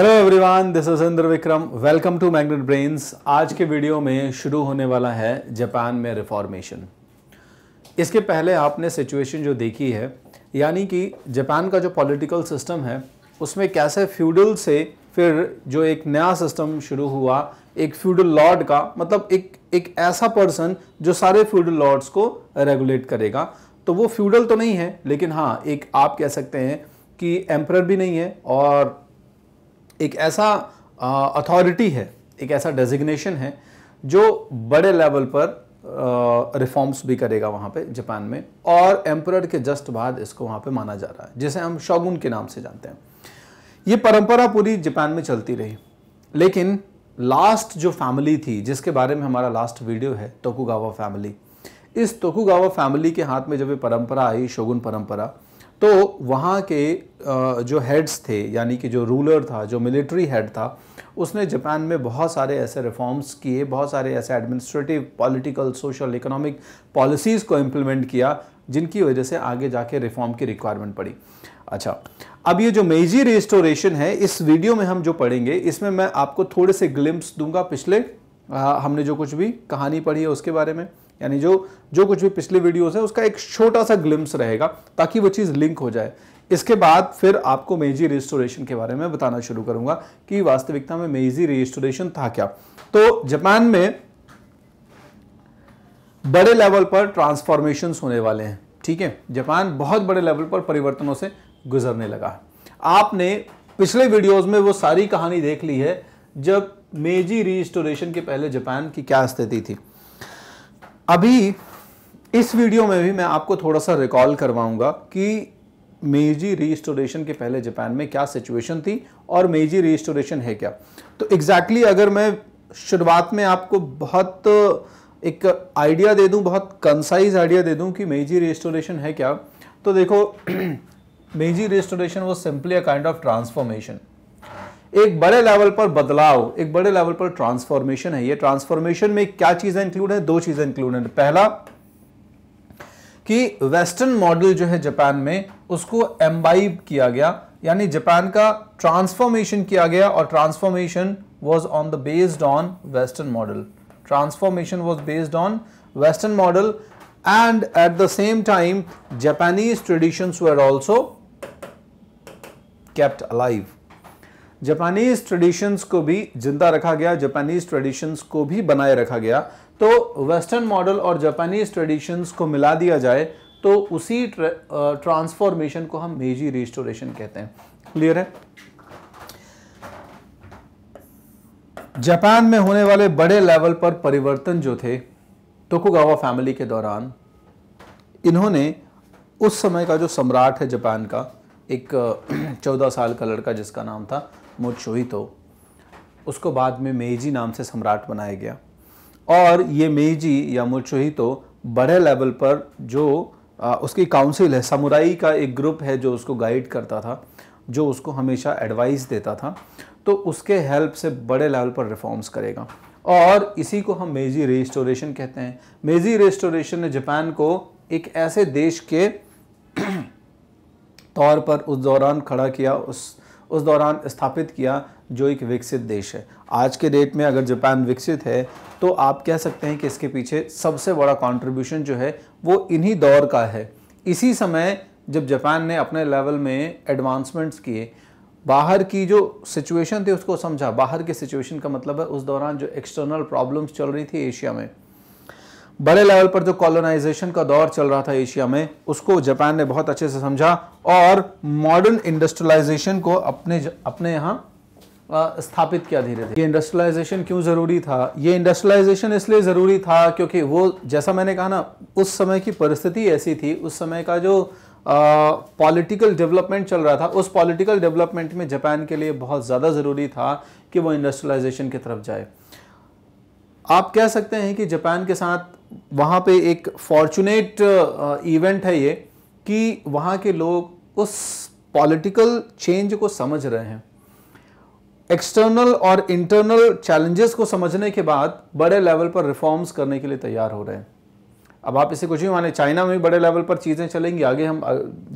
Hello everyone this is Indra Vikram welcome to Magnet Brains आज के video में शुरू होने वाला है जापान में रिफॉर्मेशन इसके पहले आपने सिचुएशन जो देखी है यानी कि जापान का जो पॉलिटिकल सिस्टम है उसमें कैसे फ्यूडल से फिर जो एक नया सिस्टम शुरू हुआ एक फ्यूडल लॉर्ड का मतलब एक एक ऐसा पर्सन जो सारे फ्यूडल लॉर्ड्स को रेगुलेट करेगा तो वो फ्यूडल तो नहीं है लेकिन हाँ एक आप कह सकते हैं कि एम्प्रर भी नहीं है और एक ऐसा अथॉरिटी है एक ऐसा डेजिग्नेशन है जो बड़े लेवल पर रिफॉर्म्स भी करेगा वहाँ पे जापान में और एम्पर के जस्ट बाद इसको वहाँ पे माना जा रहा है जिसे हम शोगुन के नाम से जानते हैं ये परंपरा पूरी जापान में चलती रही लेकिन लास्ट जो फैमिली थी जिसके बारे में हमारा लास्ट वीडियो है तोकुगावा फैमिली इस टोकुगावा फैमिली के हाथ में जब ये परंपरा आई शोगुन परंपरा तो वहाँ के जो हेड्स थे यानी कि जो रूलर था जो मिलिट्री हेड था उसने जापान में बहुत सारे ऐसे रिफॉर्म्स किए बहुत सारे ऐसे administrative political social economic policies को इम्प्लीमेंट किया जिनकी वजह से आगे जाके रिफॉर्म की रिक्वायरमेंट पड़ी अच्छा अब ये जो मेजी रिस्टोरेशन है इस वीडियो में हम जो पढ़ेंगे इसमें मैं आपको थोड़े से ग्लिम्स दूंगा पिछले आ, हमने जो कुछ भी कहानी पढ़ी है उसके बारे में यानी जो जो कुछ भी पिछले वीडियोस है उसका एक छोटा सा ग्लिम्स रहेगा ताकि वो चीज़ लिंक हो जाए इसके बाद फिर आपको मेजी रेस्टोरेशन के बारे में बताना शुरू करूंगा कि वास्तविकता में मेजी रेस्टोरेशन था क्या तो जापान में बड़े लेवल पर ट्रांसफॉर्मेशन होने वाले हैं ठीक है जापान बहुत बड़े लेवल पर परिवर्तनों से गुजरने लगा आपने पिछले वीडियोस में वो सारी कहानी देख ली है जब मेजी रिस्टोरेशन के पहले जापान की क्या स्थिति थी अभी इस वीडियो में भी मैं आपको थोड़ा सा रिकॉल करवाऊंगा कि मेजी रिस्टोरेशन के पहले जापान में क्या सिचुएशन थी और मेजी रिस्टोरेशन है क्या तो एग्जैक्टली exactly अगर मैं शुरुआत में आपको बहुत एक आइडिया दे दूं बहुत कंसाइज आइडिया दे दूं कि मेजी रिस्टोरेशन है क्या तो देखो मेजी रिस्टोरेशन वो simply a kind of transformation एक बड़े लेवल पर बदलाव एक बड़े लेवल पर ट्रांसफॉर्मेशन है ये ट्रांसफॉर्मेशन में क्या चीजें इंक्लूड है दो चीजें इंक्लूड है पहला कि वेस्टर्न मॉडल जो है जापान में उसको एम्बाइब किया गया यानी जापान का ट्रांसफॉर्मेशन किया गया और transformation was on the based on western model transformation was based on western model and at the same time Japanese traditions were also kept alive Japanese traditions को भी जिंदा रखा गया जापानीज ट्रेडिशंस को भी बनाए रखा गया तो वेस्टर्न मॉडल और जापानीज ट्रेडिशंस को मिला दिया जाए तो उसी ट्रांसफॉर्मेशन को हम मेजी रिस्टोरेशन कहते हैं क्लियर है जापान में होने वाले बड़े लेवल पर परिवर्तन जो थे टोकुगावा फैमिली के दौरान इन्होंने उस समय का जो सम्राट है जापान का एक चौदह साल का लड़का जिसका नाम था मोचोहितो उसको बाद में मेजी नाम से सम्राट बनाया गया और ये मेजी या मोचोहितो बड़े लेवल पर जो आ, उसकी काउंसिल है समुराई का एक ग्रुप है जो उसको गाइड करता था जो उसको हमेशा एडवाइस देता था तो उसके हेल्प से बड़े लेवल पर रिफॉर्म्स करेगा और इसी को हम मेजी रेस्टोरेशन कहते हैं मेजी रेस्टोरेशन ने जापान को एक ऐसे देश के तौर पर उस दौरान खड़ा किया उस उस दौरान स्थापित किया जो एक विकसित देश है आज के डेट में अगर जापान विकसित है तो आप कह सकते हैं कि इसके पीछे सबसे बड़ा कंट्रीब्यूशन जो है वो इन्हीं दौर का है इसी समय जब जापान ने अपने लेवल में एडवांसमेंट्स किए बाहर की जो सिचुएशन थी उसको समझा बाहर की सिचुएशन का मतलब है उस दौरान जो एक्सटर्नल प्रॉब्लम्स चल रही थी एशिया में बड़े लेवल पर जो कॉलोनाइजेशन का दौर चल रहा था एशिया में उसको जापान ने बहुत अच्छे से समझा और मॉडर्न इंडस्ट्रियलाइजेशन को अपने ज, अपने यहाँ स्थापित किया धीरे धीरे ये इंडस्ट्रियलाइजेशन क्यों ज़रूरी था ये इंडस्ट्रियलाइजेशन इसलिए ज़रूरी था क्योंकि वो जैसा मैंने कहा ना उस समय की परिस्थिति ऐसी थी उस समय का जो पॉलिटिकल डेवलपमेंट चल रहा था उस पॉलिटिकल डेवलपमेंट में जापान के लिए बहुत ज़्यादा ज़रूरी था कि वो इंडस्ट्रियलाइजेशन की तरफ जाए आप कह सकते हैं कि जापान के साथ वहाँ पे एक फॉर्चुनेट इवेंट uh, है ये कि वहाँ के लोग उस पॉलिटिकल चेंज को समझ रहे हैं एक्सटर्नल और इंटरनल चैलेंजेस को समझने के बाद बड़े लेवल पर रिफॉर्म्स करने के लिए तैयार हो रहे हैं अब आप इसे कुछ भी माने चाइना में भी बड़े लेवल पर चीज़ें चलेंगी आगे हम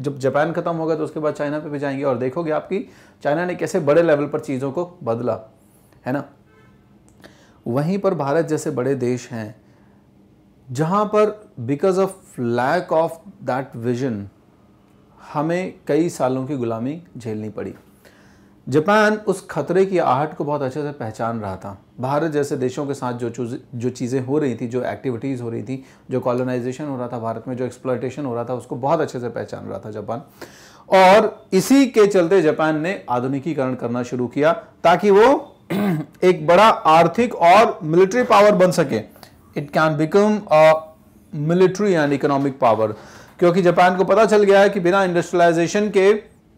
जब जापान ख़त्म होगा तो उसके बाद चाइना पे भी जाएंगे और देखोगे आपकी चाइना ने कैसे बड़े लेवल पर चीज़ों को बदला है ना वहीं पर भारत जैसे बड़े देश हैं जहाँ पर because of lack of that vision हमें कई सालों की गुलामी झेलनी पड़ी जापान उस खतरे की आहट को बहुत अच्छे से पहचान रहा था भारत जैसे देशों के साथ जो जो चीज़ें हो रही थी जो एक्टिविटीज़ हो रही थी जो कॉलोनाइजेशन हो रहा था भारत में जो एक्सप्लाइटेशन हो रहा था उसको बहुत अच्छे से पहचान रहा था जापान और इसी के चलते जापान ने आधुनिकीकरण करना शुरू किया ताकि वो एक बड़ा आर्थिक और मिलिट्री पावर बन सके it can become a military and economic power क्योंकि जापान को पता चल गया है कि बिना इंडस्ट्रियलाइजेशन के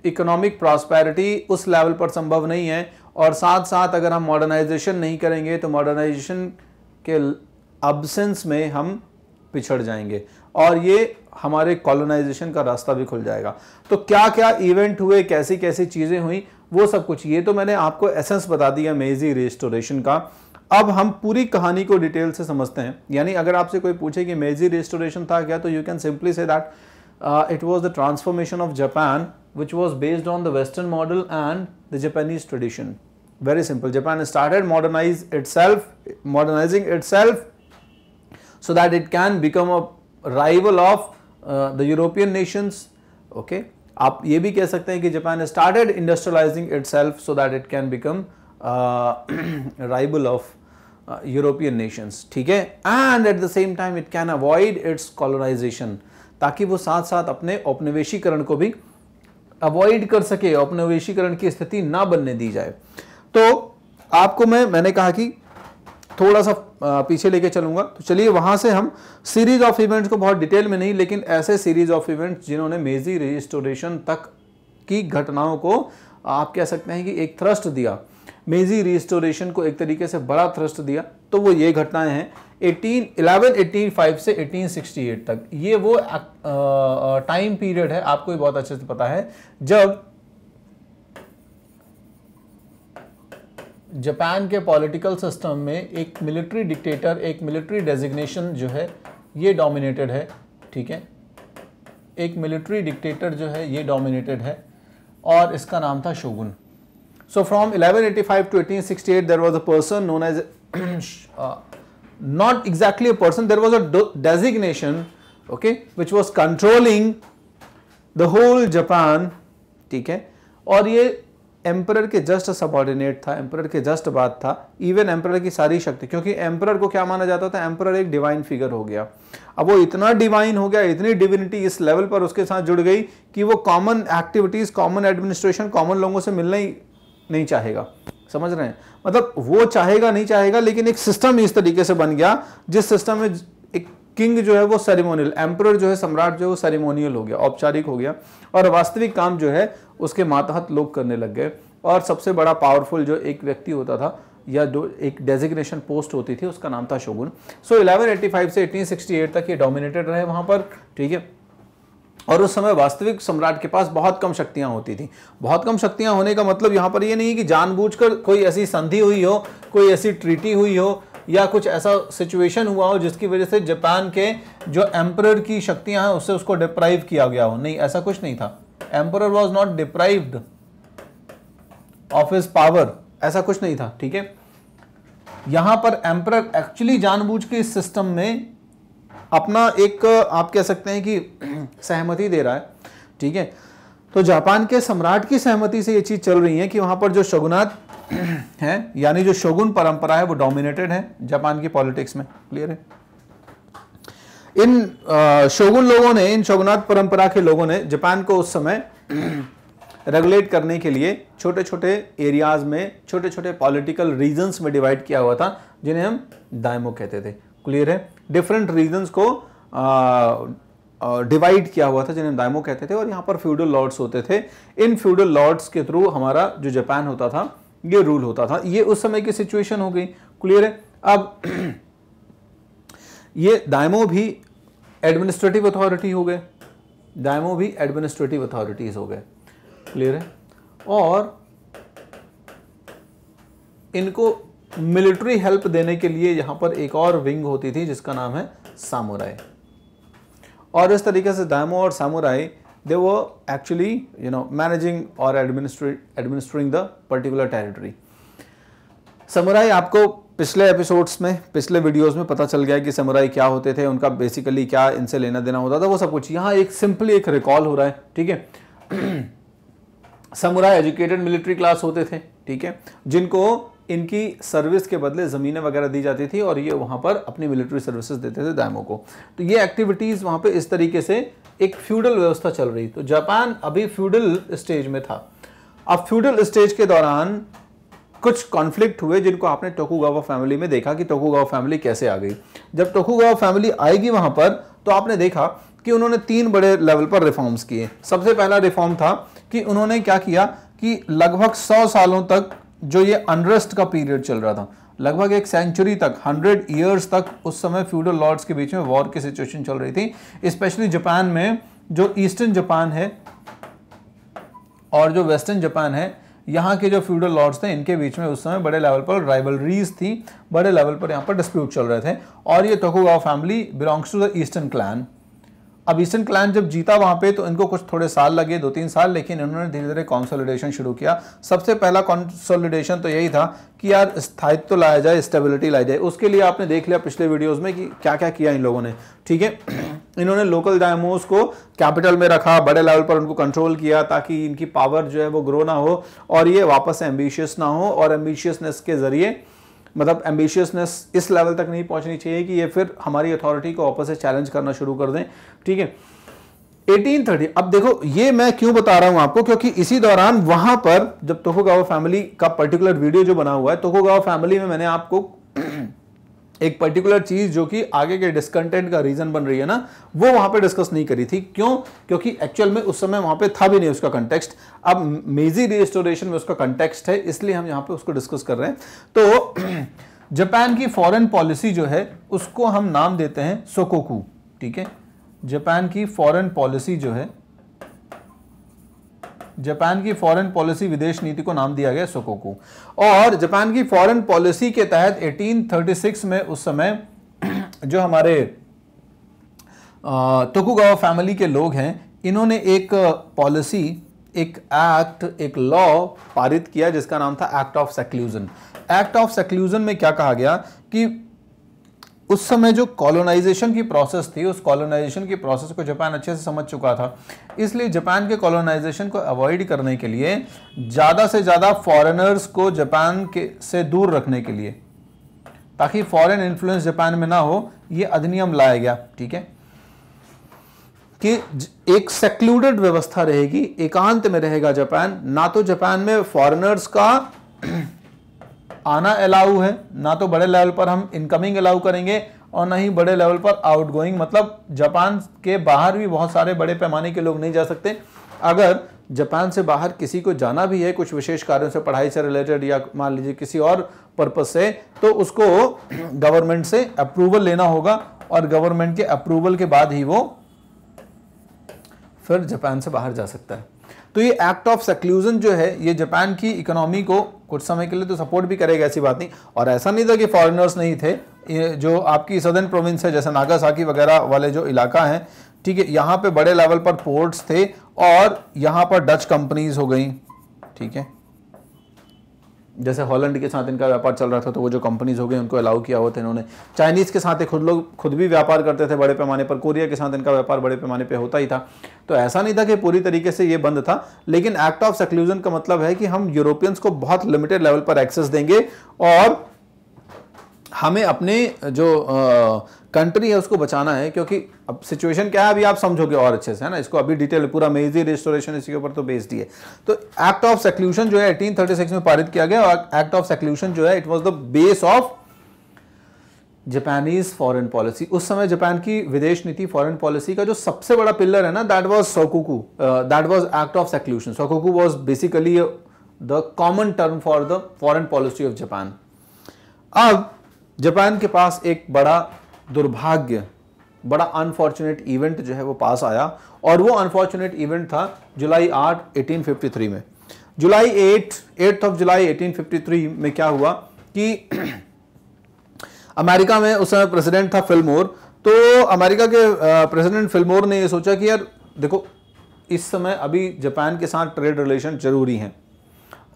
इकोनॉमिक प्रॉस्पैरिटी उस लेवल पर संभव नहीं है और साथ साथ अगर हम मॉडर्नाइजेशन नहीं करेंगे तो मॉडर्नाइजेशन के अबसेंस में हम पिछड़ जाएंगे और ये हमारे कॉलोनाइजेशन का रास्ता भी खुल जाएगा तो क्या क्या इवेंट हुए कैसी कैसी चीज़ें हुई वो सब कुछ ये तो मैंने आपको एसेंस बता दिया मेजी रेस्टोरेशन का अब हम पूरी कहानी को डिटेल से समझते हैं यानी अगर आपसे कोई पूछे कि मेजी रेस्टोरेशन था क्या तो you can simply say that it was the transformation of Japan which was based on the western model and the Japanese tradition very simple Japan started modernize itself modernizing itself so that it can become a rival of the European nations okay आप ये भी कह सकते हैं कि Japan started industrializing itself so that it can become राइबल of European uh, Nations ठीक है and at the same time it can avoid its colonization ताकि वो साथ साथ अपने औपनिवेशीकरण को भी अवॉइड कर सके औपनिवेशीकरण की स्थिति ना बनने दी जाए तो आपको मैं मैंने कहा कि थोड़ा सा uh, पीछे लेके चलूंगा तो चलिए वहां से हम सीरीज ऑफ इवेंट्स को बहुत डिटेल में नहीं लेकिन ऐसे सीरीज ऑफ इवेंट्स जिन्होंने मेजी रजिस्टोरेशन तक की घटनाओं को आप कह सकते हैं कि एक थ्रस्ट दिया मेजी रिस्टोरेशन को एक तरीके से बड़ा थ्रस्ट दिया तो वो ये घटनाएं हैं 18 1185 से 1868 तक ये वो टाइम पीरियड है आपको भी बहुत अच्छे से पता है जब जापान के पॉलिटिकल सिस्टम में एक मिलिट्री डिक्टेटर एक मिलिट्री डेजिग्नेशन जो है ये डोमिनेटेड है ठीक है एक मिलिट्री डिक्टेटर जो है ये डोमिनेटेड है और इसका नाम था shogun So from 1185 to 1868, there was a person known as, uh, not exactly a person, there was a designation, okay, which was controlling the whole japan ठीक है और ये एम्पर के जस्ट सबॉर्डिनेट था एम्पर के जस्ट बाद था even emperor की सारी शक्ति क्योंकि एम्पर को क्या माना जाता था एम्पर एक डिवाइन फिगर हो गया अब वो इतना डिवाइन हो गया इतनी डिविनिटी इस लेवल पर उसके साथ जुड़ गई कि वो common activities common administration common लोगों से मिलना ही नहीं चाहेगा समझ रहे हैं मतलब वो चाहेगा नहीं चाहेगा लेकिन एक सिस्टम इस तरीके से बन गया जिस सिस्टम में एक किंग जो है वो सेरेमोनियल एम्प्रोर जो है सम्राट जो है वो सेरेमोनियल हो गया औपचारिक हो गया और वास्तविक काम जो है उसके मातहत लोग करने लग गए और सबसे बड़ा पावरफुल जो एक व्यक्ति होता था या जो एक डेजिग्नेशन पोस्ट होती थी उसका नाम था शोगुन सो so, 1185 से 1868 तक ये डोमिनेटेड रहे वहाँ पर ठीक है और उस समय वास्तविक सम्राट के पास बहुत कम शक्तियां होती थी बहुत कम शक्तियां होने का मतलब यहां पर यह नहीं कि जानबूझकर कोई ऐसी संधि हुई हो कोई ऐसी ट्रीटी हुई हो या कुछ ऐसा सिचुएशन हुआ हो जिसकी वजह से जापान के जो एम्पर की शक्तियां हैं उससे उसको डिप्राइव किया गया हो नहीं ऐसा कुछ नहीं था emperor was not deprived of his power ऐसा कुछ नहीं था ठीक है यहां पर एम्पर एक्चुअली जानबूझ के इस सिस्टम में अपना एक आप कह सकते हैं कि सहमति दे रहा है ठीक है तो जापान के सम्राट की सहमति से ये चीज़ चल रही है कि वहां पर जो शगुनाथ है यानी जो शोगुन परंपरा है वो डोमिनेटेड है जापान की पॉलिटिक्स में क्लियर है इन शोगुन लोगों ने इन शोगुनाथ परंपरा के लोगों ने जापान को उस समय रेगुलेट करने के लिए छोटे छोटे एरियाज में छोटे छोटे पॉलिटिकल रीजन्स में डिवाइड किया हुआ था जिन्हें हम दायमो कहते थे क्लियर है डिफरेंट रीजन्स को डिवाइड uh, किया हुआ था जिन्हें दायमो कहते थे और यहाँ पर फ्यूडल लॉर्ड्स होते थे इन फ्यूडल लॉर्ड्स के थ्रू हमारा जो जापान होता था ये रूल होता था ये उस समय की सिचुएशन हो गई क्लियर है अब ये दायमो भी एडमिनिस्ट्रेटिव अथॉरिटी हो गए दायमो भी एडमिनिस्ट्रेटिव अथॉरिटीज हो गए क्लियर है और इनको मिलिट्री हेल्प देने के लिए यहां पर एक और विंग होती थी जिसका नाम है सामुराय और इस तरीके से दायमो और सामुराई दे वो एक्चुअली यू नो मैनेजिंग और administering the particular territory samurai आपको पिछले एपिसोड्स में पिछले वीडियोस में पता चल गया कि समुराई क्या होते थे उनका बेसिकली क्या इनसे लेना देना होता था वो सब कुछ यहाँ एक सिंपली एक रिकॉल हो रहा है ठीक है समुराई एजुकेटेड मिलिट्री क्लास होते थे ठीक है जिनको इनकी सर्विस के बदले ज़मीनें वगैरह दी जाती थी और ये वहाँ पर अपनी मिलिट्री सर्विसेज देते थे दायमों को तो ये एक्टिविटीज़ वहाँ पे इस तरीके से एक फ्यूडल व्यवस्था चल रही तो जापान अभी फ्यूडल स्टेज में था अब फ्यूडल स्टेज के दौरान कुछ कॉन्फ्लिक्ट हुए जिनको आपने टोकुगावा फैमिली में देखा कि टोकुगावा फैमिली कैसे आ गई जब टोकुगावा फैमिली आएगी वहाँ पर तो आपने देखा कि उन्होंने तीन बड़े लेवल पर रिफॉर्म्स किए सबसे पहला रिफॉर्म था कि उन्होंने क्या किया कि लगभग सौ सालों तक जो ये अनरेस्ट का पीरियड चल रहा था लगभग एक सेंचुरी तक हंड्रेड ईयर्स तक उस समय फ्यूडल लॉर्ड्स के बीच में वॉर की सिचुएशन चल रही थी स्पेशली जापान में जो ईस्टर्न जापान है और जो वेस्टर्न जापान है यहाँ के जो फ्यूडल लॉर्ड्स थे इनके बीच में उस समय बड़े लेवल पर राइवलरीज थी बड़े लेवल पर यहाँ पर डिस्प्यूट चल रहे थे और ये Tokugawa family belongs to the eastern clan अब ईस्टर्न क्लान जब जीता वहां पे तो इनको कुछ थोड़े साल लगे दो तीन साल लेकिन इन्होंने धीरे धीरे कॉन्सोलिडेशन शुरू किया सबसे पहला कॉन्सोलिडेशन तो यही था कि यार स्थायित्व तो लाया जाए स्टेबिलिटी लाई जाए उसके लिए आपने देख लिया पिछले वीडियोस में कि क्या क्या किया इन लोगों ने ठीक है इन्होंने लोकल डायमोस को कैपिटल में रखा बड़े लेवल पर उनको कंट्रोल किया ताकि इनकी पावर जो है वो ग्रो ना हो और ये वापस एम्बिशियस ना हो और एम्बिशियसनेस के जरिए मतलब एम्बिशियसनेस इस लेवल तक नहीं पहुंचनी चाहिए कि ये फिर हमारी अथॉरिटी को वापस से चैलेंज करना शुरू कर दें ठीक है 1830 अब देखो ये मैं क्यों बता रहा हूं आपको क्योंकि इसी दौरान वहां पर जब तोहो फैमिली का पर्टिकुलर वीडियो जो बना हुआ है तोहो फैमिली में मैंने आपको एक पर्टिकुलर चीज जो कि आगे के डिस्कंटेंट का रीजन बन रही है ना वो वहां पे डिस्कस नहीं करी थी क्यों क्योंकि एक्चुअल में उस समय वहां पे था भी नहीं उसका कंटेक्स्ट अब मेजी रिस्टोरेशन में उसका कंटेक्स्ट है इसलिए हम यहाँ पे उसको डिस्कस कर रहे हैं तो जापान की फॉरेन पॉलिसी जो है उसको हम नाम देते हैं सोकोकू ठीक है जापान की फॉरन पॉलिसी जो है जापान की फॉरेन पॉलिसी विदेश नीति को नाम दिया गया सुकोकू और जापान की फॉरेन पॉलिसी के तहत 1836 में उस समय जो हमारे तोकुगावा फैमिली के लोग हैं इन्होंने एक पॉलिसी एक एक्ट एक लॉ पारित किया जिसका नाम था act of seclusion act of seclusion में क्या कहा गया कि उस समय जो कॉलोनाइजेशन की प्रोसेस थी उस कॉलोनाइजेशन की प्रोसेस को जापान अच्छे से समझ चुका था इसलिए जापान के कॉलोनाइजेशन को अवॉइड करने के लिए ज़्यादा से ज़्यादा फॉरेनर्स को जापान के से दूर रखने के लिए ताकि फॉरेन इन्फ्लुएंस जापान में ना हो ये अधिनियम लाया गया ठीक है कि एक सेक्लूडेड व्यवस्था रहेगी एकांत में रहेगा जापान ना तो जापान में फॉरेनर्स का आना अलाउ है ना तो बड़े लेवल पर हम इनकमिंग अलाउ करेंगे और ना ही बड़े लेवल पर आउटगोइंग मतलब जापान के बाहर भी बहुत सारे बड़े पैमाने के लोग नहीं जा सकते अगर जापान से बाहर किसी को जाना भी है कुछ विशेष कार्यों से पढ़ाई से रिलेटेड या मान लीजिए किसी और पर्पज से तो उसको गवर्नमेंट से अप्रूवल लेना होगा और गवर्नमेंट के अप्रूवल के बाद ही वो फिर जापान से बाहर जा सकता है तो ये एक्ट ऑफ सक्लूजन जो है ये जापान की इकोनॉमी को कुछ समय के लिए तो सपोर्ट भी करेगा ऐसी बात नहीं और ऐसा नहीं था कि फॉरेनर्स नहीं थे जो आपकी सदर्न प्रोविंस है जैसे नागासाकी वगैरह वाले जो इलाका हैं ठीक है यहाँ पे बड़े लेवल पर पोर्ट्स थे और यहाँ पर डच कंपनीज हो गई ठीक है जैसे हॉलैंड के साथ इनका व्यापार चल रहा था तो वो जो कंपनीज हो गई उनको अलाउ किया हुआ था इन्होंने चाइनीज़ के साथ खुद लोग खुद भी व्यापार करते थे बड़े पैमाने पर कोरिया के साथ इनका व्यापार बड़े पैमाने पर होता ही था तो ऐसा नहीं था कि पूरी तरीके से ये बंद था लेकिन एक्ट ऑफ सेक्लूजन का मतलब है कि हम यूरोपियंस को बहुत लिमिटेड लेवल पर एक्सेस देंगे और हमें अपने जो आ, कंट्री है उसको बचाना है क्योंकि अब सिचुएशन क्या है अभी आप समझोगे और अच्छे से है ना इसको अभी डिटेल पूरा मेजी रेस्टोरेशन इसी के ऊपर तो बेस्ड ही है तो एक्ट ऑफ सेक्लूशन जो है 1836 में पारित किया गया और एक्ट ऑफ सेक्लूशन जो है it was the base of Japanese foreign policy उस समय जापान की विदेश नीति फॉरेन पॉलिसी का जो सबसे बड़ा पिलर है ना that was sakoku that was act of seclusion sakoku was basically the common term for the foreign policy of Japan अब जापान के पास एक बड़ा दुर्भाग्य बड़ा अनफॉर्चुनेट इवेंट जो है वो पास आया और वो अनफॉर्चुनेट इवेंट था जुलाई 8 1853 में जुलाई 8 एट्थ ऑफ जुलाई 1853 में क्या हुआ कि अमेरिका में उस समय प्रेसिडेंट था फिल्मोर तो अमेरिका के प्रेसिडेंट फिल्मोर ने ये सोचा कि यार देखो इस समय अभी जापान के साथ ट्रेड रिलेशन जरूरी हैं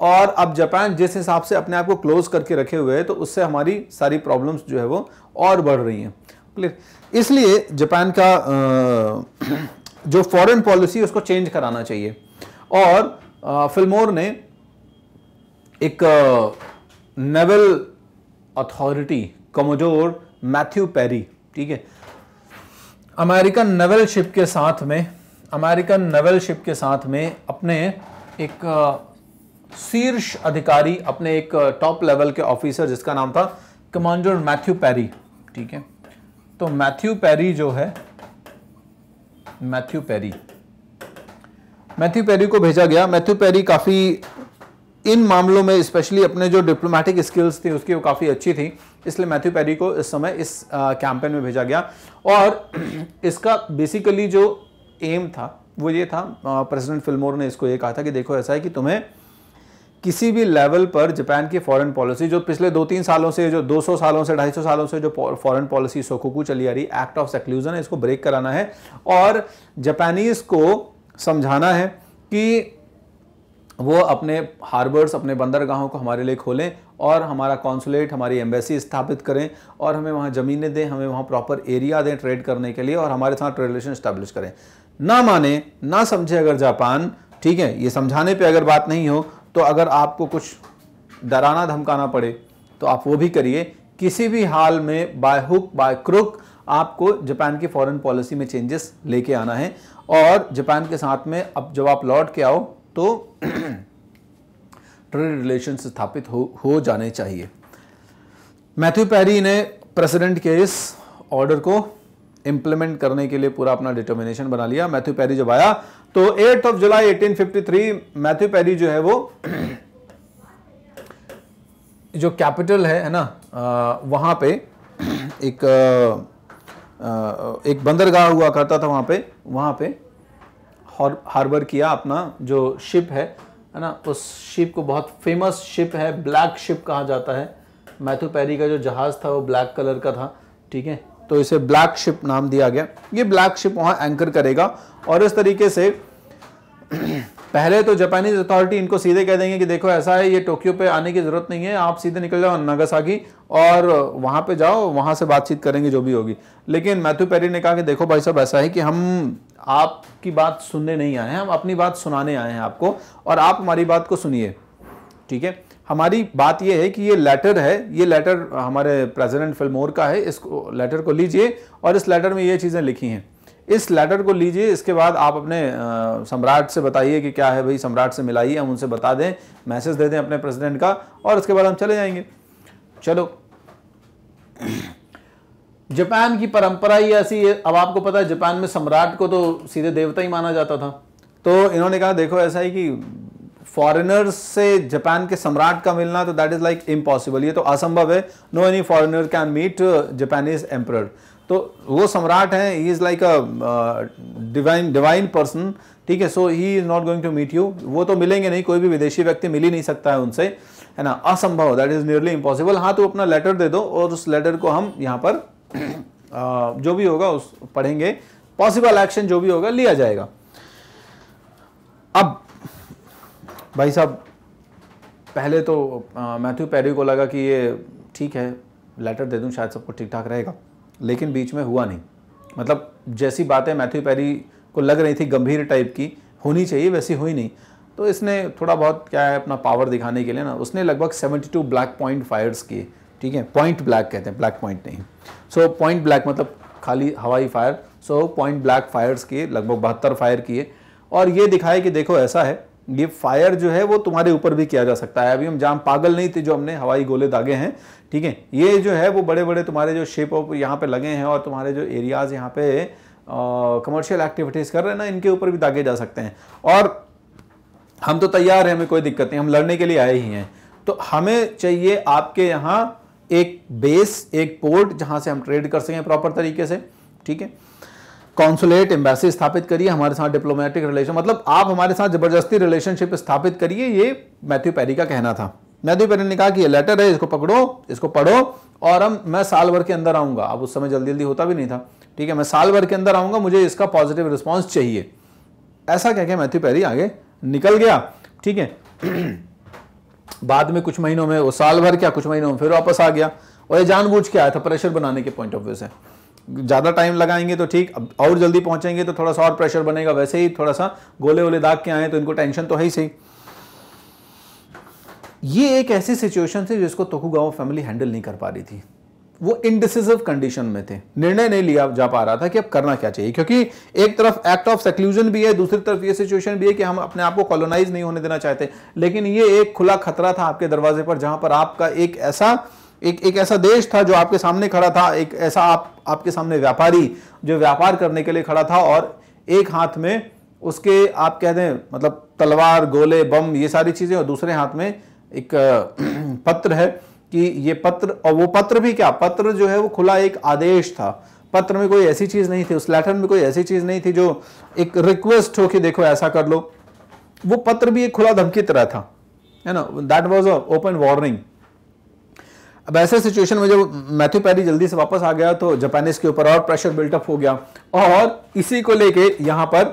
और अब जापान जिस हिसाब से अपने आप को क्लोज करके रखे हुए हैं तो उससे हमारी सारी प्रॉब्लम्स जो है वो और बढ़ रही हैं क्लियर इसलिए जापान का जो फॉरेन पॉलिसी उसको चेंज कराना चाहिए और फिल्मोर ने एक naval authority commodore Matthew Perry ठीक है अमेरिकन नेवल शिप के साथ में अमेरिकन नेवल शिप के साथ में अपने एक शीर्ष अधिकारी अपने एक टॉप लेवल के ऑफिसर जिसका नाम था कमांडर मैथ्यू पैरी ठीक है तो मैथ्यू पैरी जो है मैथ्यू पैरी मैथ्यू पैरी को भेजा गया मैथ्यू पैरी काफ़ी इन मामलों में स्पेशली अपने जो डिप्लोमेटिक स्किल्स थी उसकी वो काफ़ी अच्छी थी इसलिए मैथ्यू पैरी को इस समय इस कैंपेन में भेजा गया और इसका बेसिकली जो एम था वो ये था प्रेसिडेंट फिल्मोर ने इसको ये कहा था कि देखो ऐसा है कि तुम्हें किसी भी लेवल पर जापान की फॉरेन पॉलिसी जो पिछले दो तीन सालों से जो 200 सालों से 250 सालों से जो फॉरेन पॉलिसी सोकोकू चली आ रही एक्ट ऑफ सेक्लूजन है इसको ब्रेक कराना है और जापानीज को समझाना है कि वो अपने हार्बर्स अपने बंदरगाहों को हमारे लिए खोलें और हमारा कॉन्सुलेट हमारी एम्बेसी स्थापित करें और हमें वहाँ ज़मीनें दें हमें वहाँ प्रॉपर एरिया दें ट्रेड करने के लिए और हमारे साथ रिलेशन स्टैब्लिश करें ना माने ना समझे अगर जापान ठीक है ये समझाने पे अगर बात नहीं हो तो अगर आपको कुछ डराना धमकाना पड़े तो आप वो भी करिए किसी भी हाल में बाय हुक बाय क्रुक आपको जापान की फॉरेन पॉलिसी में चेंजेस लेके आना है और जापान के साथ में अब जब आप लौट के आओ तो ट्रेड रिलेशन स्थापित हो हो जाने चाहिए मैथ्यू पैरी ने प्रेसिडेंट के इस ऑर्डर को इम्प्लीमेंट करने के लिए पूरा अपना डिटर्मिनेशन बना लिया मैथ्यू पैरी जब आया तो 8th of July 1853 Matthew Perry जो है वो जो कैपिटल है है ना वहां वहाँ पे एक एक बंदरगाह हुआ करता था वहाँ पे वहाँ पे हार्बर किया अपना जो शिप है है ना उस शिप को बहुत फेमस शिप है ब्लैक शिप कहा जाता है मैथ्यू पेरी का जो जहाज़ था वो ब्लैक कलर का था ठीक है तो इसे ब्लैक शिप नाम दिया गया ये ब्लैक शिप वहां एंकर करेगा और इस तरीके से पहले तो जापानीज अथॉरिटी इनको सीधे कह देंगे कि देखो ऐसा है ये टोक्यो पे आने की ज़रूरत नहीं है आप सीधे निकल जाओ नागासाकी और वहां पे जाओ वहां से बातचीत करेंगे जो भी होगी लेकिन मैथ्यू पेरी ने कहा कि देखो भाई साहब ऐसा है कि हम आपकी बात सुनने नहीं आए हैं हम अपनी बात सुनाने आए हैं आपको और आप हमारी बात को सुनिए ठीक है हमारी बात यह है कि ये लेटर है ये लेटर हमारे प्रेसिडेंट फिल्मोर का है इस लेटर को लीजिए और इस लेटर में ये चीज़ें लिखी हैं इस लेटर को लीजिए इसके बाद आप अपने सम्राट से बताइए कि क्या है भाई सम्राट से मिलाइए हम उनसे बता दें मैसेज दे दें अपने प्रेसिडेंट का और उसके बाद हम चले जाएंगे चलो जापान की परंपरा ही ऐसी है अब आपको पता है जापान में सम्राट को तो सीधे देवता ही माना जाता था तो इन्होंने कहा देखो ऐसा है कि फॉरेनर्स से जापान के सम्राट का मिलना तो दैट इज लाइक इम्पॉसिबल ये तो असंभव है no any foreigner can meet Japanese emperor तो वो सम्राट हैं he is like a divine divine person ठीक है so he is not going to meet you वो तो मिलेंगे नहीं कोई भी विदेशी व्यक्ति मिल ही नहीं सकता है उनसे है ना असंभव दैट इज़ नियरली इम्पॉसिबल हाँ तो अपना लेटर दे दो और उस लेटर को हम यहाँ पर uh, जो भी होगा उस पढ़ेंगे पॉसिबल एक्शन जो भी होगा लिया जाएगा अब भाई साहब पहले तो मैथ्यू पैरी को लगा कि ये ठीक है लेटर दे दूँ शायद सबको ठीक ठाक रहेगा लेकिन बीच में हुआ नहीं मतलब जैसी बातें मैथ्यू पैरी को लग रही थी गंभीर टाइप की होनी चाहिए वैसी हुई नहीं तो इसने थोड़ा बहुत क्या है अपना पावर दिखाने के लिए ना उसने लगभग 72 ब्लैक पॉइंट फायर्स किए ठीक है पॉइंट ब्लैक कहते हैं ब्लैक पॉइंट नहीं सो पॉइंट ब्लैक मतलब खाली हवाई fire so point black fires किए लगभग बहत्तर फायर किए और ये दिखाए कि देखो ऐसा है ये फायर जो है वो तुम्हारे ऊपर भी किया जा सकता है अभी हम जाम पागल नहीं थे जो हमने हवाई गोले दागे हैं ठीक है ये जो है वो बड़े बड़े तुम्हारे जो शेप ऑफ यहाँ पे लगे हैं और तुम्हारे जो एरियाज यहाँ पे कमर्शियल एक्टिविटीज़ कर रहे हैं ना इनके ऊपर भी दागे जा सकते हैं और हम तो तैयार हैं हमें कोई दिक्कत नहीं हम लड़ने के लिए आए ही हैं तो हमें चाहिए आपके यहाँ एक बेस एक पोर्ट जहाँ से हम ट्रेड कर सकें प्रॉपर तरीके से ठीक है कॉन्सुलेट एम्बेसी स्थापित करिए हमारे साथ डिप्लोमेटिक रिलेशन मतलब आप हमारे साथ जबरदस्ती रिलेशनशिप स्थापित करिए ये मैथ्यू पैरी का कहना था मैथ्यू पैरी ने कहा कि ये लेटर है इसको पकड़ो इसको पढ़ो और हम मैं साल भर के अंदर आऊँगा अब उस समय जल्दी जल्दी होता भी नहीं था ठीक है मैं साल भर के अंदर आऊंगा मुझे इसका पॉजिटिव रिस्पॉन्स चाहिए ऐसा कह के मैथ्यू पैरी आगे निकल गया ठीक है बाद में कुछ महीनों में वो साल भर क्या कुछ महीनों में फिर वापस आ गया और ये जानबूझ के आया था प्रेशर बनाने के पॉइंट ऑफ व्यू से ज़्यादा टाइम लगाएंगे तो ठीक और जल्दी पहुंचेंगे तो थोड़ा सा और प्रेशर बनेगा वैसे ही थोड़ा सा गोले वोले दाग के आए तो इनको टेंशन तो है ही सही ये एक ऐसी सिचुएशन थी जिसको तोकुगावा फैमिली हैंडल नहीं कर पा रही थी वो इनडिसिव कंडीशन में थे निर्णय नहीं लिया जा पा रहा था कि अब करना क्या चाहिए क्योंकि एक तरफ एक्ट ऑफ सेक्लूजन भी है दूसरी तरफ ये सिचुएशन भी है कि हम अपने आप को कॉलोनाइज नहीं होने देना चाहते लेकिन ये एक खुला खतरा था आपके दरवाजे पर जहां पर आपका एक ऐसा एक एक ऐसा देश था जो आपके सामने खड़ा था एक ऐसा आप आपके सामने व्यापारी जो व्यापार करने के लिए खड़ा था और एक हाथ में उसके आप कह दें मतलब तलवार गोले बम ये सारी चीज़ें और दूसरे हाथ में एक पत्र है कि ये पत्र और वो पत्र भी क्या पत्र जो है वो खुला एक आदेश था पत्र में कोई ऐसी चीज़ नहीं थी उस लेटर में कोई ऐसी चीज़ नहीं थी जो एक रिक्वेस्ट हो कि देखो ऐसा कर लो वो पत्र भी एक खुला धमकी तरह था है ना that was a open warning अब ऐसे सिचुएशन में जब मैथ्यू पैरी जल्दी से वापस आ गया तो जापानीज के ऊपर और प्रेशर बिल्टअप हो गया और इसी को लेके यहां पर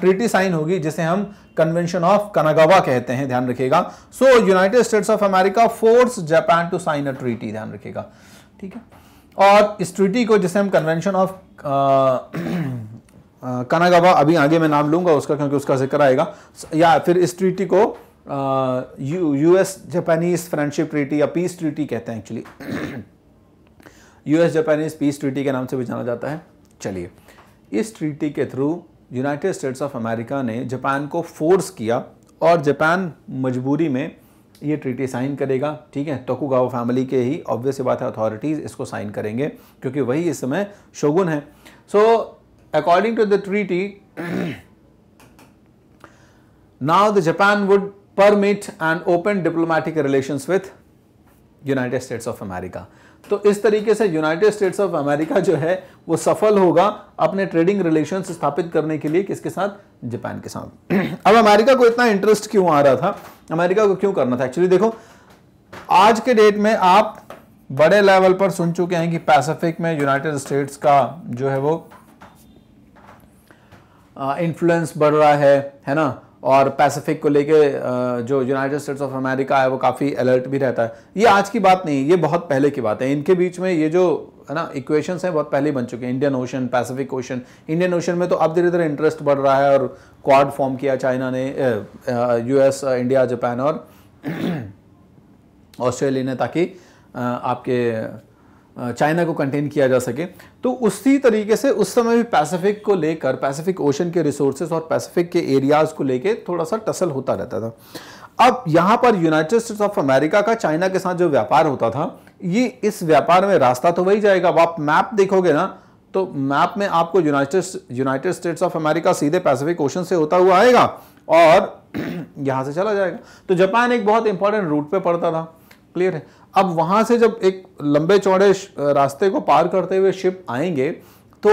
ट्रीटी साइन होगी जिसे हम कन्वेंशन ऑफ कनागावा कहते हैं ध्यान रखिएगा so United States of America force Japan to sign a treaty ध्यान रखिएगा ठीक है और इस ट्रीटी को जिसे हम कन्वेंशन ऑफ कनागावा अभी आगे मैं नाम लूंगा उसका क्योंकि उसका जिक्र आएगा या फिर इस ट्रीटी को यूएस जापानीज फ्रेंडशिप ट्रीटी या पीस ट्रीटी कहते हैं actually US Japanese peace treaty के नाम से भी जाना जाता है चलिए इस ट्रीटी के through United States of America ने जापान को फोर्स किया और जापान मजबूरी में ये ट्रीटी साइन करेगा ठीक है टोकुगावा फैमिली के ही ऑब्वियस बात है अथॉरिटीज़ इसको साइन करेंगे क्योंकि वही इस समय शोगुन है so according to the treaty now the Japan would permit and open diplomatic relations with United States of America तो इस तरीके से यूनाइटेड स्टेट्स ऑफ अमेरिका जो है वो सफल होगा अपने ट्रेडिंग रिलेशन स्थापित करने के लिए किसके साथ जापान के साथ अब अमेरिका को इतना इंटरेस्ट क्यों आ रहा था अमेरिका को क्यों करना था एक्चुअली देखो आज के डेट में आप बड़े लेवल पर सुन चुके हैं कि पैसिफिक में यूनाइटेड स्टेट्स का जो है वो इन्फ्लुएंस बढ़ रहा है है ना और पैसिफिक को लेके जो यूनाइटेड स्टेट्स ऑफ अमेरिका है वो काफ़ी अलर्ट भी रहता है ये आज की बात नहीं ये बहुत पहले की बात है इनके बीच में ये जो है ना इक्वेशंस हैं बहुत पहले बन चुके हैं Indian Ocean Pacific Ocean Indian Ocean में तो अब धीरे धीरे इंटरेस्ट बढ़ रहा है और क्वाड फॉर्म किया चाइना ने यूएस इंडिया जापान और ऑस्ट्रेलिया ने ताकि आपके चाइना को कंटेन किया जा सके तो उसी तरीके से उस समय भी पैसिफिक को लेकर पैसिफिक ओशन के रिसोर्सेज और पैसिफिक के एरियाज को लेकर थोड़ा सा टसल होता रहता था अब यहाँ पर यूनाइटेड स्टेट्स ऑफ अमेरिका का चाइना के साथ जो व्यापार होता था ये इस व्यापार में रास्ता तो वही जाएगा अब आप मैप देखोगे ना तो मैप में आपको United United States of America सीधे पैसिफिक ओशन से होता हुआ आएगा और यहाँ से चला जाएगा तो जापान एक बहुत इंपॉर्टेंट रूट पर पड़ता था क्लियर है अब वहां से जब एक लंबे चौड़े रास्ते को पार करते हुए शिप आएंगे तो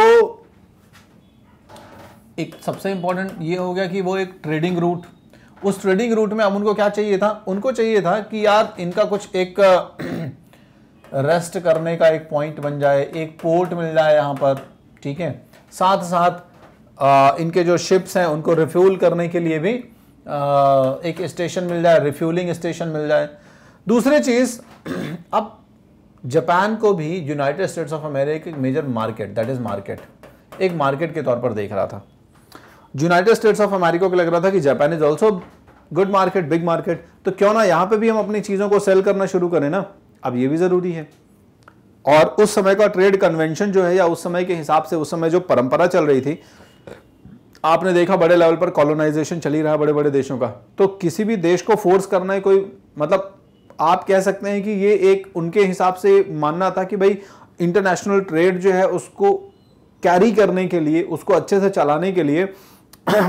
एक सबसे इंपॉर्टेंट ये हो गया कि वो एक ट्रेडिंग रूट उस ट्रेडिंग रूट में अब उनको क्या चाहिए था उनको चाहिए था कि यार इनका कुछ एक रेस्ट करने का एक पॉइंट बन जाए एक पोर्ट मिल जाए यहां पर ठीक है साथ साथ आ, इनके जो शिप्स हैं उनको रिफ्यूल करने के लिए भी आ, एक स्टेशन मिल जाए रिफ्यूलिंग स्टेशन मिल जाए दूसरी चीज अब जापान को भी यूनाइटेड स्टेट्स ऑफ अमेरिका एक major market that is market एक मार्केट के तौर पर देख रहा था यूनाइटेड स्टेट्स ऑफ अमेरिका को लग रहा था कि Japan is also good market big market तो क्यों ना यहां पे भी हम अपनी चीज़ों को सेल करना शुरू करें ना अब ये भी ज़रूरी है और उस समय का ट्रेड कन्वेंशन जो है या उस समय के हिसाब से उस समय जो परंपरा चल रही थी आपने देखा बड़े लेवल पर कॉलोनाइजेशन चली रहा बड़े बड़े देशों का तो किसी भी देश को फोर्स करना है कोई मतलब आप कह सकते हैं कि ये एक उनके हिसाब से मानना था कि भाई इंटरनेशनल ट्रेड जो है उसको कैरी करने के लिए उसको अच्छे से चलाने के लिए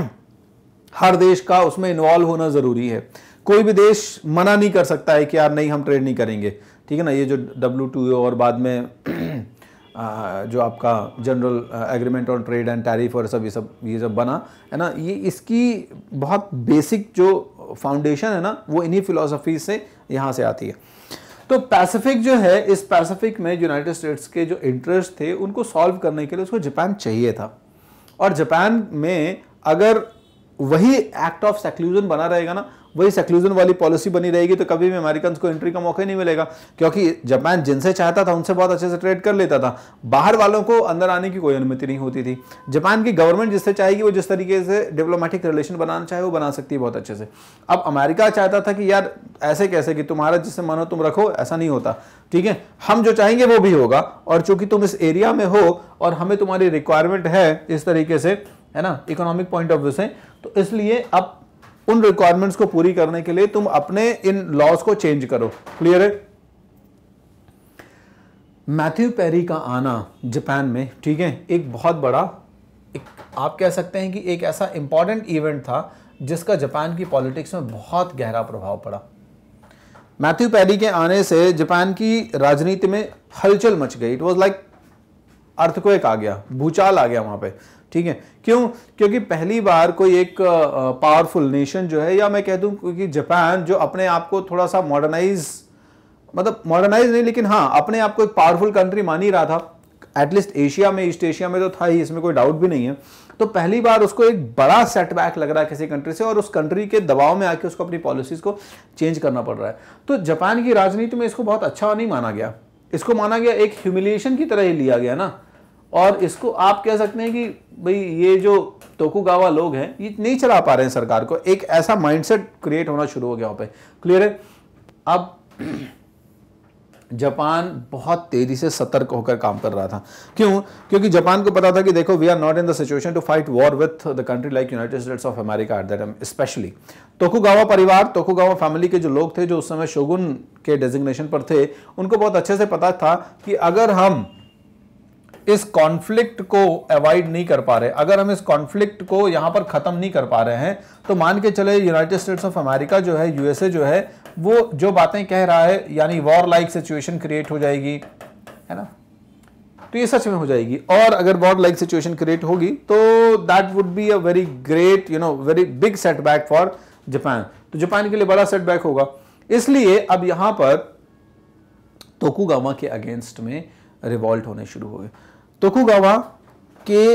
हर देश का उसमें इन्वॉल्व होना ज़रूरी है कोई भी देश मना नहीं कर सकता है कि यार नहीं हम ट्रेड नहीं करेंगे ठीक है ना ये जो डब्ल्यू टू और बाद में जो आपका general agreement on trade and tariff और सब ये सब ये सब बना है ना ये इसकी बहुत बेसिक जो फाउंडेशन है ना वो इन्हीं फिलोसफी से यहाँ से आती है तो पैसिफिक जो है इस पैसिफिक में यूनाइटेड स्टेट्स के जो इंटरेस्ट थे उनको सॉल्व करने के लिए उसको जापान चाहिए था और जापान में अगर वही एक्ट ऑफ सेक्लूजन बना रहेगा ना वही सेक्लूजन वाली पॉलिसी बनी रहेगी तो कभी भी अमेरिकन को एंट्री का मौका ही नहीं मिलेगा क्योंकि जापान जिनसे चाहता था उनसे बहुत अच्छे से ट्रेड कर लेता था बाहर वालों को अंदर आने की कोई अनुमति नहीं होती थी जापान की गवर्नमेंट जिससे चाहेगी वो जिस तरीके से डिप्लोमेटिक रिलेशन बनाना चाहे वो बना सकती है बहुत अच्छे से अब अमेरिका चाहता था कि यार ऐसे कैसे कि तुम्हारा जिससे मानो तुम रखो ऐसा नहीं होता ठीक है हम जो चाहेंगे वो भी होगा और चूंकि तुम इस एरिया में हो और हमें तुम्हारी रिक्वायरमेंट है इस तरीके से है ना इकोनॉमिक पॉइंट ऑफ व्यू से तो इसलिए अब उन रिक्वायरमेंट्स को पूरी करने के लिए तुम अपने इन लॉज को चेंज करो क्लियर है मैथ्यू पेरी का आना जापान में ठीक है एक बहुत बड़ा एक आप कह सकते हैं कि एक ऐसा इंपॉर्टेंट इवेंट था जिसका जापान की पॉलिटिक्स में बहुत गहरा प्रभाव पड़ा मैथ्यू पेरी के आने से जापान की राजनीति में हलचल मच गई इट वॉज लाइक अर्थक्वेक आ गया भूचाल आ गया वहां पर ठीक है क्यों क्योंकि पहली बार कोई एक पावरफुल नेशन जो है या मैं कह दूं क्योंकि जापान जो अपने आप को थोड़ा सा मॉडर्नाइज मतलब मॉडर्नाइज नहीं लेकिन हाँ अपने आप को एक पावरफुल कंट्री मान ही रहा था एटलीस्ट एशिया में ईस्ट एशिया में तो था ही इसमें कोई डाउट भी नहीं है तो पहली बार उसको एक बड़ा सेटबैक लग रहा है किसी कंट्री से और उस कंट्री के दबाव में आके उसको अपनी पॉलिसीज को चेंज करना पड़ रहा है तो जापान की राजनीति में इसको बहुत अच्छा नहीं माना गया इसको माना गया एक ह्यूमिलिएशन की तरह ही लिया गया ना और इसको आप कह सकते हैं कि भाई ये जो तोकुगावा लोग हैं ये नहीं चला पा रहे हैं सरकार को एक ऐसा माइंडसेट क्रिएट होना शुरू हो गया वहाँ पे क्लियर है अब जापान बहुत तेजी से सतर्क होकर काम कर रहा था क्यों क्योंकि जापान को पता था कि देखो we are not in the situation to fight war with the country like United States of America at that time specially Tokugawa परिवार तोकुगावा फैमिली के जो लोग थे जो उस समय शोगुन के डेजिग्नेशन पर थे उनको बहुत अच्छे से पता था कि अगर हम इस कॉन्फ्लिक्ट को अवॉइड नहीं कर पा रहे अगर हम इस कॉन्फ्लिक्ट को यहां पर ख़त्म नहीं कर पा रहे हैं तो मान के चले यूनाइटेड स्टेट्स ऑफ अमेरिका जो है यूएसए जो है वो जो बातें कह रहा है यानी वॉर लाइक सिचुएशन क्रिएट हो जाएगी है ना तो ये सच में हो जाएगी और अगर वॉर लाइक सिचुएशन क्रिएट होगी तो that would be a very great you know very big setback for Japan तो जापान के लिए बड़ा सेटबैक होगा इसलिए अब यहां पर तोकुगामा के अगेंस्ट में रिवॉल्ट होने शुरू हो गए तोकुगावा के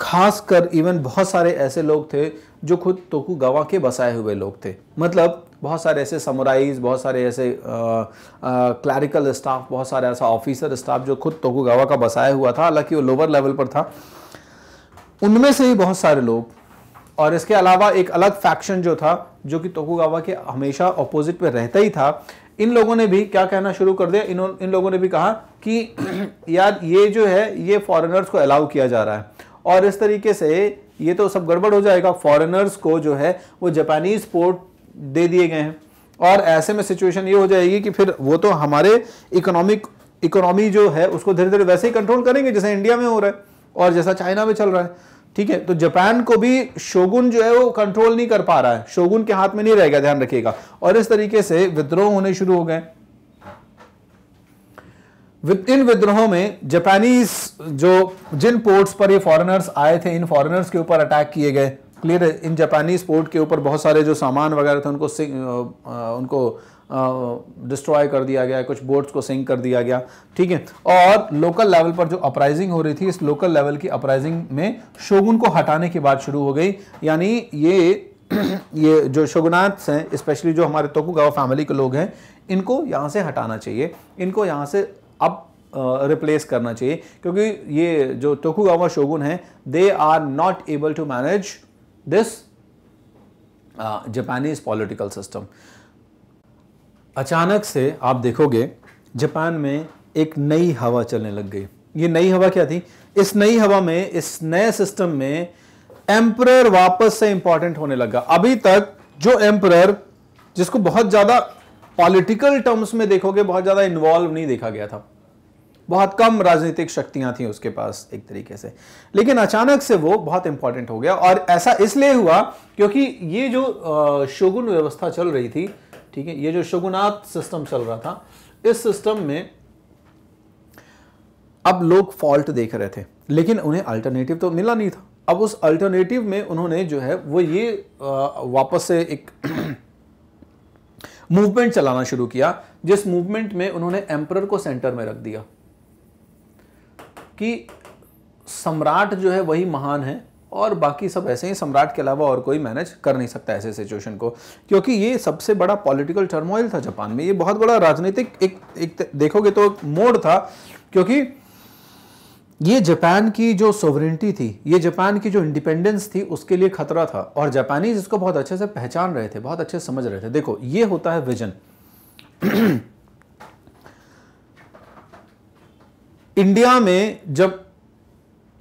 खासकर इवन बहुत सारे ऐसे लोग थे जो खुद तोकुगावा के बसाए हुए लोग थे मतलब बहुत सारे ऐसे समुराइज बहुत सारे ऐसे क्लैरिकल स्टाफ बहुत सारे ऐसा ऑफिसर स्टाफ जो खुद तोकुगावा का बसाया हुआ था हालांकि वो लोअर लेवल पर था उनमें से ही बहुत सारे लोग और इसके अलावा एक अलग फैक्शन जो था जो कि तोकुगावा के हमेशा अपोजिट पे रहता ही था इन लोगों ने भी क्या कहना शुरू कर दिया इन इन लोगों ने भी कहा कि यार ये जो है ये फॉरेनर्स को अलाउ किया जा रहा है और इस तरीके से ये तो सब गड़बड़ हो जाएगा फॉरेनर्स को जो है वो जापानीज पोर्ट दे दिए गए हैं और ऐसे में सिचुएशन ये हो जाएगी कि फिर वो तो हमारे इकोनॉमिक इकोनॉमी जो है उसको धीरे धीरे वैसे ही कंट्रोल करेंगे जैसे इंडिया में हो रहा है और जैसा चाइना में चल रहा है ठीक है तो जापान को भी शोगुन जो है वो कंट्रोल नहीं कर पा रहा है शोगुन के हाथ में नहीं रहेगा ध्यान रखिएगा और इस तरीके से विद्रोह होने शुरू हो गए इन विद्रोहों में जापानीज जो जिन पोर्ट्स पर ये फॉरेनर्स आए थे इन फॉरेनर्स के ऊपर अटैक किए गए क्लियर है इन जापानीज पोर्ट के ऊपर बहुत सारे जो सामान वगैरह थे उनको उनको डिस्ट्रॉय कर दिया गया कुछ बोट्स को सिंक कर दिया गया ठीक है और लोकल लेवल पर जो अपराइजिंग हो रही थी इस लोकल लेवल की अपराइजिंग में शोगुन को हटाने की बात शुरू हो गई यानी ये ये जो शोगुनाथ हैं स्पेशली जो हमारे तोकुगावा फैमिली के लोग हैं इनको यहाँ से हटाना चाहिए इनको यहाँ से अब रिप्लेस करना चाहिए क्योंकि ये जो तोकुगावा शोगुन हैं they are not able to manage this Japanese political system अचानक से आप देखोगे जापान में एक नई हवा चलने लग गई ये नई हवा क्या थी इस नई हवा में इस नए सिस्टम में एम्प्रर वापस से इंपॉर्टेंट होने लगा अभी तक जो एम्प्रर जिसको बहुत ज्यादा पॉलिटिकल टर्म्स में देखोगे बहुत ज्यादा इन्वॉल्व नहीं देखा गया था बहुत कम राजनीतिक शक्तियां थी उसके पास एक तरीके से लेकिन अचानक से वो बहुत इंपॉर्टेंट हो गया और ऐसा इसलिए हुआ क्योंकि ये जो शोगुन व्यवस्था चल रही थी ठीक है ये जो शगुनाथ सिस्टम चल रहा था इस सिस्टम में अब लोग फॉल्ट देख रहे थे लेकिन उन्हें अल्टरनेटिव तो मिला नहीं था अब उस अल्टरनेटिव में उन्होंने जो है वो ये वापस से एक मूवमेंट चलाना शुरू किया जिस मूवमेंट में उन्होंने एम्पर को सेंटर में रख दिया कि सम्राट जो है वही महान है और बाकी सब ऐसे ही सम्राट के अलावा और कोई मैनेज कर नहीं सकता ऐसे सिचुएशन को क्योंकि ये सबसे बड़ा पॉलिटिकल टर्मोइल था जापान में ये बहुत बड़ा राजनीतिक एक एक देखोगे तो मोड़ था क्योंकि ये जापान की जो सोवरेंटी थी ये जापान की जो इंडिपेंडेंस थी उसके लिए खतरा था और जापानीज इसको बहुत अच्छे से पहचान रहे थे बहुत अच्छे से समझ रहे थे देखो ये होता है विजन इंडिया में जब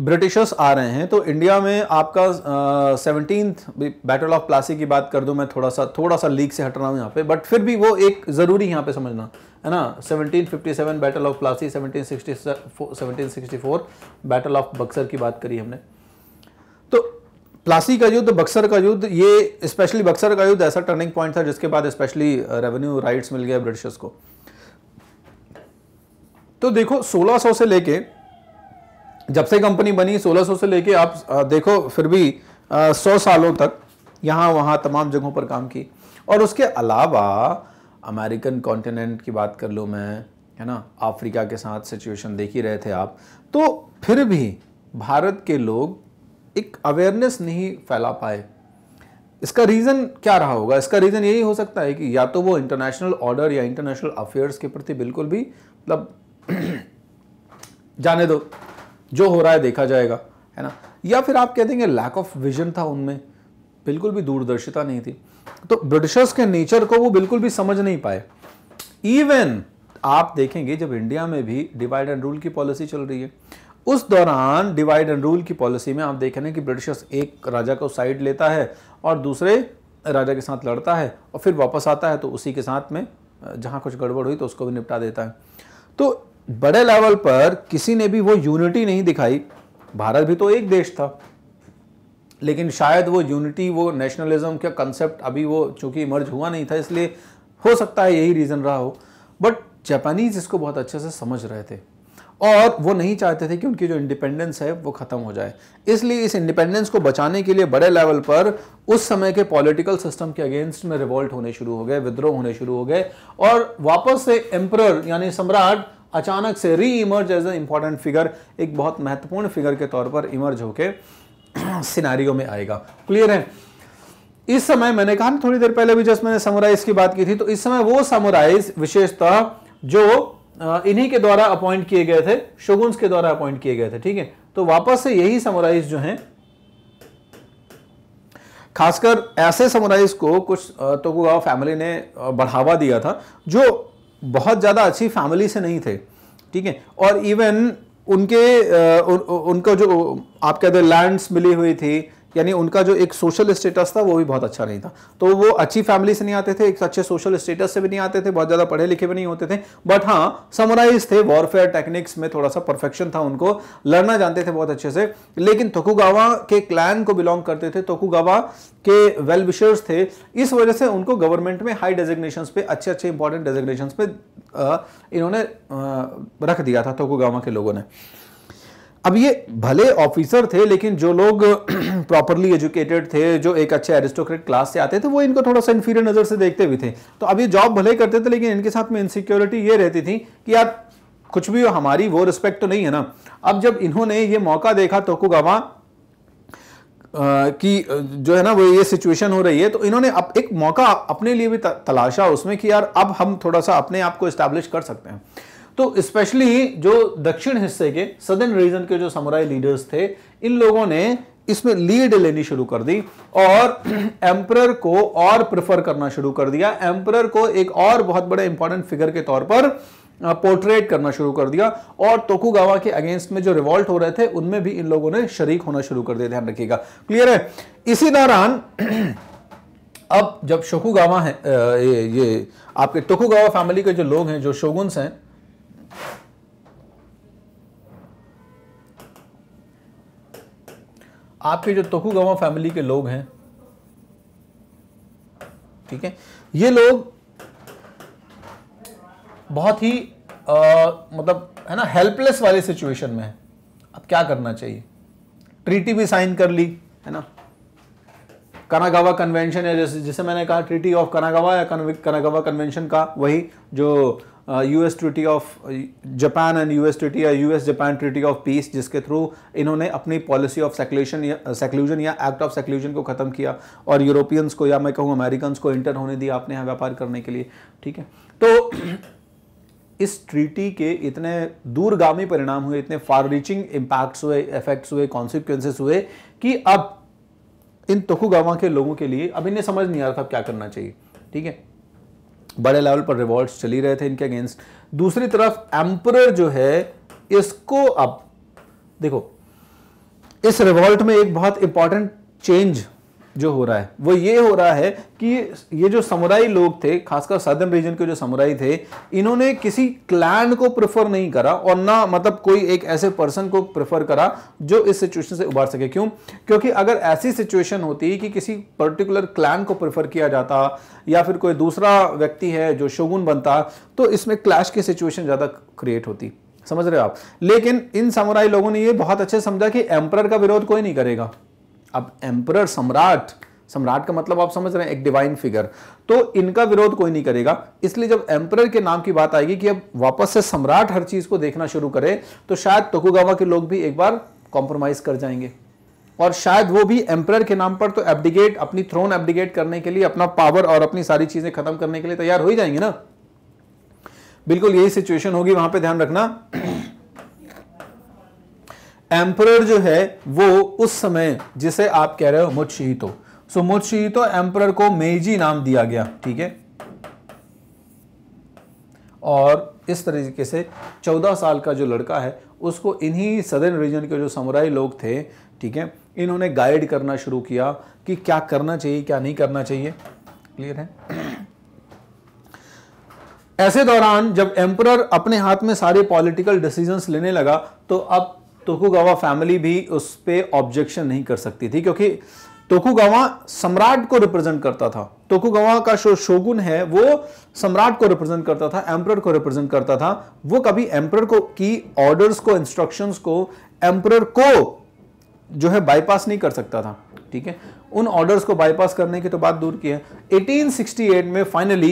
ब्रिटिशर्स आ रहे हैं तो इंडिया में आपका सेवनटीन बैटल ऑफ प्लासी की बात कर दूं मैं थोड़ा सा थोड़ा सा लीक से हट रहा हूँ यहाँ पे बट फिर भी वो एक ज़रूरी यहाँ पे समझना है ना 1757 battle of Plassey 1764 1764 battle of Buxar की बात करी हमने तो प्लासी का युद्ध बक्सर का युद्ध ये स्पेशली बक्सर का युद्ध ऐसा टर्निंग पॉइंट था जिसके बाद स्पेशली रेवेन्यू राइट्स मिल गया ब्रिटिशर्स को तो देखो 1600 से लेके जब से कंपनी बनी 1600 से लेके आप देखो फिर भी सौ सालों तक यहाँ वहाँ तमाम जगहों पर काम की और उसके अलावा अमेरिकन कॉन्टिनेंट की बात कर लो मैं है ना अफ्रीका के साथ सिचुएशन देख ही रहे थे आप तो फिर भी भारत के लोग एक अवेयरनेस नहीं फैला पाए इसका रीज़न क्या रहा होगा इसका रीज़न यही हो सकता है कि या तो वो इंटरनेशनल ऑर्डर या इंटरनेशनल अफेयर्स के प्रति बिल्कुल भी मतलब जाने दो जो हो रहा है देखा जाएगा है ना या फिर आप कह देंगे लैक ऑफ विजन था उनमें बिल्कुल भी दूरदर्शिता नहीं थी तो ब्रिटिशर्स के नेचर को वो बिल्कुल भी समझ नहीं पाए इवन आप देखेंगे जब इंडिया में भी डिवाइड एंड रूल की पॉलिसी चल रही है उस दौरान डिवाइड एंड रूल की पॉलिसी में आप देख रहे हैं कि ब्रिटिशर्स एक राजा को साइड लेता है और दूसरे राजा के साथ लड़ता है और फिर वापस आता है तो उसी के साथ में जहां कुछ गड़बड़ हुई तो उसको भी निपटा देता है तो बड़े लेवल पर किसी ने भी वो यूनिटी नहीं दिखाई भारत भी तो एक देश था लेकिन शायद वो यूनिटी वो नेशनलिज्म का कंसेप्ट अभी वो चूंकि इमर्ज हुआ नहीं था इसलिए हो सकता है यही रीज़न रहा हो बट जापानीज इसको बहुत अच्छे से समझ रहे थे और वो नहीं चाहते थे कि उनकी जो इंडिपेंडेंस है वो ख़त्म हो जाए इसलिए इस इंडिपेंडेंस को बचाने के लिए बड़े लेवल पर उस समय के पॉलिटिकल सिस्टम के अगेंस्ट में रिवॉल्ट होने शुरू हो गए विद्रोह होने शुरू हो गए और वापस से एम्प्रर यानी सम्राट अचानक से reemerge as a important figure एक बहुत महत्वपूर्ण फिगर के तौर पर इमर्ज होके सिनारियों में आएगा क्लियर है इस समय मैंने कहा ना थोड़ी देर पहले भी जस्ट मैंने समुराइज की बात की थी तो इस समय वो समुराइज विशेषतः जो इन्हीं के द्वारा अपॉइंट किए गए थे शोगुन्स के द्वारा अपॉइंट किए गए थे ठीक है तो वापस से यही समुराइज जो है खासकर ऐसे समुराइज को कुछ तो फैमिली ने बढ़ावा दिया था जो बहुत ज़्यादा अच्छी फैमिली से नहीं थे ठीक है और इवन उनके उनका जो आप कहते हैं लैंड्स मिली हुई थी यानी उनका जो एक सोशल स्टेटस था वो भी बहुत अच्छा नहीं था तो वो अच्छी फैमिली से नहीं आते थे एक अच्छे सोशल स्टेटस से भी नहीं आते थे बहुत ज़्यादा पढ़े लिखे भी नहीं होते थे बट हाँ समराइज थे वॉरफेयर टेक्निक्स में थोड़ा सा परफेक्शन था उनको लड़ना जानते थे बहुत अच्छे से लेकिन तोकुगावा के क्लैन को बिलोंग करते थे तोकुगावा के वेल विशर्स थे इस वजह से उनको गवर्नमेंट में हाई डेजिग्नेशन पे अच्छे अच्छे इंपॉर्टेंट डेजिग्नेशन पे इन्होंने रख दिया था तोकुगावा के लोगों ने अब ये भले ऑफिसर थे लेकिन जो लोग प्रॉपरली एजुकेटेड थे जो एक अच्छे एरिस्टोक्रेट क्लास से आते थे वो इनको थोड़ा सा इन्फीरियर नज़र से देखते भी थे तो अब ये जॉब भले करते थे लेकिन इनके साथ में इनसिक्योरिटी ये रहती थी कि यार कुछ भी हो हमारी वो रिस्पेक्ट तो नहीं है ना अब जब इन्होंने ये मौका देखा तो कि जो है ना वो ये सिचुएशन हो रही है तो इन्होंने अब एक मौका अपने लिए भी तलाशा उसमें कि यार अब हम थोड़ा सा अपने आप को इस्टेब्लिश कर सकते हैं तो स्पेशली जो दक्षिण हिस्से के सदर्न रीजन के जो समुराई लीडर्स थे इन लोगों ने इसमें लीड लेनी शुरू कर दी और एम्प्रर को और प्रेफर करना शुरू कर दिया एम्प्रर को एक और बहुत बड़े इंपॉर्टेंट फिगर के तौर पर पोर्ट्रेट करना शुरू कर दिया और तोकुगावा के अगेंस्ट में जो रिवॉल्ट हो रहे थे उनमें भी इन लोगों ने शरीक होना शुरू कर दिया ध्यान रखिएगा क्लियर है इसी दौरान अब जब शोकुगावा है ये आपके टोकुगावा फैमिली के जो लोग हैं जो शोगुन्स हैं आपके जो तोकुगावा फैमिली के लोग हैं ठीक है ये लोग बहुत ही आ, मतलब है ना हेल्पलेस वाले सिचुएशन में है अब क्या करना चाहिए ट्रीटी भी साइन कर ली है ना कनागावा कन्वेंशन है जैसे जिसे मैंने कहा ट्रीटी ऑफ कनागावा या कनागावा कन्वेंशन का वही जो US treaty of Japan and US treaty या US Japan treaty of peace जिसके थ्रू इन्होंने अपनी पॉलिसी ऑफ सेक्लूशन सेक्लूजन या एक्ट ऑफ सेक्लूजन को ख़त्म किया और यूरोपियंस को या मैं कहूँ अमेरिकन को इंटर होने दिया अपने यहाँ व्यापार करने के लिए ठीक है तो इस ट्रीटी के इतने दूरगामी परिणाम हुए इतने फार रीचिंग इम्पैक्ट्स हुए इफेक्ट्स हुए कॉन्सिक्वेंसेस हुए कि अब इन तुखुगावा के लोगों के लिए अब इन्हें समझ नहीं आ रहा था अब क्या करना चाहिए ठीक है बड़े लेवल पर रिवॉल्ट चली रहे थे इनके अगेंस्ट दूसरी तरफ एम्पर जो है इसको अब देखो इस रिवॉल्ट में एक बहुत इंपॉर्टेंट चेंज जो हो रहा है वो ये हो रहा है कि ये जो समुराई लोग थे खासकर सदर्न रीजन के जो समुराई थे इन्होंने किसी क्लैंड को प्रेफर नहीं करा और ना मतलब कोई एक ऐसे पर्सन को प्रेफर करा जो इस सिचुएशन से उबार सके क्यों क्योंकि अगर ऐसी सिचुएशन होती कि किसी पर्टिकुलर क्लैंड को प्रेफर किया जाता या फिर कोई दूसरा व्यक्ति है जो शोगुन बनता तो इसमें क्लैश की सिचुएशन ज़्यादा क्रिएट होती समझ रहे हो आप लेकिन इन समुराई लोगों ने ये बहुत अच्छे समझा कि एम्पर का विरोध कोई नहीं करेगा अब एम्पर सम्राट सम्राट का मतलब आप समझ रहे हैं एक डिवाइन फिगर तो इनका विरोध कोई नहीं करेगा इसलिए जब एम्पर के नाम की बात आएगी कि अब वापस से सम्राट हर चीज को देखना शुरू करे तो शायद तोकुगावा के लोग भी एक बार कॉम्प्रोमाइज कर जाएंगे और शायद वो भी एम्पर के नाम पर तो एबडिगेट अपनी थ्रोन एबडिगेट करने के लिए अपना पावर और अपनी सारी चीजें खत्म करने के लिए तैयार हो ही जाएंगे ना बिल्कुल यही सिचुएशन होगी वहां पे ध्यान रखना एम्पर जो है वो उस समय जिसे आप कह रहे हो मुत्शीतो सो मुत्शीतो एम्पर को मेजी नाम दिया गया ठीक है और इस तरीके से 14 साल का जो लड़का है उसको इन्हीं सदर्न रीजन के जो समुराई लोग थे ठीक है इन्होंने गाइड करना शुरू किया कि क्या करना चाहिए क्या नहीं करना चाहिए क्लियर है ऐसे दौरान जब एम्पर अपने हाथ में सारे पॉलिटिकल डिसीजंस लेने लगा तो अब तोकुगावा फैमिली भी उस पर ऑब्जेक्शन नहीं कर सकती थी क्योंकि तोकुगावा सम्राट को रिप्रेजेंट करता था तोकुगावा का जो शोगुन है वो सम्राट को रिप्रेजेंट करता था एम्प्रर को रिप्रेजेंट करता था वो कभी एम्प्रर को की ऑर्डर्स को इंस्ट्रक्शंस को एम्प्रर को जो है बाईपास नहीं कर सकता था ठीक है उन ऑर्डर्स को बाईपास करने की तो बात दूर की है 1868 में फाइनली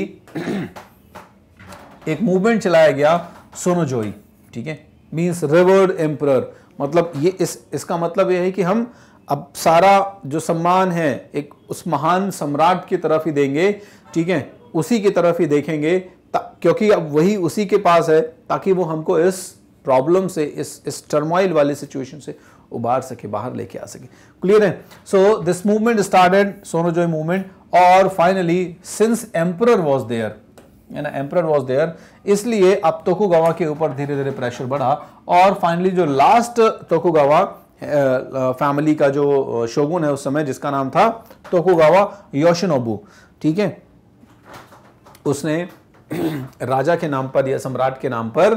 एक मूवमेंट चलाया गया सोनोजोई ठीक है मीन्स रिवर्ड एम्प्रर मतलब ये इस इसका मतलब ये है कि हम अब सारा जो सम्मान है एक उस महान सम्राट की तरफ ही देंगे ठीक है उसी की तरफ ही देखेंगे क्योंकि अब वही उसी के पास है ताकि वो हमको इस प्रॉब्लम से इस इस टर्मोइल वाले सिचुएशन से उबार सके बाहर लेके आ सके क्लियर है so this movement started Sonno Joi movement और finally since emperor was there emperor emperor was there इसलिए अब तोकुगावा के ऊपर धीरे धीरे प्रेशर बढ़ा और फाइनली जो लास्ट तोकुगावा फैमिली का जो शोगुन है उस समय जिसका नाम था तोकुगावा योशिनोबू ठीक है उसने राजा के नाम पर या सम्राट के नाम पर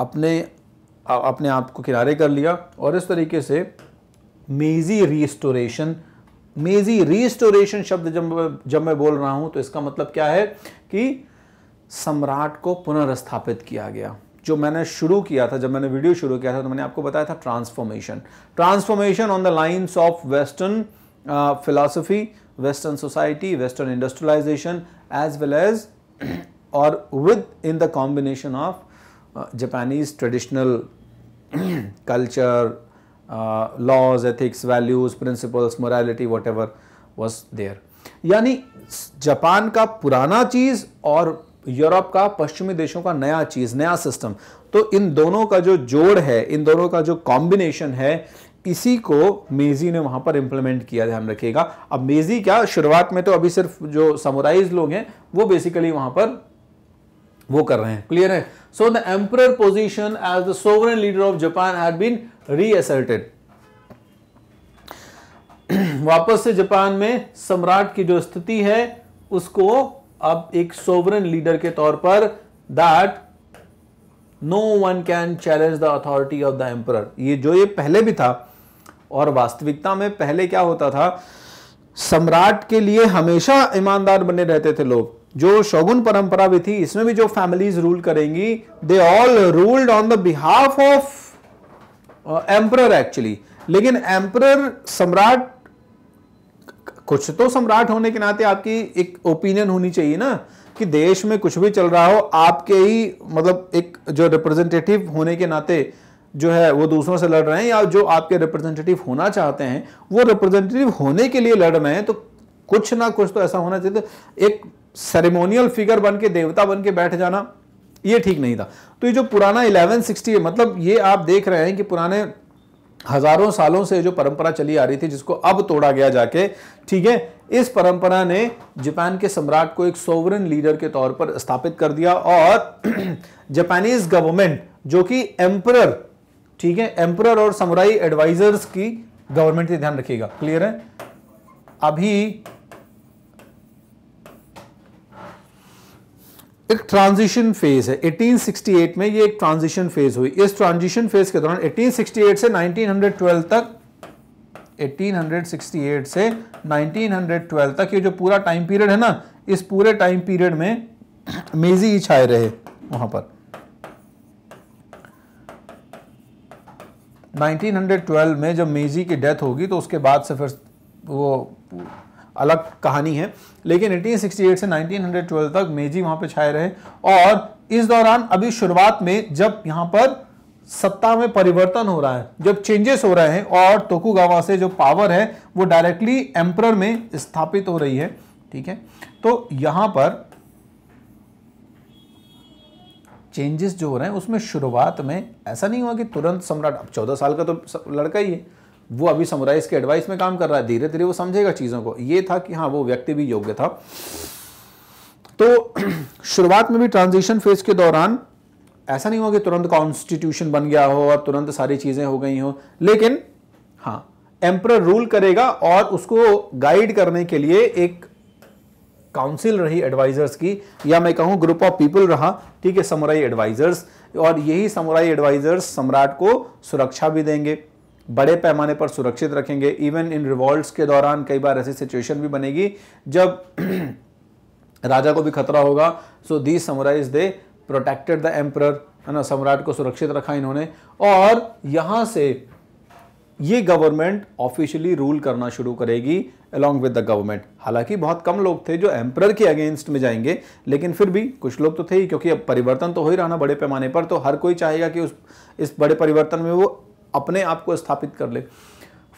अपने अपने आप को किनारे कर लिया और इस तरीके से मेजी रिस्टोरेशन मेजी रिस्टोरेशन शब्द जब जब मैं बोल रहा हूं तो इसका मतलब क्या है कि सम्राट को पुनर्स्थापित किया गया जो मैंने शुरू किया था जब मैंने वीडियो शुरू किया था तो मैंने आपको बताया था transformation transformation on the lines of western philosophy western society western industrialization as well as और within the combination of Japanese traditional culture laws ethics values principles morality whatever was there यानी Japan का पुराना चीज़ और Europe का पश्चिमी देशों का नया चीज नया सिस्टम तो इन दोनों का जो जोड़ है इन दोनों का जो कॉम्बिनेशन है इसी को मेजी ने वहां पर इंप्लीमेंट किया ध्यान रखिएगा अब मेजी क्या शुरुआत में तो अभी सिर्फ जो समुराइज लोग हैं वो बेसिकली वहां पर वो कर रहे हैं क्लियर है so the emperor position as the sovereign leader of Japan है वापस से जापान में सम्राट की जो स्थिति है उसको अब एक सोवरन लीडर के तौर पर that no one can challenge the authority of the emperor ये जो ये पहले भी था और वास्तविकता में पहले क्या होता था सम्राट के लिए हमेशा ईमानदार बने रहते थे लोग जो शोगुन परंपरा भी थी इसमें भी जो फैमिलीज रूल करेंगी they all ruled on the behalf of emperor actually लेकिन एम्पर सम्राट कुछ तो सम्राट होने के नाते आपकी एक ओपिनियन होनी चाहिए ना कि देश में कुछ भी चल रहा हो आपके ही मतलब एक जो रिप्रेजेंटेटिव होने के नाते जो है वो दूसरों से लड़ रहे हैं या जो आपके रिप्रेजेंटेटिव होना चाहते हैं वो रिप्रेजेंटेटिव होने के लिए लड़ रहे हैं तो कुछ ना कुछ तो ऐसा होना चाहिए एक सेरेमोनियल फिगर बन के देवता बन के बैठ जाना ये ठीक नहीं था तो ये जो पुराना 1160 है मतलब ये आप देख रहे हैं कि पुराने हजारों सालों से जो परंपरा चली आ रही थी जिसको अब तोड़ा गया जाके ठीक है इस परंपरा ने जापान के सम्राट को एक सोवरन लीडर के तौर पर स्थापित कर दिया और जापानीज गवर्नमेंट जो कि एम्परर ठीक है एम्परर और समुराई एडवाइजर्स की गवर्नमेंट से ध्यान रखिएगा क्लियर है अभी एक ट्रांजिशन फेज है 1868 में ये एक ट्रांजिशन फेज हुई इस ट्रांजिशन फेज के दौरान 1868 से 1912 तक 1868 से 1912 तक ये जो पूरा टाइम पीरियड है ना इस पूरे टाइम पीरियड में मेजी ही छाए रहे वहां पर 1912 में जब मेजी की डेथ होगी तो उसके बाद से फिर वो अलग कहानी है लेकिन 1868 से 1912 तक मेजी वहां पे छाए रहे और इस दौरान अभी शुरुआत में जब यहां पर सत्ता में परिवर्तन हो रहा है जब चेंजेस हो रहे हैं और तोकुगावा से जो पावर है वो डायरेक्टली एम्प्रर में स्थापित हो रही है ठीक है तो यहां पर चेंजेस जो हो रहे हैं उसमें शुरुआत में ऐसा नहीं हुआ कि तुरंत सम्राट अब चौदह साल का तो लड़का ही है वो अभी समुदाय के एडवाइस में काम कर रहा है धीरे धीरे वो समझेगा चीज़ों को ये था कि हाँ वो व्यक्ति भी योग्य था तो शुरुआत में भी ट्रांजिशन फेज के दौरान ऐसा नहीं हुआ कि तुरंत कॉन्स्टिट्यूशन बन गया हो और तुरंत सारी चीज़ें हो गई हो लेकिन हाँ एम्पर रूल करेगा और उसको गाइड करने के लिए एक काउंसिल रही एडवाइजर्स की या मैं कहूं ग्रुप ऑफ पीपल रहा ठीक है समुराई एडवाइजर्स और यही समुराई एडवाइजर्स सम्राट को सुरक्षा भी देंगे बड़े पैमाने पर सुरक्षित रखेंगे इवन इन रिवॉल्ट्स के दौरान कई बार ऐसी सिचुएशन भी बनेगी जब राजा को भी खतरा होगा so the summarize they protected the emperor है ना सम्राट को सुरक्षित रखा इन्होंने और यहां से ये गवर्नमेंट ऑफिशियली रूल करना शुरू करेगी अलॉन्ग विद द गवर्नमेंट हालांकि बहुत कम लोग थे जो एम्प्रर के अगेंस्ट में जाएंगे लेकिन फिर भी कुछ लोग तो थे ही क्योंकि अब परिवर्तन तो हो ही रहा ना बड़े पैमाने पर तो हर कोई चाहेगा कि उस इस बड़े परिवर्तन में वो अपने आप को स्थापित कर ले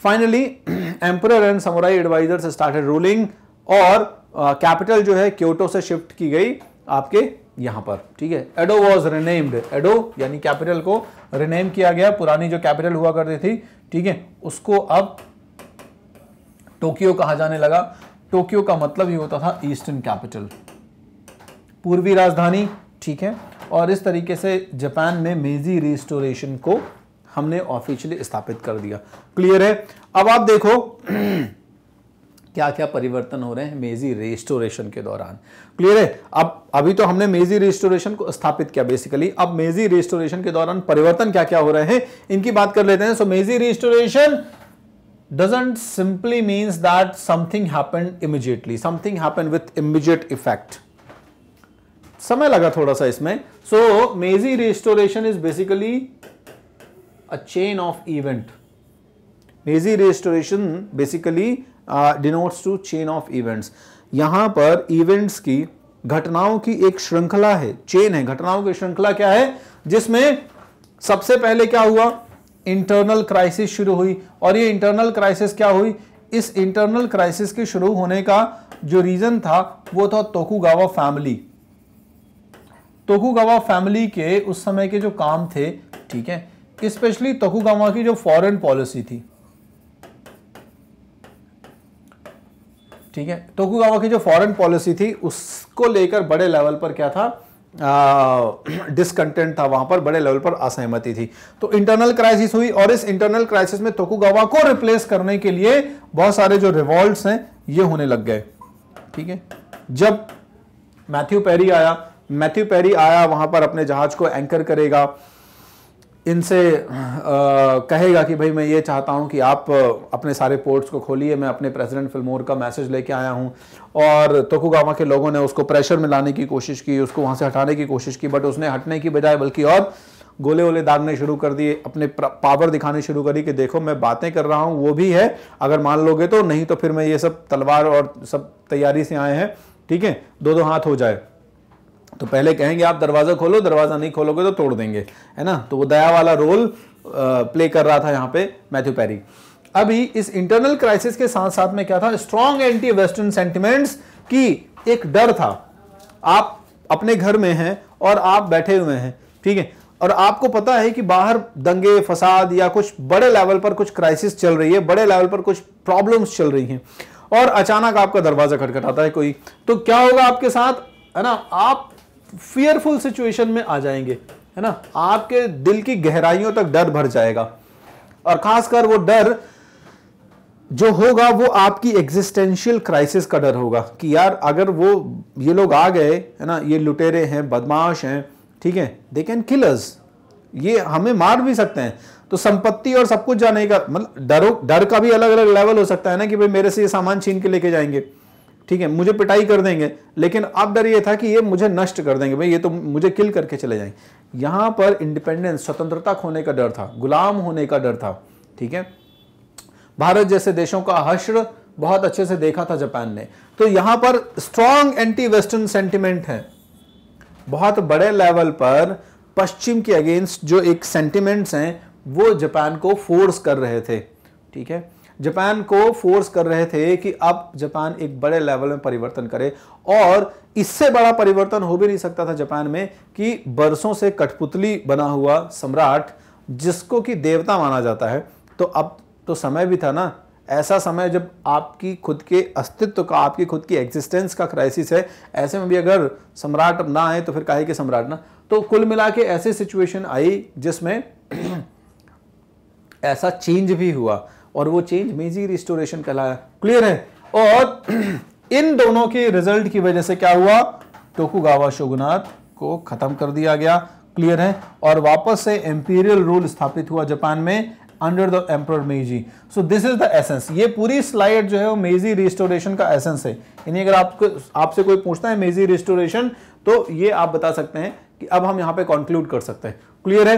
finally emperor and samurai advisor started ruling और कैपिटल uh, जो है क्योटो से शिफ्ट की गई आपके यहां पर ठीक है एडो वॉज रिनेम्ड एडो यानी कैपिटल को रिनेम किया गया पुरानी जो कैपिटल हुआ करती थी ठीक है उसको अब टोक्यो कहा जाने लगा टोक्यो का मतलब ही होता था ईस्टर्न कैपिटल पूर्वी राजधानी ठीक है और इस तरीके से जापान में मेजी रिस्टोरेशन को हमने ऑफिशियली स्थापित कर दिया क्लियर है अब आप देखो क्या क्या परिवर्तन हो रहे हैं मेजी रेस्टोरेशन के दौरान क्लियर है अब अभी तो हमने मेजी रेस्टोरेशन को स्थापित किया बेसिकली अब मेजी रेस्टोरेशन के दौरान परिवर्तन क्या क्या हो रहे हैं इनकी बात कर लेते हैं so Meiji restoration doesn't simply means that something happen immediately something happen with immediate effect समय लगा थोड़ा सा इसमें so Meiji restoration is basically a chain of event. Meiji restoration basically uh, denotes to chain of events. यहाँ पर events की घटनाओं की एक श्रृंखला है चेन है घटनाओं की श्रृंखला क्या है जिसमें सबसे पहले क्या हुआ इंटरनल क्राइसिस शुरू हुई और ये इंटरनल क्राइसिस क्या हुई इस इंटरनल क्राइसिस के शुरू होने का जो रीजन था वो था तोकुगावा फैमिली तोकुगावा फैमिली के उस समय के जो काम थे ठीक है स्पेशली तकुगामा की जो फॉरेन पॉलिसी थी ठीक है तोकुगावा की जो फॉरेन पॉलिसी थी उसको लेकर बड़े लेवल पर क्या था डिसकंटेंट था वहां पर बड़े लेवल पर असहमति थी तो इंटरनल क्राइसिस हुई और इस इंटरनल क्राइसिस में तोकुगावा को रिप्लेस करने के लिए बहुत सारे जो रिवॉल्ट हैं ये होने लग गए ठीक है जब मैथ्यू पेरी आया मैथ्यू पेरी आया वहां पर अपने जहाज को एंकर करेगा इनसे कहेगा कि भाई मैं ये चाहता हूँ कि आप अपने सारे पोर्ट्स को खोलिए मैं अपने प्रेसिडेंट फिल्मोर का मैसेज लेके आया हूँ और तोकुगावा के लोगों ने उसको प्रेशर में लाने की कोशिश की उसको वहाँ से हटाने की कोशिश की बट उसने हटने की बजाय बल्कि और गोले वोले दागने शुरू कर दिए अपने पावर दिखाने शुरू करी कि देखो मैं बातें कर रहा हूँ वो भी है अगर मान लोगे तो नहीं तो फिर मैं ये सब तलवार और सब तैयारी से आए हैं ठीक है दो दो हाथ हो जाए तो पहले कहेंगे आप दरवाज़ा खोलो दरवाज़ा नहीं खोलोगे तो तोड़ देंगे है ना तो वो दया वाला रोल प्ले कर रहा था यहाँ पे मैथ्यू पैरी अभी इस इंटरनल क्राइसिस के साथ साथ में क्या था स्ट्रॉन्ग एंटी वेस्टर्न सेंटिमेंट्स की एक डर था आप अपने घर में हैं और आप बैठे हुए हैं ठीक है और आपको पता है कि बाहर दंगे फसाद या कुछ बड़े लेवल पर कुछ क्राइसिस चल रही है बड़े लेवल पर कुछ प्रॉब्लम्स चल रही हैं और अचानक आपका दरवाज़ा खटखटाता है कोई तो क्या होगा आपके साथ है ना आप फियरफुल सिचुएशन में आ जाएंगे है ना आपके दिल की गहराइयों तक डर भर जाएगा और खासकर वो डर जो होगा वो आपकी एग्जिस्टेंशियल क्राइसिस का डर होगा कि यार अगर वो ये लोग आ गए है ना ये लुटेरे हैं बदमाश हैं ठीक है दे कैन किलर्स ये हमें मार भी सकते हैं तो संपत्ति और सब कुछ जाने का मतलब डर डर का भी अलग अलग लेवल हो सकता है ना कि भाई मेरे से ये सामान छीन के लेके जाएंगे ठीक है मुझे पिटाई कर देंगे लेकिन अब डर ये था कि ये मुझे नष्ट कर देंगे भाई ये तो मुझे किल करके चले जाएंगे यहां पर इंडिपेंडेंस स्वतंत्रता खोने का डर था गुलाम होने का डर था ठीक है भारत जैसे देशों का हश्र बहुत अच्छे से देखा था जापान ने तो यहां पर स्ट्रांग एंटी वेस्टर्न सेंटिमेंट है बहुत बड़े लेवल पर पश्चिम के अगेंस्ट जो एक सेंटिमेंट्स हैं वो जापान को फोर्स कर रहे थे ठीक है जापान को फोर्स कर रहे थे कि अब जापान एक बड़े लेवल में परिवर्तन करे और इससे बड़ा परिवर्तन हो भी नहीं सकता था जापान में कि बरसों से कठपुतली बना हुआ सम्राट जिसको कि देवता माना जाता है तो अब तो समय भी था ना ऐसा समय जब आपकी खुद के अस्तित्व का आपकी खुद की एग्जिस्टेंस का क्राइसिस है ऐसे में भी अगर सम्राट ना आए तो फिर काहे के सम्राट ना तो कुल मिला के ऐसी सिचुएशन आई जिसमें ऐसा चेंज भी हुआ और वो चेंज मेजी रिस्टोरेशन कहलाया क्लियर है और इन दोनों के रिजल्ट की वजह से क्या हुआ टोकुगावा शोगुनाथ को खत्म कर दिया गया क्लियर है और वापस से एम्पीरियल रूल स्थापित हुआ जापान में under the emperor Meiji so this is the essence ये पूरी स्लाइड जो है वो मेजी रिस्टोरेशन का एसेंस है यानी अगर आपको आपसे कोई पूछता है मेजी रिस्टोरेशन तो ये आप बता सकते हैं कि अब हम यहां पे कंक्लूड कर सकते हैं क्लियर है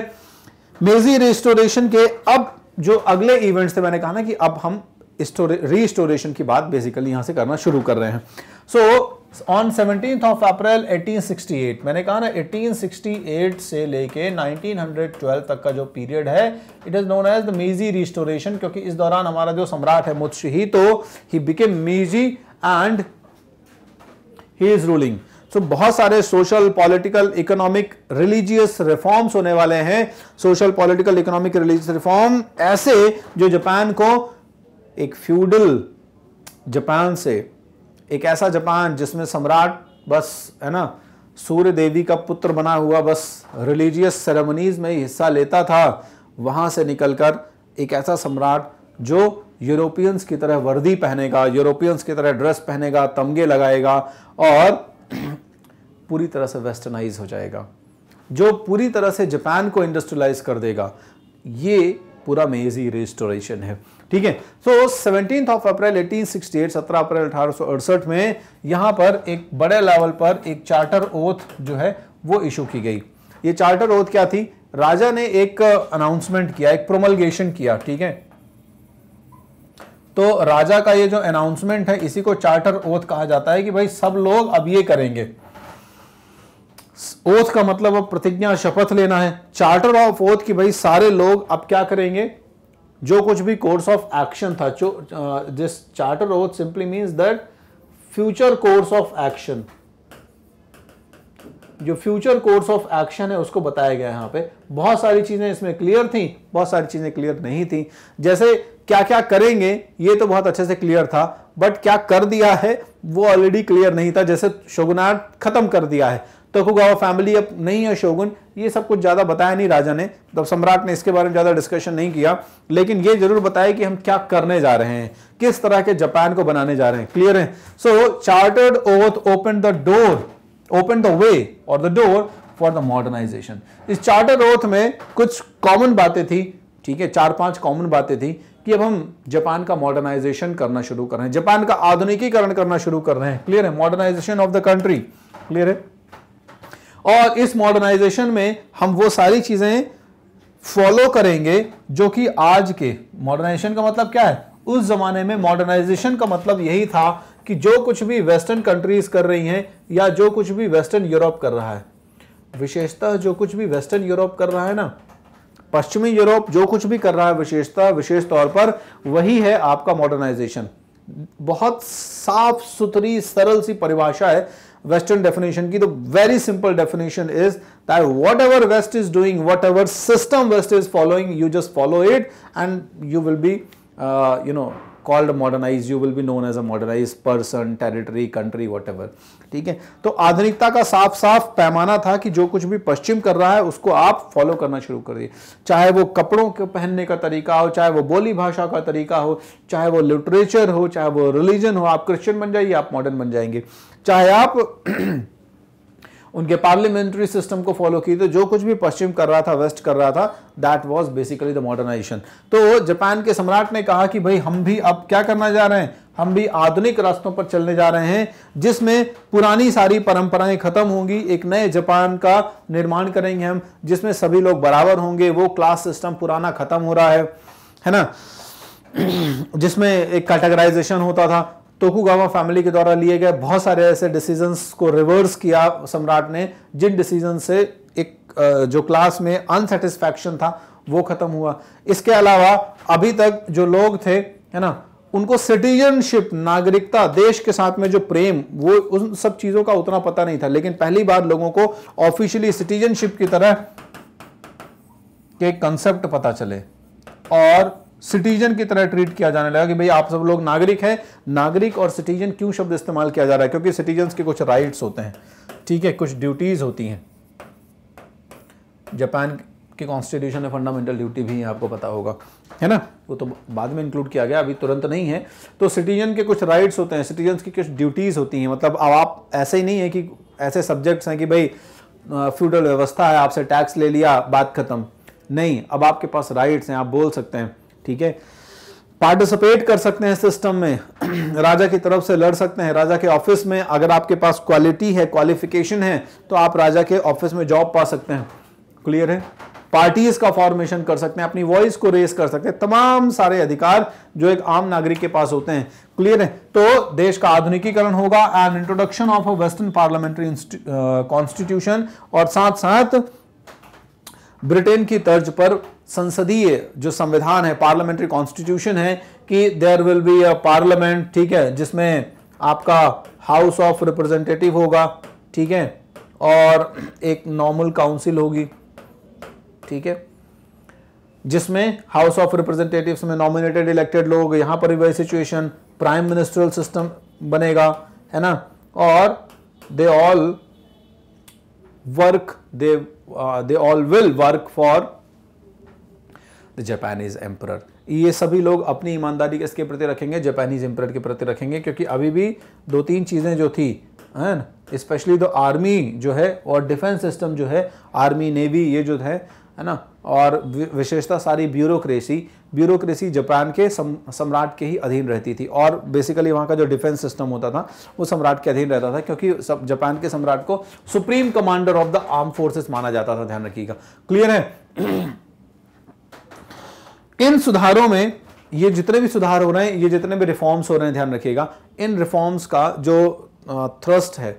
मेजी रिस्टोरेशन के अब जो अगले इवेंट से मैंने कहा ना कि अब हम रीस्टोरेशन की बात बेसिकली यहां से करना शुरू कर रहे हैं so on seventeen of April 1868 मैंने कहा ना 1868 से लेके 1912 तक का जो पीरियड है it is known as the Meiji restoration क्योंकि इस दौरान हमारा जो सम्राट है मुत्शी तो he became Meiji and he is ruling so so, बहुत सारे social political economic religious reforms होने वाले हैं social political economic religious reform ऐसे जो जापान को एक फ्यूडल जापान से एक ऐसा जापान जिसमें सम्राट बस है ना सूर्य देवी का पुत्र बना हुआ बस रिलीजियस सेरेमनीज में हिस्सा लेता था वहां से निकलकर एक ऐसा सम्राट जो यूरोपियंस की तरह वर्दी पहनेगा यूरोपियंस की तरह ड्रेस पहनेगा तमगे लगाएगा और पूरी तरह से वेस्टर्नाइज हो जाएगा जो पूरी तरह से जापान को इंडस्ट्रियलाइज कर देगा ये पूरा मेजी रिस्टोरेशन है ठीक है सो सेवनटीन ऑफ अप्रैल 1868 17 अप्रैल अठारह में यहां पर एक बड़े लेवल पर एक चार्टर ओथ जो है वो इशू की गई ये चार्टर ओथ क्या थी राजा ने एक अनाउंसमेंट किया एक प्रोमलगेशन किया ठीक है तो राजा का ये जो अनाउंसमेंट है इसी को चार्टर ओथ कहा जाता है कि भाई सब लोग अब ये करेंगे ओथ का मतलब अब प्रतिज्ञा शपथ लेना है चार्टर ऑफ ओथ कि भाई सारे लोग अब क्या करेंगे जो कुछ भी कोर्स ऑफ एक्शन था जो जिस charter oath simply means that future course of action जो फ्यूचर कोर्स ऑफ एक्शन है उसको बताया गया यहां पे बहुत सारी चीज़ें इसमें क्लियर थी बहुत सारी चीज़ें क्लियर नहीं थी जैसे क्या क्या करेंगे ये तो बहुत अच्छे से क्लियर था बट क्या कर दिया है वो ऑलरेडी क्लियर नहीं था जैसे शोगुनाट खत्म कर दिया है तोकुगावा फैमिली अब नहीं है शोगुन ये सब कुछ ज़्यादा बताया नहीं राजा ने तब सम्राट ने इसके बारे में ज़्यादा डिस्कशन नहीं किया लेकिन ये जरूर बताया कि हम क्या करने जा रहे हैं किस तरह के जापान को बनाने जा रहे हैं क्लियर है so chartered oath open the door open the way और the door for the modernization इस चार्ट ओथ में कुछ कॉमन बातें थी ठीक है चार पांच कॉमन बातें थी कि अब हम जापान का मॉडर्नाइजेशन करना शुरू कर रहे हैं जापान का आधुनिकीकरण करना शुरू कर रहे हैं क्लियर है modernization of the country clear है और इस मॉडर्नाइजेशन में हम वो सारी चीजें फॉलो करेंगे जो कि आज के मॉडर्नाइजेशन का मतलब क्या है उस जमाने में मॉडर्नाइजेशन का मतलब यही था कि जो कुछ भी वेस्टर्न कंट्रीज कर रही हैं या जो कुछ भी वेस्टर्न यूरोप कर रहा है विशेषतः जो कुछ भी वेस्टर्न यूरोप कर रहा है ना पश्चिमी यूरोप जो कुछ भी कर रहा है विशेषता विशेष तौर पर वही है आपका मॉडर्नाइजेशन बहुत साफ सुथरी सरल सी परिभाषा है वेस्टर्न डेफिनेशन की तो very simple definition is that whatever west is doing whatever system west is following you just follow it and you will be you know called modernize you will be known as a modernize person territory country what ठीक है तो आधुनिकता का साफ साफ पैमाना था कि जो कुछ भी पश्चिम कर रहा है उसको आप फॉलो करना शुरू कर दिए चाहे वो कपड़ों के पहनने का तरीका हो चाहे वो बोली भाषा का तरीका हो चाहे वो लिटरेचर हो चाहे वो रिलीजन हो आप क्रिश्चियन बन जाइए आप मॉडर्न बन जाएंगे चाहे आप उनके पार्लियामेंट्री सिस्टम को फॉलो की तो जो कुछ भी पश्चिम कर रहा था वेस्ट कर रहा था that was basically the modernization तो जापान के सम्राट ने कहा कि भाई हम भी अब क्या करना जा रहे हैं हम भी आधुनिक रास्तों पर चलने जा रहे हैं जिसमें पुरानी सारी परंपराएं खत्म होंगी एक नए जापान का निर्माण करेंगे हम जिसमें सभी लोग बराबर होंगे वो क्लास सिस्टम पुराना खत्म हो रहा है है ना जिसमें एक कैटेगराइजेशन होता था टोकुगावा फैमिली के द्वारा लिए गए बहुत सारे ऐसे डिसीजंस को रिवर्स किया सम्राट ने जिन डिसीजन से एक जो क्लास में अनसेटिस्फैक्शन था वो खत्म हुआ इसके अलावा अभी तक जो लोग थे है ना उनको सिटीजनशिप नागरिकता देश के साथ में जो प्रेम वो उन सब चीजों का उतना पता नहीं था लेकिन पहली बार लोगों को ऑफिशियली सिटीजनशिप की तरह के कंसेप्ट पता चले और सिटीजन की तरह ट्रीट किया जाने लगा कि भाई आप सब लोग नागरिक हैं नागरिक और सिटीजन क्यों शब्द इस्तेमाल किया जा रहा है क्योंकि सिटीजन के कुछ राइट्स होते हैं ठीक है कुछ ड्यूटीज़ होती हैं जापान की कॉन्स्टिट्यूशन में फंडामेंटल ड्यूटी भी है आपको पता होगा है ना वो तो बाद में इंक्लूड किया गया अभी तुरंत नहीं है तो सिटीजन के कुछ राइट्स होते हैं सिटीजन की कुछ ड्यूटीज़ होती हैं मतलब अब आप ऐसे ही नहीं है कि ऐसे सब्जेक्ट्स हैं कि भाई फ्यूडल व्यवस्था है आपसे टैक्स ले लिया बात खत्म नहीं अब आपके पास राइट्स हैं आप बोल सकते हैं ठीक है पार्टिसिपेट कर सकते हैं सिस्टम में राजा की तरफ से लड़ सकते हैं राजा के ऑफिस में अगर आपके पास क्वालिटी है क्वालिफिकेशन है तो आप राजा के ऑफिस में जॉब पा सकते हैं क्लियर है पार्टीज का फॉर्मेशन कर सकते हैं अपनी वॉइस को रेस कर सकते हैं तमाम सारे अधिकार जो एक आम नागरिक के पास होते हैं क्लियर है तो देश का आधुनिकीकरण होगा and introduction of a western parliamentary constitution और साथ साथ ब्रिटेन की तर्ज पर संसदीय जो संविधान है पार्लियामेंट्री कॉन्स्टिट्यूशन है कि there will be a parliament ठीक है जिसमें आपका हाउस ऑफ रिप्रेजेंटेटिव होगा ठीक है और एक नॉर्मल काउंसिल होगी ठीक है जिसमें हाउस ऑफ रिप्रेजेंटेटिव्स में नॉमिनेटेड इलेक्टेड लोग यहां पर भी वही सिचुएशन प्राइम मिनिस्ट्रियल सिस्टम बनेगा है ना और they all work they they all will work for Japanese emperor ये सभी लोग अपनी ईमानदारी किसके प्रति रखेंगे जापानीज एम्प्रर के प्रति रखेंगे क्योंकि अभी भी दो तीन चीज़ें जो थी है ना स्पेशली द आर्मी जो है और डिफेंस सिस्टम जो है आर्मी नेवी ये जो है है ना और विशेषता सारी ब्यूरोक्रेसी ब्यूरोक्रेसी जापान के सम, सम्राट के ही अधीन रहती थी और बेसिकली वहाँ का जो डिफेंस सिस्टम होता था वो सम्राट के अधीन रहता था क्योंकि सब जापान के सम्राट को supreme commander of the arm forces माना जाता था ध्यान रखिएगा क्लियर है इन सुधारों में ये जितने भी सुधार हो रहे हैं ये जितने भी रिफॉर्म्स हो रहे हैं ध्यान रखिएगा इन रिफॉर्म्स का जो थ्रस्ट है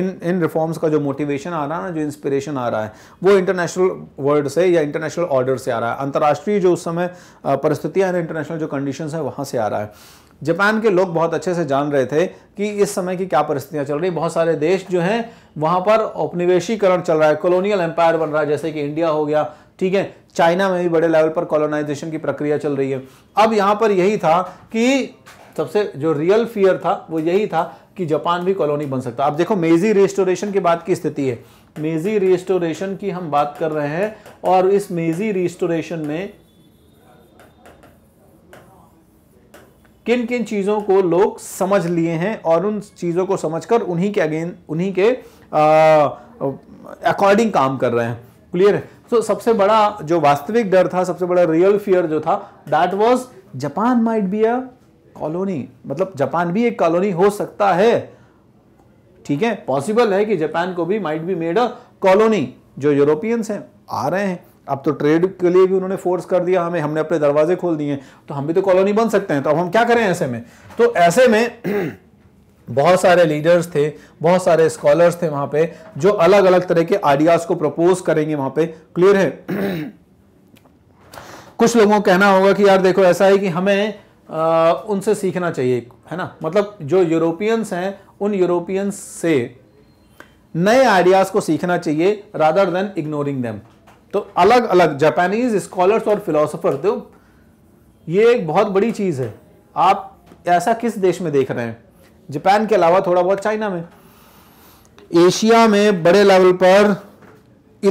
इन इन रिफॉर्म्स का जो मोटिवेशन आ रहा है ना जो इंस्पिरेशन आ रहा है वो इंटरनेशनल वर्ल्ड से या इंटरनेशनल ऑर्डर से आ रहा है अंतर्राष्ट्रीय जो उस समय परिस्थितियाँ हैं इंटरनेशनल जो कंडीशन है वहाँ से आ रहा है जापान के लोग बहुत अच्छे से जान रहे थे कि इस समय की क्या परिस्थितियां चल रही बहुत सारे देश जो हैं वहाँ पर औपनिवेशीकरण चल रहा है कॉलोनियल एम्पायर बन रहा है जैसे कि इंडिया हो गया ठीक है चाइना में भी बड़े लेवल पर कॉलोनाइजेशन की प्रक्रिया चल रही है अब यहां पर यही था कि सबसे जो रियल फियर था वो यही था कि जापान भी कॉलोनी बन सकता अब देखो मेजी रिस्टोरेशन की बात की स्थिति है मेजी रिस्टोरेशन की हम बात कर रहे हैं और इस मेजी रिस्टोरेशन में किन किन चीज़ों को लोग समझ लिए हैं और उन चीज़ों को समझकर उन्हीं के अगेन उन्हीं के अकॉर्डिंग काम कर रहे हैं क्लियर है सो so, सबसे बड़ा जो वास्तविक डर था सबसे बड़ा रियल फियर जो था that was Japan might be a colony मतलब जापान भी एक कॉलोनी हो सकता है ठीक है पॉसिबल है कि जापान को भी might be made a colony जो यूरोपियंस हैं आ रहे हैं अब तो ट्रेड के लिए भी उन्होंने फोर्स कर दिया हमें हमने अपने दरवाजे खोल दिए तो हम भी तो कॉलोनी बन सकते हैं तो अब हम क्या करें ऐसे में तो ऐसे में बहुत सारे लीडर्स थे बहुत सारे स्कॉलर्स थे वहां पे जो अलग अलग तरह के आइडियाज़ को प्रपोज करेंगे वहां पे क्लियर है कुछ लोगों को कहना होगा कि यार देखो ऐसा है कि हमें आ, उनसे सीखना चाहिए है ना मतलब जो यूरोपियंस हैं उन यूरोपियंस से नए आइडियाज़ को सीखना चाहिए रादर देन इग्नोरिंग देम तो अलग अलग जापानीज स्कॉलर्स और फिलोसोफर तो ये एक बहुत बड़ी चीज़ है आप ऐसा किस देश में देख रहे हैं जापान के अलावा थोड़ा बहुत चाइना में एशिया में बड़े लेवल पर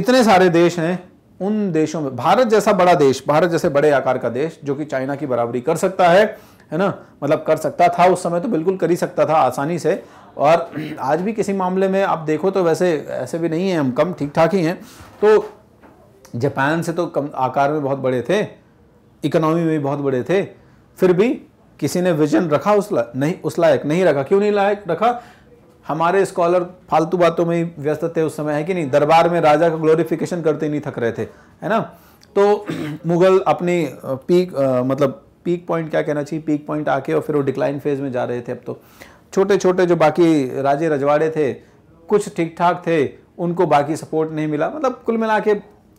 इतने सारे देश हैं उन देशों में भारत जैसा बड़ा देश भारत जैसे बड़े आकार का देश जो कि चाइना की बराबरी कर सकता है है ना मतलब कर सकता था उस समय तो बिल्कुल कर ही सकता था आसानी से और आज भी किसी मामले में आप देखो तो वैसे ऐसे भी नहीं है हम कम ठीक ठाक ही हैं तो जापान से तो कम आकार में बहुत बड़े थे इकोनॉमी में भी बहुत बड़े थे फिर भी किसी ने विजन रखा उस ला, नहीं उस लायक नहीं रखा क्यों नहीं लायक रखा हमारे स्कॉलर फालतू बातों में ही व्यस्त थे उस समय है कि नहीं दरबार में राजा का ग्लोरिफिकेशन करते नहीं थक रहे थे है ना तो मुगल अपनी पीक आ, मतलब पीक पॉइंट क्या कहना चाहिए पीक पॉइंट आके और फिर वो डिक्लाइन फेज में जा रहे थे अब तो छोटे छोटे जो बाकी राजे रजवाड़े थे कुछ ठीक ठाक थे उनको बाकी सपोर्ट नहीं मिला मतलब कुल मिला के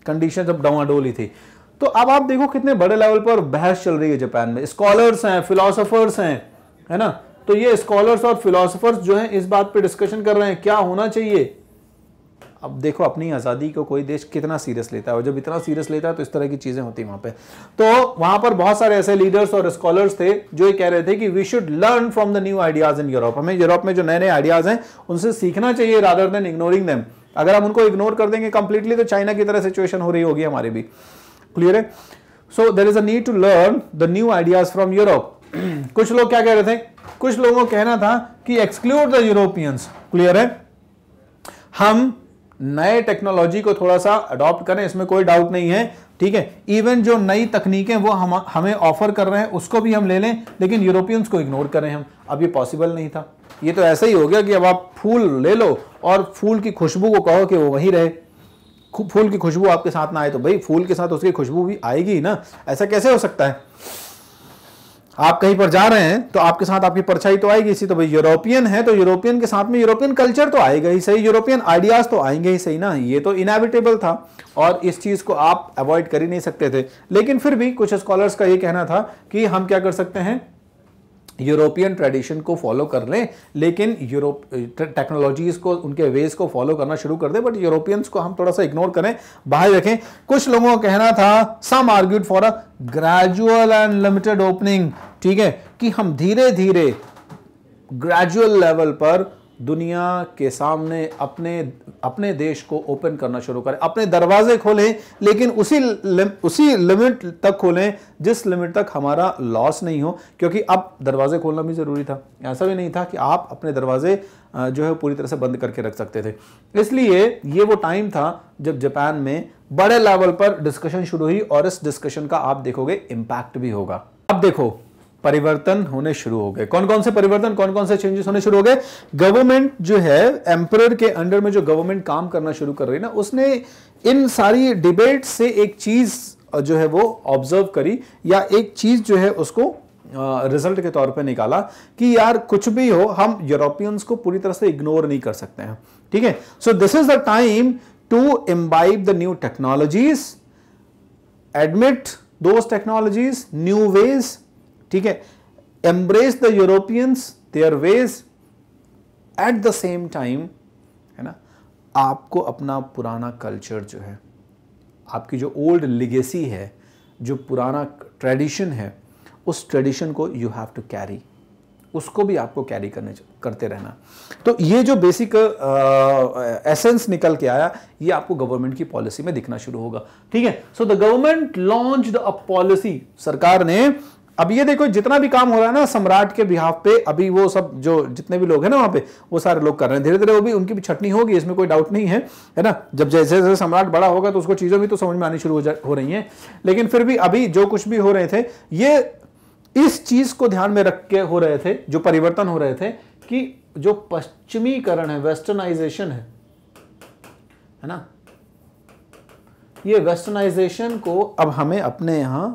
कंडीशन अब डवाडोल ही थी तो अब आप देखो कितने बड़े लेवल पर बहस चल रही है जापान में स्कॉलर्स हैं फिलोसोफर्स हैं है ना तो ये स्कॉलर्स और फिलोसोफर्स जो हैं इस बात पे डिस्कशन कर रहे हैं क्या होना चाहिए अब देखो अपनी आज़ादी को कोई देश कितना सीरियस लेता है और जब इतना सीरियस लेता है तो इस तरह की चीज़ें होती वहां पर तो वहां पर बहुत सारे ऐसे लीडर्स और स्कॉलर्स थे जो ये कह रहे थे कि we should learn from the new ideas in Europe हमें यूरोप में जो नए नए आइडियाज़ हैं उनसे सीखना चाहिए रादर देन इग्नोरिंग दैम अगर हम उनको इग्नोर कर देंगे कंप्लीटली तो चाइना की तरह सिचुएशन हो रही होगी हमारे भी क्लियर है so there is a need to learn the new ideas from Europe कुछ लोग क्या कह रहे थे कुछ लोगों को कहना था कि एक्सक्लूड द यूरोपियंस क्लियर है हम नए टेक्नोलॉजी को थोड़ा सा अडॉप्ट करें इसमें कोई डाउट नहीं है ठीक है इवन जो नई तकनीकें वो हम हमें ऑफर कर रहे हैं उसको भी हम ले लें लेकिन यूरोपियंस को इग्नोर करें हम अब ये पॉसिबल नहीं था ये तो ऐसा ही हो गया कि अब आप फूल ले लो और फूल की खुशबू को कहो कि वो वहीं रहे फूल की खुशबू आपके साथ ना आए तो भाई फूल के साथ उसकी खुशबू भी आएगी ना ऐसा कैसे हो सकता है आप कहीं पर जा रहे हैं तो आपके साथ आपकी परछाई तो आएगी इसी तो भाई यूरोपियन है तो यूरोपियन के साथ में यूरोपियन कल्चर तो आएगा ही सही यूरोपियन आइडियाज तो आएंगे ही सही ना ये तो इनएविटेबल था और इस चीज को आप अवॉइड कर ही नहीं सकते थे लेकिन फिर भी कुछ स्कॉलर्स का ये कहना था कि हम क्या कर सकते हैं यूरोपियन ट्रेडिशन को फॉलो कर लें लेकिन यूरोप टेक्नोलॉजीज़ को उनके वेज को फॉलो करना शुरू कर दें बट यूरोपियंस को हम थोड़ा सा इग्नोर करें बाहर रखें कुछ लोगों का कहना था some argued for a gradual and limited opening ठीक है कि हम धीरे धीरे ग्रेजुअल लेवल पर दुनिया के सामने अपने अपने देश को ओपन करना शुरू करें अपने दरवाजे खोलें लेकिन उसी लिम, उसी लिमिट तक खोलें जिस लिमिट तक हमारा लॉस नहीं हो क्योंकि अब दरवाजे खोलना भी ज़रूरी था ऐसा भी नहीं था कि आप अपने दरवाजे जो है पूरी तरह से बंद करके रख सकते थे इसलिए ये वो टाइम था जब जापान में बड़े लेवल पर डिस्कशन शुरू हुई और इस डिस्कशन का आप देखोगे इम्पैक्ट भी होगा अब देखो परिवर्तन होने शुरू हो गए कौन कौन से परिवर्तन कौन कौन से चेंजेस होने शुरू हो गए गवर्नमेंट जो है एम्पर के अंडर में जो गवर्नमेंट काम करना शुरू कर रही ना उसने इन सारी डिबेट से एक चीज जो है वो ऑब्जर्व करी या एक चीज जो है उसको रिजल्ट के तौर पे निकाला कि यार कुछ भी हो हम यूरोपियंस को पूरी तरह से इग्नोर नहीं कर सकते हैं ठीक है so this is the time to imbibe the new technologies admit those technologies new ways ठीक है embrace the Europeans their ways at the same time है ना आपको अपना पुराना कल्चर जो है आपकी जो ओल्ड लिगेसी है जो पुराना ट्रेडिशन है उस ट्रेडिशन को यू हैव टू कैरी उसको भी आपको कैरी करने करते रहना तो ये जो बेसिक एसेंस निकल के आया ये आपको गवर्नमेंट की पॉलिसी में दिखना शुरू होगा ठीक है so the government launch a policy सरकार ने अब ये देखो जितना भी काम हो रहा है ना सम्राट के बिहाफ पे अभी वो सब जो जितने भी लोग हैं ना वहाँ पे वो सारे लोग कर रहे हैं धीरे धीरे वो भी उनकी भी छटनी होगी इसमें कोई डाउट नहीं है है ना जब जैसे जैसे सम्राट बड़ा होगा तो उसको चीजों भी तो समझ में आनी शुरू हो जा हो रही हैं लेकिन फिर भी अभी जो कुछ भी हो रहे थे ये इस चीज़ को ध्यान में रख के हो रहे थे जो परिवर्तन हो रहे थे कि जो पश्चिमीकरण है वेस्टर्नाइजेशन है है ना ये वेस्टर्नाइजेशन को अब हमें अपने यहां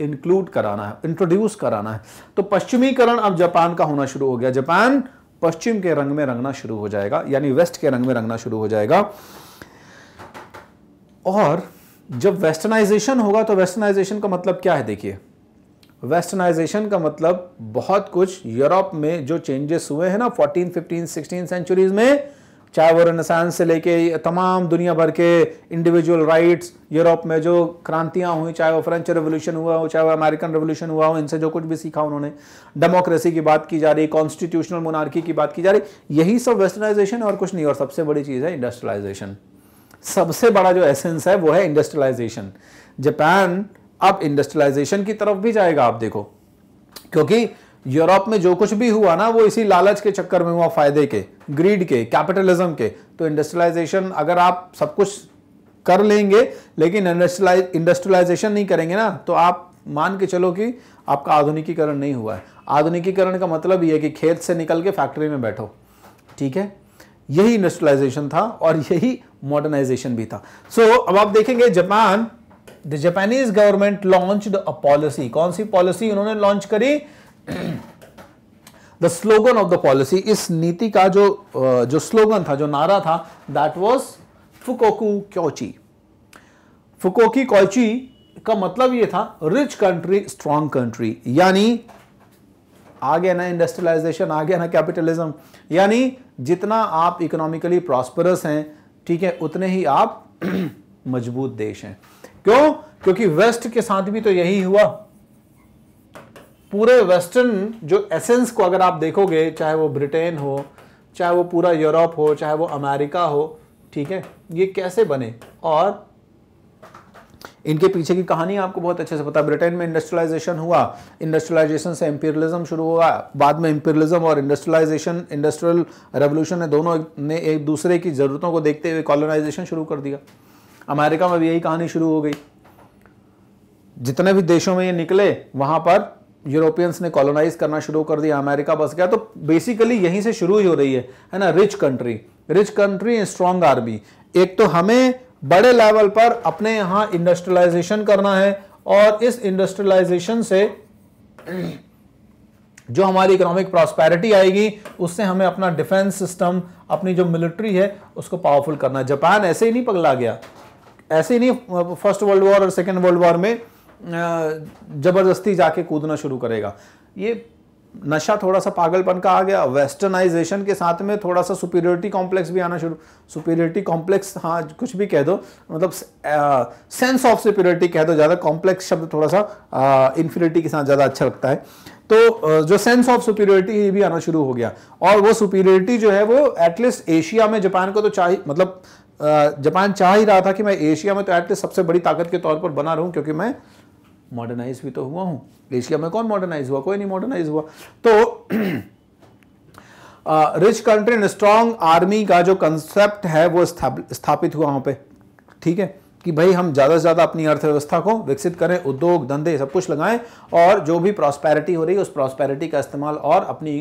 इंक्लूड कराना है इंट्रोड्यूस कराना है तो पश्चिमीकरण अब जापान का होना शुरू हो गया जापान पश्चिम के रंग में रंगना शुरू हो जाएगा यानी वेस्ट के रंग में रंगना शुरू हो जाएगा और जब वेस्टर्नाइजेशन होगा तो वेस्टर्नाइजेशन का मतलब क्या है देखिए वेस्टर्नाइजेशन का मतलब बहुत कुछ यूरोप में जो चेंजेस हुए हैं ना फोर्टीन फिफ्टीन सिक्सटीन सेंचुरीज में चाहे वो रनसांस से लेके तमाम दुनिया भर के इंडिविजुअल राइट्स यूरोप में जो क्रांतियाँ हुई चाहे वो फ्रेंच रेवोल्यूशन हुआ हो चाहे वो अमेरिकन रेवोल्यूशन हुआ हो इनसे जो कुछ भी सीखा उन्होंने डेमोक्रेसी की बात की जा रही कॉन्स्टिट्यूशनल मोनार्की की बात की जा रही यही सब वेस्टर्नाइजेशन और कुछ नहीं और सबसे बड़ी चीज़ है इंडस्ट्रियलाइजेशन सबसे बड़ा जो एसेंस है वो है इंडस्ट्रियलाइजेशन जापान अब इंडस्ट्रियलाइजेशन की तरफ भी जाएगा आप देखो क्योंकि यूरोप में जो कुछ भी हुआ ना वो इसी लालच के चक्कर में हुआ फायदे के ग्रीड के कैपिटलिज्म के तो इंडस्ट्रियलाइजेशन अगर आप सब कुछ कर लेंगे लेकिन इंडस्ट्रियलाइजेशन नहीं करेंगे ना तो आप मान के चलो कि आपका आधुनिकीकरण नहीं हुआ है आधुनिकीकरण का मतलब ये है कि खेत से निकल के फैक्ट्री में बैठो ठीक है यही इंडस्ट्रियलाइजेशन था और यही मॉडर्नाइजेशन भी था सो so, अब आप देखेंगे Japan the Japanese government launch a policy कौन सी पॉलिसी उन्होंने लॉन्च करी the slogan of the policy इस नीति का जो जो स्लोगन था जो नारा था दैट वॉज फुकोकू क्योची फुकोकी क्योची का मतलब ये था रिच कंट्री स्ट्रांग कंट्री यानी आ गया ना इंडस्ट्रियलाइजेशन आ गया ना कैपिटलिज्म यानी जितना आप इकोनॉमिकली प्रॉस्परस हैं ठीक है उतने ही आप मजबूत देश हैं क्यों क्योंकि वेस्ट के साथ भी तो यही हुआ पूरे वेस्टर्न जो एसेंस को अगर आप देखोगे चाहे वो ब्रिटेन हो चाहे वो पूरा यूरोप हो चाहे वो अमेरिका हो ठीक है ये कैसे बने और इनके पीछे की कहानी आपको बहुत अच्छे से पता है ब्रिटेन में इंडस्ट्रियलाइजेशन हुआ इंडस्ट्रियलाइजेशन से एम्पीरियलिज्म शुरू हुआ बाद में एम्पीरियलिज्म और इंडस्ट्रियलाइजेशन इंडस्ट्रियल रेवोल्यूशन ने दोनों ने एक दूसरे की ज़रूरतों को देखते हुए कॉलोनाइजेशन शुरू कर दिया अमेरिका में भी यही कहानी शुरू हो गई जितने भी देशों में ये निकले वहां पर यूरोपियंस ने कॉलोनाइज करना शुरू कर दिया अमेरिका बस गया तो बेसिकली यहीं से शुरू ही हो रही है है ना rich country rich country strong army एक तो हमें बड़े लेवल पर अपने यहाँ इंडस्ट्रियलाइजेशन करना है और इस इंडस्ट्रियलाइजेशन से जो हमारी इकोनॉमिक प्रॉस्पैरिटी आएगी उससे हमें अपना डिफेंस सिस्टम अपनी जो मिलिट्री है उसको पावरफुल करना है जापान ऐसे ही नहीं पगला गया ऐसे ही नहीं फर्स्ट वर्ल्ड वॉर और सेकेंड वर्ल्ड वॉर में ज़बरदस्ती जाके कूदना शुरू करेगा ये नशा थोड़ा सा पागलपन का आ गया वेस्टर्नाइजेशन के साथ में थोड़ा सा सुपीरियरिटी कॉम्प्लेक्स भी आना शुरू सुपीरियरिटी कॉम्प्लेक्स हाँ कुछ भी कह दो मतलब सेंस ऑफ सुपीरियरिटी कह दो ज़्यादा कॉम्प्लेक्स शब्द थोड़ा सा इन्फिनिटी के साथ ज़्यादा अच्छा लगता है तो जो सेंस ऑफ सुपीरियरिटी ये भी आना शुरू हो गया और वो सुपीरियरिटी जो है वो एटलीस्ट एशिया में जापान को तो चाहिए मतलब जापान चाह ही रहा था कि मैं एशिया में तो एटलीस्ट सबसे बड़ी ताकत के तौर पर बना रहूँ क्योंकि मैं मॉडर्नाइज भी तो हुआ हूँ एशिया में कौन मॉडर्नाइज हुआ कोई नहीं मॉडर्नाइज हुआ तो rich country and strong army का जो कंसेप्ट है वो स्थापित हुआ वहां पे ठीक है कि भाई हम ज़्यादा से ज़्यादा अपनी अर्थव्यवस्था को विकसित करें उद्योग धंधे सब कुछ लगाएं और जो भी प्रॉस्पैरिटी हो रही है उस प्रॉस्पैरिटी का इस्तेमाल और अपनी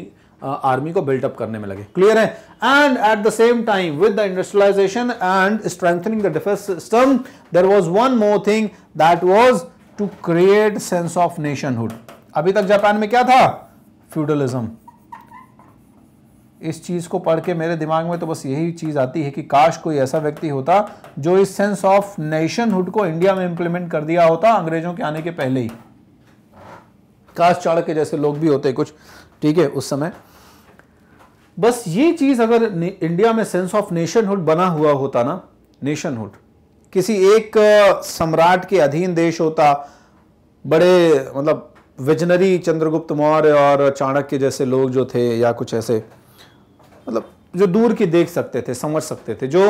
आर्मी को बिल्टअप करने में लगे क्लियर है and at the same time with the industrialization and strengthening the defence system there was one more thing that was to create sense of nationhood अभी तक जापान में क्या था फ्यूडलिज्म इस चीज को पढ़ के मेरे दिमाग में तो बस यही चीज आती है कि काश कोई ऐसा व्यक्ति होता जो इस सेंस ऑफ नेशनहुड को इंडिया में इंप्लीमेंट कर दिया होता अंग्रेजों के आने के पहले ही काश के जैसे लोग भी होते कुछ ठीक है उस समय बस ये चीज अगर इंडिया में सेंस ऑफ नेशनहुड बना हुआ होता ना नेशनहुड किसी एक सम्राट के अधीन देश होता बड़े मतलब विजनरी चंद्रगुप्त मौर्य और चाणक्य जैसे लोग जो थे या कुछ ऐसे मतलब जो दूर की देख सकते थे समझ सकते थे जो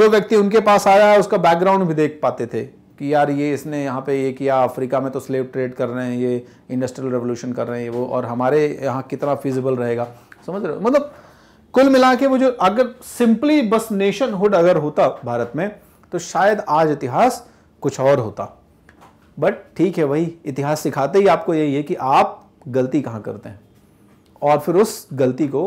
जो व्यक्ति उनके पास आया है उसका बैकग्राउंड भी देख पाते थे कि यार ये इसने यहाँ पे ये किया अफ्रीका में तो स्लेव ट्रेड कर रहे हैं ये इंडस्ट्रियल रेवोल्यूशन कर रहे हैं वो और हमारे यहाँ कितना फिजिबल रहेगा समझ रहे मतलब कुल मिला के वो जो अगर सिंपली बस नेशनहुड अगर होता भारत में तो शायद आज इतिहास कुछ और होता बट ठीक है वही इतिहास सिखाते ही आपको यही है कि आप गलती कहाँ करते हैं और फिर उस गलती को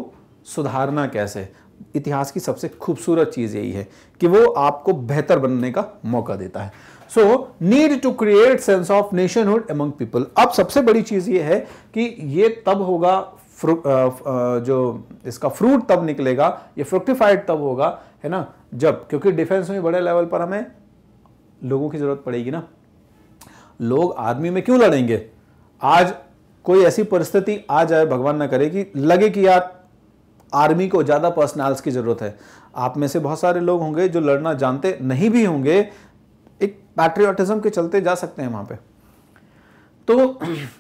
सुधारना कैसे इतिहास की सबसे खूबसूरत चीज़ यही है कि वो आपको बेहतर बनने का मौका देता है so need to create sense of nationhood among people अब सबसे बड़ी चीज़ ये है कि ये तब होगा फ्रू, आ, जो इसका फ्रूट तब निकलेगा ये फ्रुक्टिफाइड तब होगा है ना जब क्योंकि डिफेंस में बड़े लेवल पर हमें लोगों की ज़रूरत पड़ेगी ना लोग आर्मी में क्यों लड़ेंगे आज कोई ऐसी परिस्थिति आ जाए भगवान ना करे कि लगे कि यार आर्मी को ज़्यादा पर्सनल्स की ज़रूरत है आप में से बहुत सारे लोग होंगे जो लड़ना जानते नहीं भी होंगे एक पैट्रियोटिज्म के चलते जा सकते हैं वहां पर तो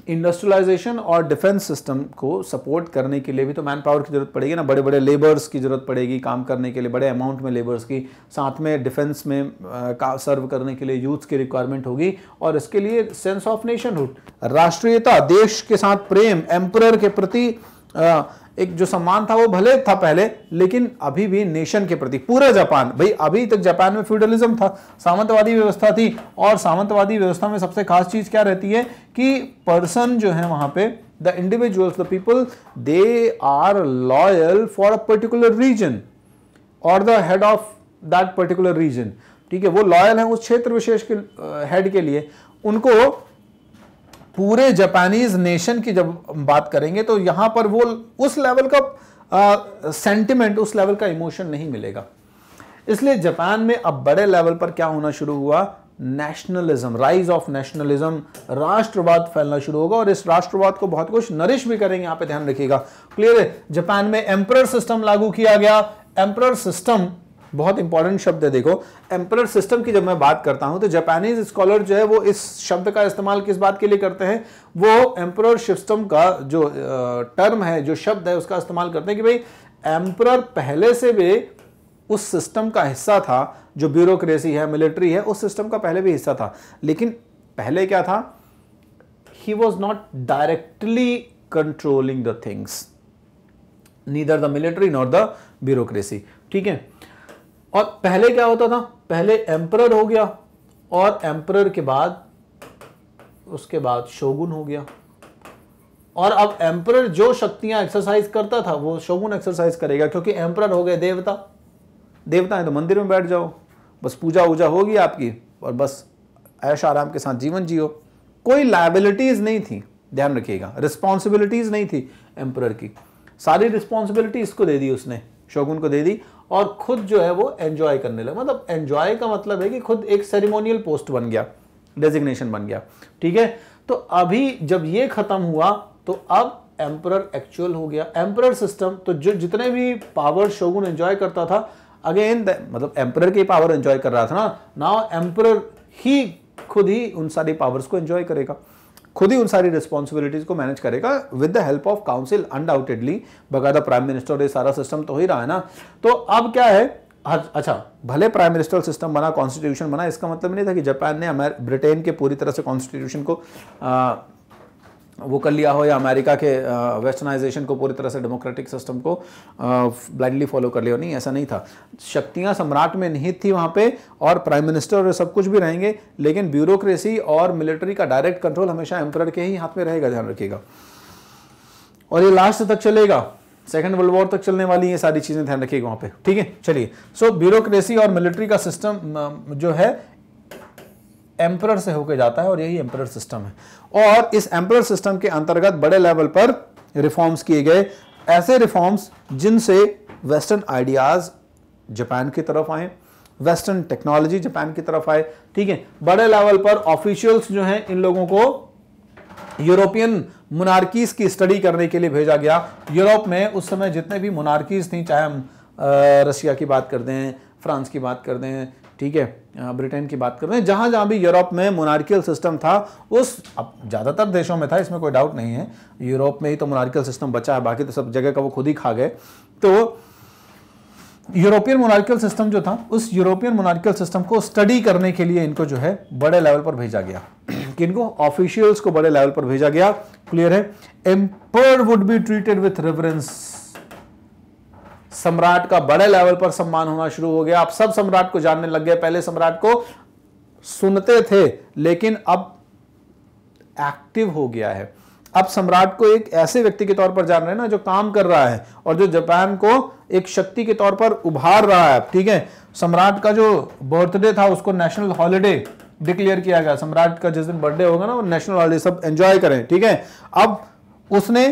इंडस्ट्रियलाइजेशन और डिफेंस सिस्टम को सपोर्ट करने के लिए भी तो मैन पावर की जरूरत पड़ेगी ना बड़े बड़े लेबर्स की जरूरत पड़ेगी काम करने के लिए बड़े अमाउंट में लेबर्स की साथ में डिफेंस में आ, सर्व करने के लिए यूथ की रिक्वायरमेंट होगी और इसके लिए सेंस ऑफ नेशनहुड राष्ट्रीयता देश के साथ प्रेम एम्पर के प्रति एक जो सम्मान था वो भले था पहले लेकिन अभी भी नेशन के प्रति पूरा जापान भाई अभी तक जापान में फ्यूडलिज्म था सामंतवादी व्यवस्था थी और सामंतवादी व्यवस्था में सबसे खास चीज़ क्या रहती है कि पर्सन जो है वहां पे the individuals the people they are loyal for a particular region और the head of that particular region ठीक है वो लॉयल है उस क्षेत्र विशेष के हेड के लिए उनको पूरे जापानीज नेशन की जब बात करेंगे तो यहां पर वो उस लेवल का सेंटिमेंट उस लेवल का इमोशन नहीं मिलेगा इसलिए जापान में अब बड़े लेवल पर क्या होना शुरू हुआ नेशनलिज्म राइज ऑफ नेशनलिज्म राष्ट्रवाद फैलना शुरू होगा और इस राष्ट्रवाद को बहुत कुछ नरिश भी करेंगे यहां पे ध्यान रखिएगा क्लियर है जापान में एम्प्रर सिस्टम लागू किया गया एम्प्रर सिस्टम बहुत इंपॉर्टेंट शब्द है देखो एम्पर सिस्टम की जब मैं बात करता हूं तो जापानीज स्कॉलर जो है वो इस शब्द का इस्तेमाल किस बात के लिए करते हैं वो एम्पर सिस्टम का जो टर्म है जो शब्द है उसका इस्तेमाल करते हैं कि भाई एम्पर पहले से भी उस सिस्टम का हिस्सा था जो ब्यूरोक्रेसी है मिलिट्री है उस सिस्टम का पहले भी हिस्सा था लेकिन पहले क्या था he was not directly controlling the things neither the military not the bureaucracy ठीक है और पहले क्या होता था पहले एम्पर हो गया और एम्परर के बाद उसके बाद शोगुन हो गया और अब एम्परर जो शक्तियां एक्सरसाइज करता था वो शोगुन एक्सरसाइज करेगा क्योंकि एम्परर हो गए देवता देवता है तो मंदिर में बैठ जाओ बस पूजा वूजा होगी आपकी और बस ऐश आराम के साथ जीवन जियो कोई लाइबिलिटीज़ नहीं थी ध्यान रखिएगा रिस्पॉन्सिबिलिटीज़ नहीं थी एम्परर की सारी रिस्पॉन्सिबिलिटी इसको दे दी उसने शोगुन को दे दी और खुद जो है वो एंजॉय करने लगा मतलब एंजॉय का मतलब है कि खुद एक सेरेमोनियल पोस्ट बन गया डेजिग्नेशन बन गया ठीक है तो अभी जब ये खत्म हुआ तो अब एम्पर एक्चुअल हो गया एम्पर सिस्टम तो जो जितने भी पावर शोगुन एंजॉय करता था अगेन मतलब एम्पर की पावर एंजॉय कर रहा था ना नाउ एम्पर ही खुद ही उन सारी पावर्स को एंजॉय करेगा खुद ही उन सारी रिस्पॉन्सिबिलिटीज को मैनेज करेगा with the help of council undoubtedly बकायदा प्राइम मिनिस्टर और ये सारा सिस्टम तो ही रहा है ना तो अब क्या है अच्छा भले प्राइम मिनिस्टर सिस्टम बना कॉन्स्टिट्यूशन बना इसका मतलब नहीं था कि जापान ने ब्रिटेन के पूरी तरह से कॉन्स्टिट्यूशन को आ, वो कर लिया हो या अमेरिका के वेस्टर्नाइजेशन को पूरी तरह से डेमोक्रेटिक सिस्टम को ब्लाइंडली फॉलो कर लिया हो नहीं ऐसा नहीं था शक्तियां सम्राट में निहित थी वहां पे और प्राइम मिनिस्टर और सब कुछ भी रहेंगे लेकिन ब्यूरोक्रेसी और मिलिट्री का डायरेक्ट कंट्रोल हमेशा एम्पर के ही हाथ में रहेगा ध्यान रखिएगा और ये लास्ट तक चलेगा सेकेंड वर्ल्ड वॉर तक चलने वाली ये सारी चीज़ें ध्यान रखिएगा वहाँ पे ठीक है चलिए सो ब्यूरोक्रेसी और मिलिट्री का सिस्टम जो है एम्प्रर से होकर जाता है और यही एम्प्रर सिस्टम है और इस एम्प्रर सिस्टम के अंतर्गत बड़े लेवल पर रिफॉर्म्स किए गए ऐसे रिफॉर्म्स जिनसे वेस्टर्न आइडियाज़ जापान की तरफ आए वेस्टर्न टेक्नोलॉजी जापान की तरफ आए ठीक है बड़े लेवल पर ऑफिशियल्स जो हैं इन लोगों को यूरोपियन मोनार्कीज की स्टडी करने के लिए भेजा गया यूरोप में उस समय जितने भी मोनार्कीज थी चाहे हम रशिया की बात कर दें फ्रांस की बात कर दें ठीक है ब्रिटेन की बात कर रहे हैं जहां जहां भी यूरोप में मोनार्कियल सिस्टम था उस अब ज़्यादातर देशों में था इसमें कोई डाउट नहीं है यूरोप में ही तो मोनार्कियल सिस्टम बचा है बाकी तो सब जगह का वो खुद ही खा गए तो यूरोपियन मोनार्कियल सिस्टम जो था उस यूरोपियन मोनार्कियल सिस्टम को स्टडी करने के लिए इनको जो है बड़े लेवल पर भेजा गया कि इनको ऑफिशियल्स को बड़े लेवल पर भेजा गया क्लियर है emperor would be treated with reference सम्राट का बड़े लेवल पर सम्मान होना शुरू हो गया आप सब सम्राट को जानने लग गए पहले सम्राट को सुनते थे लेकिन अब एक्टिव हो गया है अब सम्राट को एक ऐसे व्यक्ति के तौर पर जान रहे हैं ना जो काम कर रहा है और जो जापान को एक शक्ति के तौर पर उभार रहा है ठीक है सम्राट का जो बर्थडे था उसको नेशनल हॉलीडे डिक्लेयर किया गया सम्राट का जिस दिन बर्थडे होगा ना वो नेशनल हॉलीडे सब एंजॉय करें ठीक है अब उसने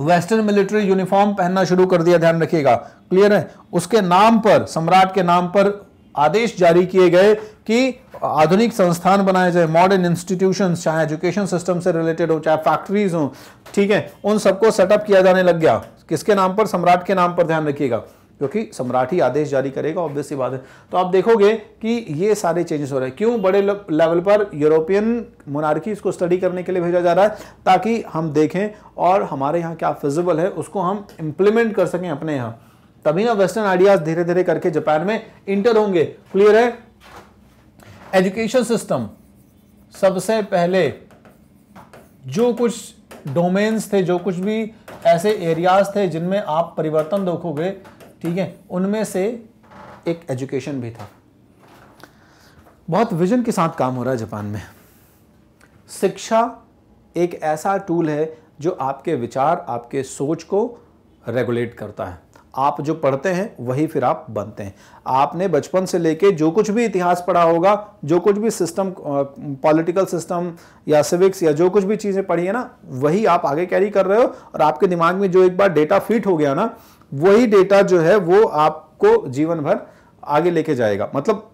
वेस्टर्न मिलिट्री यूनिफॉर्म पहनना शुरू कर दिया ध्यान रखिएगा क्लियर है उसके नाम पर सम्राट के नाम पर आदेश जारी किए गए कि आधुनिक संस्थान बनाए जाए मॉडर्न इंस्टीट्यूशन चाहे एजुकेशन सिस्टम से रिलेटेड हो चाहे फैक्ट्रीज हो ठीक है उन सबको सेटअप किया जाने लग गया किसके नाम पर सम्राट के नाम पर ध्यान रखिएगा क्योंकि सम्राट ही आदेश जारी करेगा ऑब्वियस सी बात है तो आप देखोगे कि ये सारे चेंजेस हो रहे हैं क्यों बड़े लेवल पर यूरोपियन मोनार्की इसको स्टडी करने के लिए भेजा जा रहा है ताकि हम देखें और हमारे यहाँ क्या फिजिबल है उसको हम इम्प्लीमेंट कर सकें अपने यहाँ तभी ना वेस्टर्न आइडियाज धीरे धीरे करके जापान में इंटर होंगे क्लियर है एजुकेशन सिस्टम सबसे पहले जो कुछ डोमेन्स थे जो कुछ भी ऐसे एरियाज थे जिनमें आप परिवर्तन देखोगे ठीक है उनमें से एक एजुकेशन भी था बहुत विजन के साथ काम हो रहा है जापान में शिक्षा एक ऐसा टूल है जो आपके विचार आपके सोच को रेगुलेट करता है आप जो पढ़ते हैं वही फिर आप बनते हैं आपने बचपन से लेके जो कुछ भी इतिहास पढ़ा होगा जो कुछ भी सिस्टम पॉलिटिकल सिस्टम या सिविक्स या जो कुछ भी चीज़ें पढ़ी है ना वही आप आगे कैरी कर रहे हो और आपके दिमाग में जो एक बार डेटा फिट हो गया ना वही डेटा जो है वो आपको जीवन भर आगे लेके जाएगा मतलब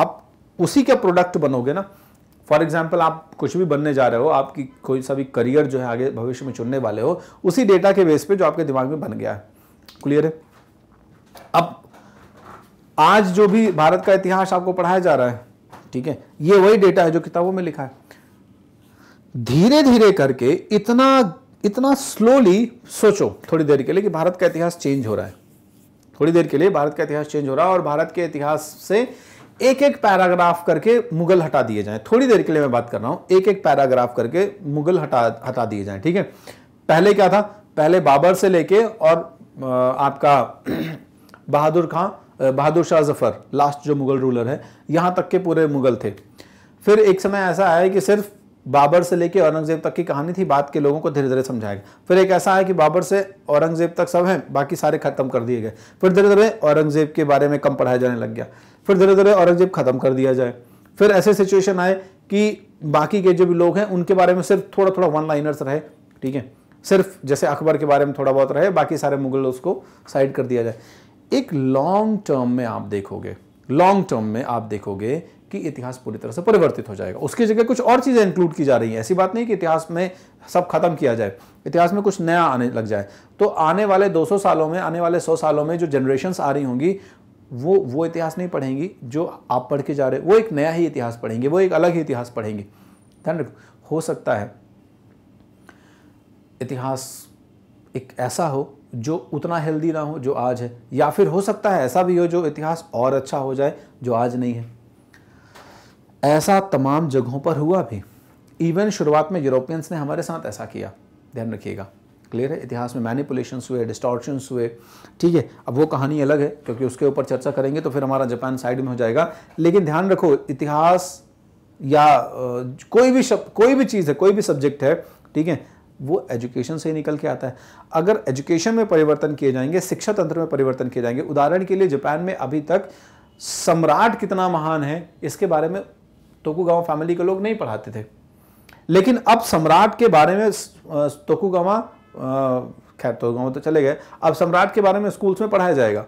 आप उसी के प्रोडक्ट बनोगे ना फॉर एग्जाम्पल आप कुछ भी बनने जा रहे हो आपकी कोई सा भी करियर जो है आगे भविष्य में चुनने वाले हो उसी डेटा के बेस पे जो आपके दिमाग में बन गया है क्लियर है अब आज जो भी भारत का इतिहास आपको पढ़ाया जा रहा है ठीक है ये वही डेटा है जो किताबों में लिखा है धीरे धीरे करके इतना इतना स्लोली सोचो थोड़ी देर के लिए कि भारत का इतिहास चेंज हो रहा है थोड़ी देर के लिए भारत का इतिहास चेंज हो रहा है और भारत के इतिहास से एक एक पैराग्राफ करके मुगल हटा दिए जाएं थोड़ी देर के लिए मैं बात कर रहा हूं एक एक पैराग्राफ करके मुगल हटा हटा दिए जाएं ठीक है पहले क्या था पहले बाबर से लेके और आपका बहादुर खां बहादुर शाह जफर लास्ट जो मुगल रूलर है यहाँ तक के पूरे मुगल थे फिर एक समय ऐसा आया कि सिर्फ बाबर से लेके औरंगजेब तक की कहानी थी बात के लोगों को धीरे धीरे समझाएगा फिर एक ऐसा है कि बाबर से औरंगजेब तक सब हैं बाकी सारे खत्म कर दिए गए फिर धीरे धीरे औरंगजेब के बारे में कम पढ़ाया जाने लग गया फिर धीरे धीरे औरंगजेब खत्म कर दिया जाए फिर ऐसे सिचुएशन आए कि बाकी के जो भी लोग हैं उनके बारे में सिर्फ थोड़ा थोड़ा वन लाइनर्स रहे ठीक है सिर्फ जैसे अकबर के बारे में थोड़ा बहुत रहे बाकी सारे मुगल उसको साइड कर दिया जाए एक लॉन्ग टर्म में आप देखोगे लॉन्ग टर्म में आप देखोगे कि इतिहास पूरी तरह से परिवर्तित हो जाएगा उसकी जगह कुछ और चीज़ें इंक्लूड की जा रही हैं ऐसी बात नहीं कि इतिहास में सब खत्म किया जाए इतिहास में कुछ नया आने लग जाए तो आने वाले 200 सालों में आने वाले 100 सालों में जो जनरेशन्स आ रही होंगी वो वो इतिहास नहीं पढ़ेंगी जो आप पढ़ के जा रहे वो एक नया ही इतिहास पढ़ेंगे वो एक अलग ही इतिहास पढ़ेंगे ध्यान रखो हो सकता है इतिहास एक ऐसा हो जो उतना हेल्दी ना हो जो आज है या फिर हो सकता है ऐसा भी हो जो इतिहास और अच्छा हो जाए जो आज नहीं है ऐसा तमाम जगहों पर हुआ भी इवन शुरुआत में यूरोपियंस ने हमारे साथ ऐसा किया ध्यान रखिएगा क्लियर है इतिहास में मैनिपुलेशंस हुए डिस्टॉर्शंस हुए ठीक है अब वो कहानी अलग है क्योंकि उसके ऊपर चर्चा करेंगे तो फिर हमारा जापान साइड में हो जाएगा लेकिन ध्यान रखो इतिहास या कोई भी शब्द कोई भी चीज़ है कोई भी सब्जेक्ट है ठीक है वो एजुकेशन से ही निकल के आता है अगर एजुकेशन में परिवर्तन किए जाएंगे शिक्षा तंत्र में परिवर्तन किए जाएंगे उदाहरण के लिए जापान में अभी तक सम्राट कितना महान है इसके बारे में तोकुगावा फैमिली के लोग नहीं पढ़ाते थे लेकिन अब सम्राट के बारे में तोकुगावा खैर तोकुगावा तो चले गए अब सम्राट के बारे में स्कूल्स में पढ़ाया जाएगा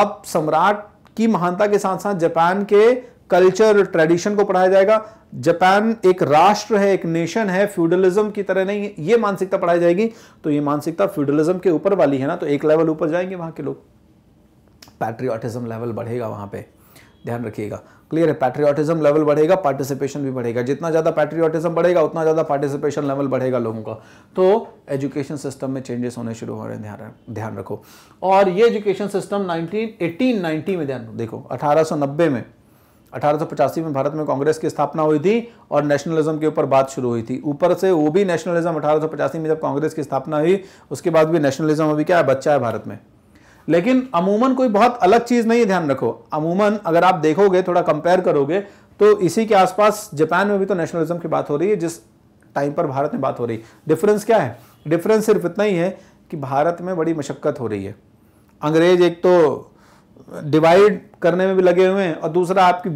अब सम्राट की महानता के साथ साथ जापान के कल्चर ट्रेडिशन को पढ़ाया जाएगा जापान एक राष्ट्र है एक नेशन है फ्यूडलिज्म की तरह नहीं ये मानसिकता पढ़ाई जाएगी तो ये मानसिकता फ्यूडलिज्म के ऊपर वाली है ना तो एक लेवल ऊपर जाएंगे वहां के लोग पैट्रियोटिज्म लेवल बढ़ेगा वहां पे ध्यान रखिएगा क्लियर है पैट्रियाटिज्म लेवल बढ़ेगा पार्टिसिपेशन भी बढ़ेगा जितना ज़्यादा पैट्रियाटिज्म बढ़ेगा उतना ज़्यादा पार्टिसिपेशन लेवल बढ़ेगा लोगों का तो एजुकेशन सिस्टम में चेंजेस होने शुरू हो रहे हैं ध्यान ध्यान रखो और ये एजुकेशन सिस्टम एटीन नाइनटी में ध्यान देखो अठारह में अठारह में भारत में कांग्रेस की स्थापना हुई थी और नेशनलिज्म के ऊपर बात शुरू हुई थी ऊपर से वो भी नेशनलिज्म अठारह में जब कांग्रेस की स्थापना हुई उसके बाद भी नेशनलिज्म अभी क्या है बच्चा है भारत में लेकिन अमूमन कोई बहुत अलग चीज़ नहीं है ध्यान रखो अमूमन अगर आप देखोगे थोड़ा कंपेयर करोगे तो इसी के आसपास जापान में भी तो नेशनलिज्म की बात हो रही है जिस टाइम पर भारत में बात हो रही है डिफरेंस क्या है डिफरेंस सिर्फ इतना ही है कि भारत में बड़ी मशक्क़त हो रही है अंग्रेज एक तो डिवाइड करने में भी लगे हुए हैं और दूसरा आपकी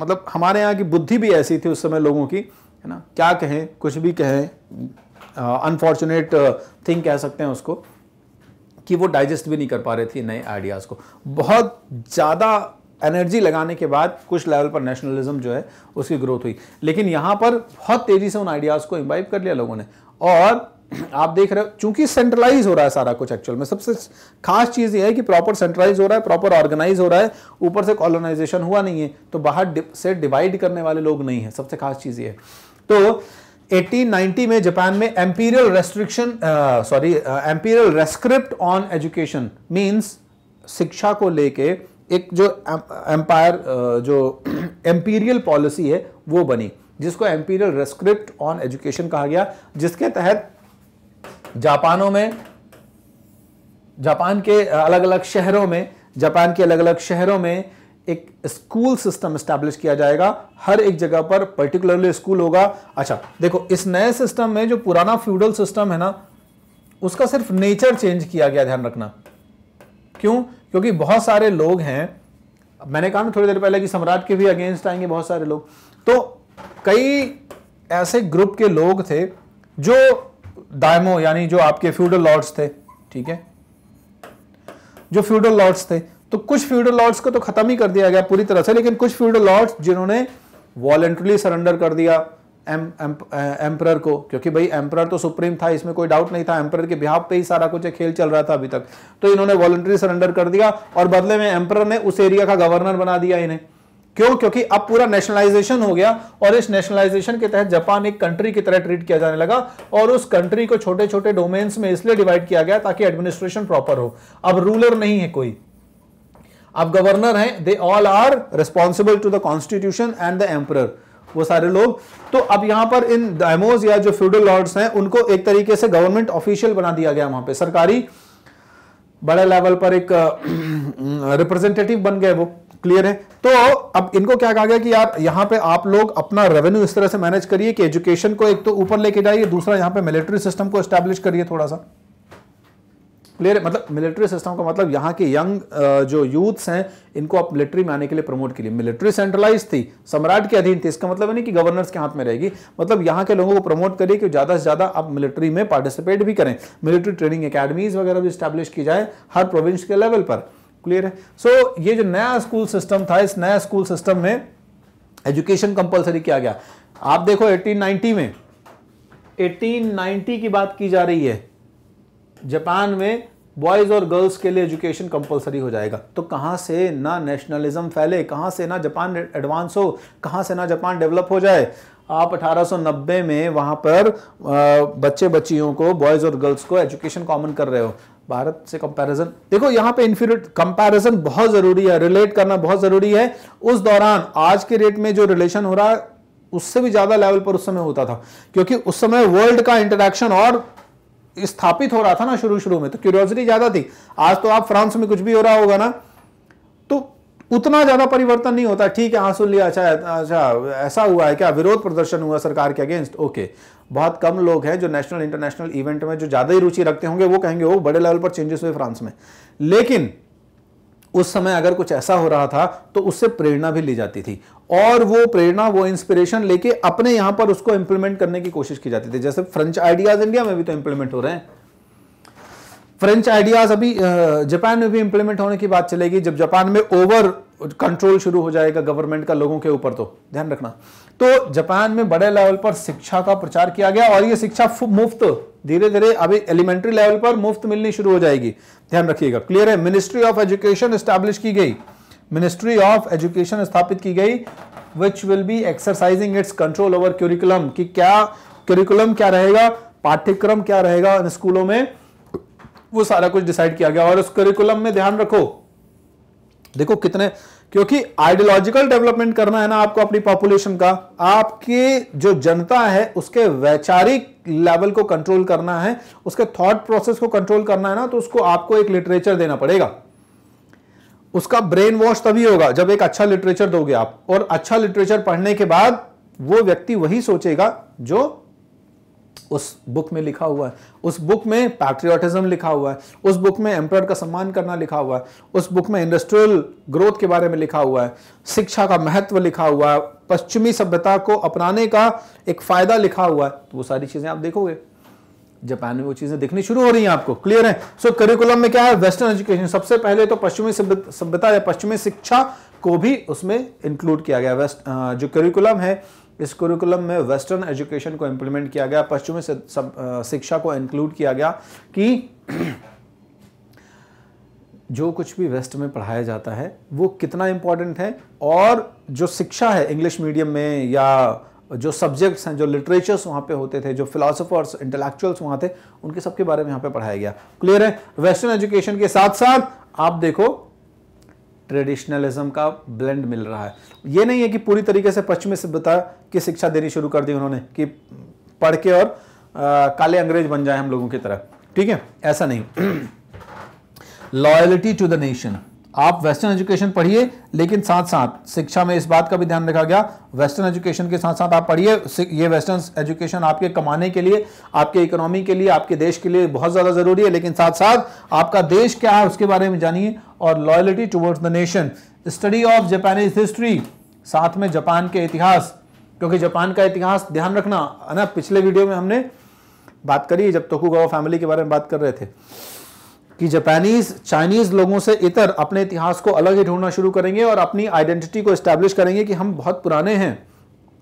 मतलब हमारे यहाँ की बुद्धि भी ऐसी थी उस समय लोगों की है ना क्या कहें कुछ भी कहें अनफॉर्चुनेट थिंग कह सकते हैं उसको कि वो डाइजेस्ट भी नहीं कर पा रहे थे नए आइडियाज़ को बहुत ज़्यादा एनर्जी लगाने के बाद कुछ लेवल पर नेशनलिज्म जो है उसकी ग्रोथ हुई लेकिन यहाँ पर बहुत तेज़ी से उन आइडियाज़ को इम्बाइब कर लिया लोगों ने और आप देख रहे हो चूंकि सेंट्रलाइज हो रहा है सारा कुछ एक्चुअल में सबसे खास चीज़ ये है कि प्रॉपर सेंट्रलाइज हो रहा है प्रॉपर ऑर्गेनाइज हो रहा है ऊपर से कॉलोनाइजेशन हुआ नहीं है तो बाहर से डिवाइड करने वाले लोग नहीं है सबसे खास चीज़ ये है तो 1890 में जापान में imperial restriction sorry imperial rescript on education means शिक्षा को लेके एक जो एम्पायर uh, जो एम्पीरियल पॉलिसी है वो बनी जिसको एम्पीरियल रेस्क्रिप्ट ऑन एजुकेशन कहा गया जिसके तहत जापानों में जापान के अलग अलग शहरों में जापान के अलग अलग शहरों में एक स्कूल सिस्टम स्टैब्लिश किया जाएगा हर एक जगह पर पर्टिकुलरली स्कूल होगा अच्छा देखो इस नए सिस्टम में जो पुराना फ्यूडल सिस्टम है ना उसका सिर्फ नेचर चेंज किया गया ध्यान रखना क्यों क्योंकि बहुत सारे लोग हैं मैंने कहा ना थोड़ी देर पहले कि सम्राट के भी अगेंस्ट आएंगे बहुत सारे लोग तो कई ऐसे ग्रुप के लोग थे जो दायमो यानी जो आपके फ्यूडल लॉर्ड्स थे ठीक है जो फ्यूडल लॉर्ड्स थे तो कुछ फ्यूडर लॉर्ड्स को तो खत्म ही कर दिया गया पूरी तरह से लेकिन कुछ फ्यूडर लॉर्ड्स जिन्होंने वॉलेंट्रली सरेंडर कर दिया एम एम eh, को क्योंकि भाई एम्प्रर तो सुप्रीम था इसमें कोई डाउट नहीं था एम्पर के बिहार पे ही सारा कुछ खेल चल रहा था अभी तक तो इन्होंने वॉलेंट्री सरेंडर कर दिया और बदले में एम्पर ने उस एरिया का गवर्नर बना दिया इन्हें क्यों क्योंकि अब पूरा नेशनलाइजेशन हो गया और इस नेशनलाइजेशन के तहत जापान एक कंट्री की तरह ट्रीट किया जाने लगा और उस कंट्री को छोटे छोटे डोमेन्स में इसलिए डिवाइड किया गया ताकि एडमिनिस्ट्रेशन प्रॉपर हो अब रूलर नहीं है कोई अब गवर्नर हैं they all are responsible to the constitution and the emperor वो सारे लोग तो अब यहां पर इन डायमोज या जो फ्यूडल लॉर्ड्स हैं उनको एक तरीके से गवर्नमेंट ऑफिशियल बना दिया गया वहां पे सरकारी बड़े लेवल पर एक रिप्रेजेंटेटिव बन गए वो क्लियर है तो अब इनको क्या कहा गया कि यार यहां पे आप लोग अपना रेवेन्यू इस तरह से मैनेज करिए कि एजुकेशन को एक तो ऊपर लेके जाइए दूसरा यहां पे मिलिट्री सिस्टम को स्टैब्लिश करिए थोड़ा सा है मतलब मिलिट्री सिस्टम का मतलब यहाँ के यंग uh, जो यूथ्स हैं इनको आप मिलिट्री में आने के लिए प्रमोट के लिए मिलिट्री सेंट्रलाइज थी सम्राट के अधीन थी इसका मतलब नहीं कि गवर्नर्स के हाथ में रहेगी मतलब यहाँ के लोगों को प्रमोट करिए कि ज़्यादा से ज़्यादा आप मिलिट्री में पार्टिसिपेट भी करें मिलिट्री ट्रेनिंग अकेडमीज वगैरह भी स्टैब्लिश की जाए हर प्रोविंस के लेवल पर क्लियर है सो so, ये जो नया स्कूल सिस्टम था इस नया स्कूल सिस्टम में एजुकेशन कंपलसरी किया गया आप देखो एटीन में 1890 की बात की जा रही है जापान में बॉयज़ और गर्ल्स के लिए एजुकेशन कंपलसरी हो जाएगा तो कहाँ से ना नेशनलिज्म फैले कहाँ से ना जापान एडवांस हो कहाँ से ना जापान डेवलप हो जाए आप 1890 में वहाँ पर बच्चे बच्चियों को बॉयज़ और गर्ल्स को एजुकेशन कॉमन कर रहे हो भारत से कंपैरिजन देखो यहाँ पे इन्फीरियर कंपैरिजन बहुत ज़रूरी है रिलेट करना बहुत ज़रूरी है उस दौरान आज के रेट में जो रिलेशन हो रहा है उससे भी ज़्यादा लेवल पर उस समय होता था क्योंकि उस समय वर्ल्ड का इंटरेक्शन और स्थापित हो रहा था ना शुरू शुरू में तो क्यूरियोसिटी ज्यादा थी आज तो आप फ्रांस में कुछ भी हो रहा होगा ना तो उतना ज्यादा परिवर्तन नहीं होता ठीक है हाँ सुन लिया अच्छा अच्छा ऐसा हुआ है क्या विरोध प्रदर्शन हुआ सरकार के अगेंस्ट ओके बहुत कम लोग हैं जो नेशनल इंटरनेशनल इवेंट में जो ज्यादा ही रुचि रखते होंगे वो कहेंगे वो बड़े लेवल पर चेंजेस हुए फ्रांस में लेकिन उस समय अगर कुछ ऐसा हो रहा था तो उससे प्रेरणा भी ली जाती थी और वो प्रेरणा वो इंस्पिरेशन लेके अपने यहां पर उसको इंप्लीमेंट करने की कोशिश की जाती थी जैसे फ्रेंच आइडियाज इंडिया में भी तो इंप्लीमेंट हो रहे हैं फ्रेंच आइडियाज अभी जापान में भी इंप्लीमेंट होने की बात चलेगी जब जापान में ओवर कंट्रोल शुरू हो जाएगा गवर्नमेंट का लोगों के ऊपर तो ध्यान रखना तो जापान में बड़े लेवल पर शिक्षा का प्रचार किया गया और ये शिक्षा मुफ्त धीरे धीरे अभी एलिमेंट्री लेवल पर मुफ्त मिलनी शुरू हो जाएगी ध्यान रखिएगा क्लियर है मिनिस्ट्री ऑफ एजुकेशन स्टैब्लिश की गई मिनिस्ट्री ऑफ एजुकेशन स्थापित की गई which will be exercising its control over curriculum कि क्या क्यूरिकुलम क्या रहेगा पाठ्यक्रम क्या रहेगा इन स्कूलों में वो सारा कुछ डिसाइड किया गया और उस करिकुलम में ध्यान रखो देखो कितने क्योंकि आइडियोलॉजिकल डेवलपमेंट करना है ना आपको अपनी पॉपुलेशन का आपके जो जनता है उसके वैचारिक लेवल को कंट्रोल करना है उसके थॉट प्रोसेस को कंट्रोल करना है ना तो उसको आपको एक लिटरेचर देना पड़ेगा उसका ब्रेन वॉश तभी होगा जब एक अच्छा लिटरेचर दोगे आप और अच्छा लिटरेचर पढ़ने के बाद वो व्यक्ति वही सोचेगा जो उस बुक में लिखा हुआ है उस बुक में पैट्रियाटिज्म लिखा हुआ है उस बुक में एम्प्रॉयर का सम्मान करना लिखा हुआ है उस बुक में इंडस्ट्रियल ग्रोथ के बारे में लिखा हुआ है शिक्षा का महत्व लिखा हुआ है पश्चिमी सभ्यता को अपनाने का एक फ़ायदा लिखा हुआ है तो वो सारी चीज़ें आप देखोगे जापान में वो चीज़ें दिखनी शुरू हो रही हैं आपको क्लियर है सो so, करिकुलम में क्या है वेस्टर्न एजुकेशन सबसे पहले तो पश्चिमी सभ्यता या पश्चिमी शिक्षा को भी उसमें इंक्लूड किया गया वेस्ट जो करिकुलम है इस कुरिकुलम में वेस्टर्न एजुकेशन को इम्प्लीमेंट किया गया पश्चिमी शिक्षा को इंक्लूड किया गया कि जो कुछ भी वेस्ट में पढ़ाया जाता है वो कितना इम्पॉर्टेंट है और जो शिक्षा है इंग्लिश मीडियम में या जो सब्जेक्ट्स हैं जो लिटरेचर्स वहाँ पे होते थे जो फिलोसोफर्स इंटेलेक्चुअल्स वहाँ थे उनके सबके बारे में यहाँ पे पढ़ाया गया क्लियर है वेस्टर्न एजुकेशन के साथ साथ आप देखो ट्रेडिशनलिज्म का ब्लेंड मिल रहा है ये नहीं है कि पूरी तरीके से पश्चिमी सभ्यता की शिक्षा देनी शुरू कर दी उन्होंने कि पढ़ के और आ, काले अंग्रेज बन जाए हम लोगों की तरह ठीक है ऐसा नहीं लॉयलिटी टू द नेशन आप वेस्टर्न एजुकेशन पढ़िए लेकिन साथ साथ शिक्षा में इस बात का भी ध्यान रखा गया वेस्टर्न एजुकेशन के साथ साथ आप पढ़िए ये वेस्टर्न एजुकेशन आपके कमाने के लिए आपके इकोनॉमी के लिए आपके देश के लिए बहुत ज़्यादा ज़रूरी है लेकिन साथ साथ आपका देश क्या है उसके बारे में जानिए और loyalty towards the nation study of Japanese history साथ में जापान के इतिहास क्योंकि जापान का इतिहास ध्यान रखना है ना पिछले वीडियो में हमने बात करी जब तोकुगावा फैमिली के बारे में बात कर रहे थे कि जापानीज चाइनीज लोगों से इतर अपने इतिहास को अलग ही ढूंढना शुरू करेंगे और अपनी आइडेंटिटी को इस्टेब्लिश करेंगे कि हम बहुत पुराने हैं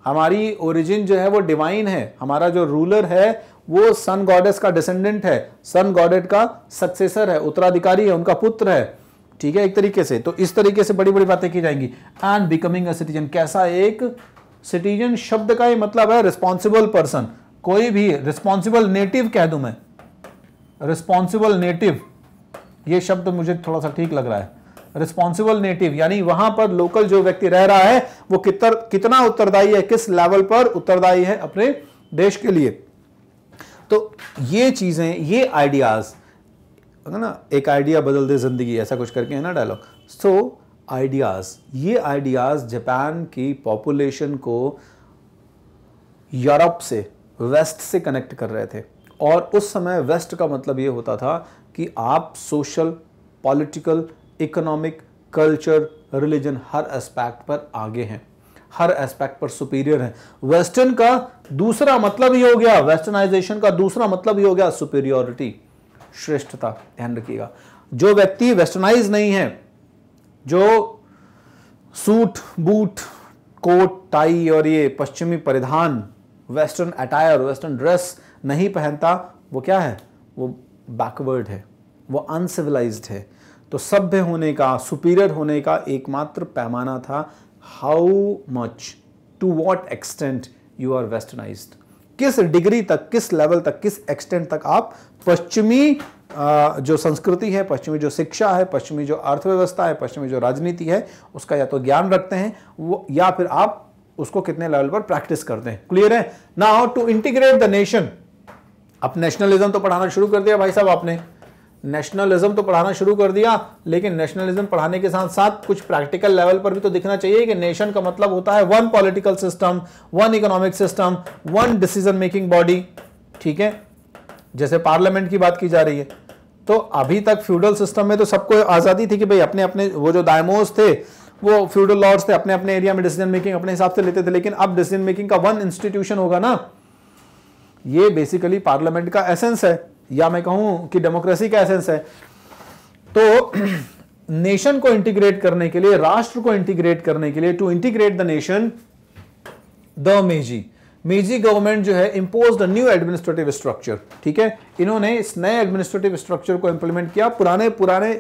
हमारी ओरिजिन जो है वो डिवाइन है हमारा जो रूलर है वो सन गॉडेस का डिसेंडेंट है सन गॉडेट का सक्सेसर है उत्तराधिकारी है उनका पुत्र है ठीक है एक तरीके से तो इस तरीके से बड़ी बड़ी बातें की जाएंगी एंड बिकमिंग अ सिटीजन कैसा एक सिटीजन शब्द का ही मतलब है रिस्पॉन्सिबल पर्सन कोई भी रिस्पॉन्सिबल नेटिव कह दू मैं रिस्पॉन्सिबल नेटिव ये शब्द मुझे थोड़ा सा ठीक लग रहा है रिस्पॉन्सिबल नेटिव यानी वहां पर लोकल जो व्यक्ति रह रहा है वो कितर, कितना उत्तरदायी है किस लेवल पर उत्तरदायी है अपने देश के लिए तो ये चीजें ये आइडियाज है ना एक आइडिया बदल दे जिंदगी ऐसा कुछ करके है ना डायलॉग सो आइडियाज ये आइडियाज जापान की पॉपुलेशन को यूरोप से वेस्ट से कनेक्ट कर रहे थे और उस समय वेस्ट का मतलब ये होता था कि आप social political economic culture religion हर एस्पेक्ट पर आगे हैं हर एस्पेक्ट पर सुपीरियर है वेस्टर्न का दूसरा मतलब ही हो गया वेस्टर्नाइजेशन का दूसरा मतलब ही हो गया सुपीरियोरिटी श्रेष्ठता ध्यान रखिएगा जो व्यक्ति वेस्टर्नाइज नहीं है जो सूट बूट कोट टाई और ये पश्चिमी परिधान वेस्टर्न अटायर वेस्टर्न ड्रेस नहीं पहनता वो क्या है वो बैकवर्ड है वो अनसिविलाइज्ड है तो सभ्य होने का सुपीरियर होने का एकमात्र पैमाना था how much to what extent you are westernise किस डिग्री तक किस लेवल तक किस एक्सटेंट तक आप पश्चिमी जो संस्कृति है पश्चिमी जो शिक्षा है पश्चिमी जो अर्थव्यवस्था है पश्चिमी जो राजनीति है उसका या तो ज्ञान रखते हैं वो या फिर आप उसको कितने लेवल पर प्रैक्टिस करते हैं क्लियर है now to integrate the nation अब नेशनलिज्म तो पढ़ाना शुरू कर दिया भाई साहब आपने नेशनलिज्म तो पढ़ाना शुरू कर दिया लेकिन नेशनलिज्म पढ़ाने के साथ साथ कुछ प्रैक्टिकल लेवल पर भी तो दिखना चाहिए कि नेशन का मतलब होता है one political system one economic system one decision making body ठीक है जैसे पार्लियामेंट की बात की जा रही है तो अभी तक फ्यूडल सिस्टम में तो सबको आज़ादी थी कि भाई अपने अपने वो जो डायमोस थे वो फ्यूडल लॉर्ड्स थे अपने अपने एरिया में डिसीजन मेकिंग अपने हिसाब से लेते थे लेकिन अब डिसीजन मेकिंग का वन इंस्टीट्यूशन होगा ना ये बेसिकली पार्लियामेंट का एसेंस है या मैं कहूं कि डेमोक्रेसी का एसेंस है तो नेशन को इंटीग्रेट करने के लिए राष्ट्र को इंटीग्रेट करने के लिए to integrate the nation the Meiji Meiji government जो है impose the new administrative structure ठीक है इन्होंने इस नए एडमिनिस्ट्रेटिव स्ट्रक्चर को इंप्लीमेंट किया पुराने पुराने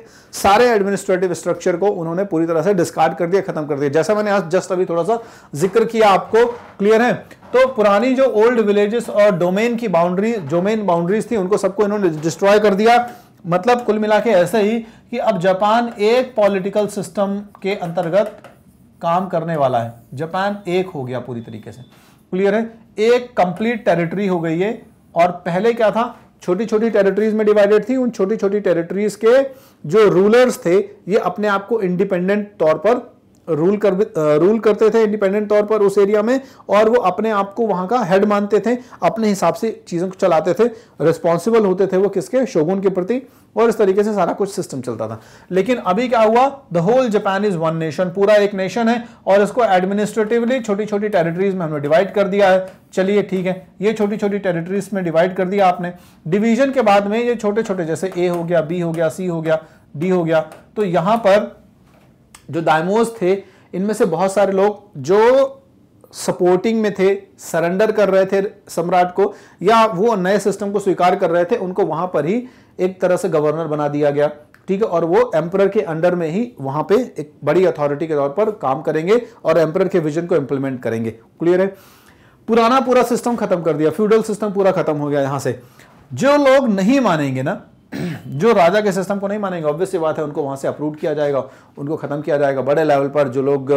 सारे एडमिनिस्ट्रेटिव स्ट्रक्चर को उन्होंने पूरी तरह से डिस्कार्ड कर दिया खत्म कर दिया जैसा मैंने आज जस्ट अभी थोड़ा सा जिक्र किया आपको क्लियर है तो पुरानी जो ओल्ड विलेजेस और डोमेन की बाउंड्री डोमेन बाउंड्रीज थी उनको सबको इन्होंने डिस्ट्रॉय कर दिया मतलब कुल मिला के ऐसे ही कि अब जापान एक पॉलिटिकल सिस्टम के अंतर्गत काम करने वाला है जापान एक हो गया पूरी तरीके से क्लियर है एक कंप्लीट टेरिटरी हो गई है और पहले क्या था छोटी छोटी टेरिटरीज में डिवाइडेड थी उन छोटी छोटी टेरिटरीज के जो रूलर्स थे ये अपने आप को इंडिपेंडेंट तौर पर रूल कर रूल करते थे इंडिपेंडेंट तौर पर उस एरिया में और वो अपने आप को वहां का हेड मानते थे अपने हिसाब से चीज़ों को चलाते थे रिस्पॉन्सिबल होते थे वो किसके शोगुन के प्रति और इस तरीके से सारा कुछ सिस्टम चलता था लेकिन अभी क्या हुआ the whole Japan is one nation पूरा एक नेशन है और इसको एडमिनिस्ट्रेटिवली छोटी छोटी टेरिटरीज में हमने डिवाइड कर दिया है चलिए ठीक है ये छोटी छोटी टेरिटरीज में डिवाइड कर दिया आपने डिवीजन के बाद में ये छोटे छोटे जैसे ए हो गया बी हो गया सी हो गया डी हो गया तो यहां पर जो डायमोज थे इनमें से बहुत सारे लोग जो सपोर्टिंग में थे सरेंडर कर रहे थे सम्राट को या वो नए सिस्टम को स्वीकार कर रहे थे उनको वहां पर ही एक तरह से गवर्नर बना दिया गया ठीक है और वो एम्पर के अंडर में ही वहां पे एक बड़ी अथॉरिटी के तौर पर काम करेंगे और एम्पर के विजन को इंप्लीमेंट करेंगे क्लियर है पुराना पूरा सिस्टम खत्म कर दिया फ्यूडल सिस्टम पूरा खत्म हो गया यहां से जो लोग नहीं मानेंगे ना जो राजा के सिस्टम को नहीं मानेंगे ऑब्वियस बात है उनको वहां से अप्रूव किया जाएगा उनको खत्म किया जाएगा बड़े लेवल पर जो लोग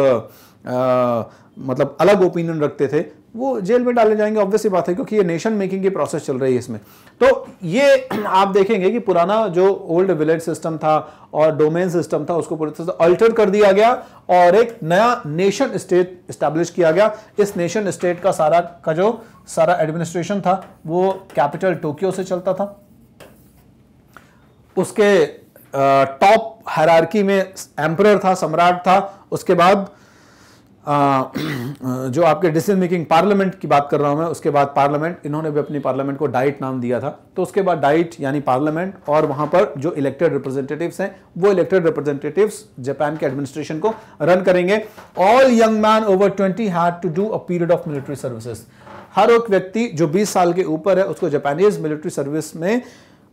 आ, मतलब अलग ओपिनियन रखते थे वो जेल में डाले जाएंगे ऑब्वियसली बात है क्योंकि ये नेशन मेकिंग की प्रोसेस चल रही है इसमें तो ये आप देखेंगे कि पुराना जो ओल्ड विलेज सिस्टम था और डोमेन सिस्टम था उसको पूरी तरह से अल्टर कर दिया गया और एक नया नेशन स्टेट स्टैब्लिश किया गया इस नेशन स्टेट का सारा का जो सारा एडमिनिस्ट्रेशन था वो कैपिटल टोक्यो से चलता था उसके टॉप हरारकी में एम्प्रर था सम्राट था उसके बाद जो आपके डिसीजन मेकिंग पार्लियामेंट की बात कर रहा हूं मैं उसके बाद पार्लियामेंट इन्होंने भी अपनी पार्लियामेंट को डाइट नाम दिया था तो उसके बाद डाइट यानी पार्लियामेंट और वहां पर जो इलेक्टेड रिप्रेजेंटेटिव्स हैं वो इलेक्टेड रिप्रेजेंटेटिव्स जापान के एडमिनिस्ट्रेशन को रन करेंगे all young man over twenty had to do a period of military services हर एक व्यक्ति जो बीस साल के ऊपर है उसको जापानीज मिलिट्री सर्विस में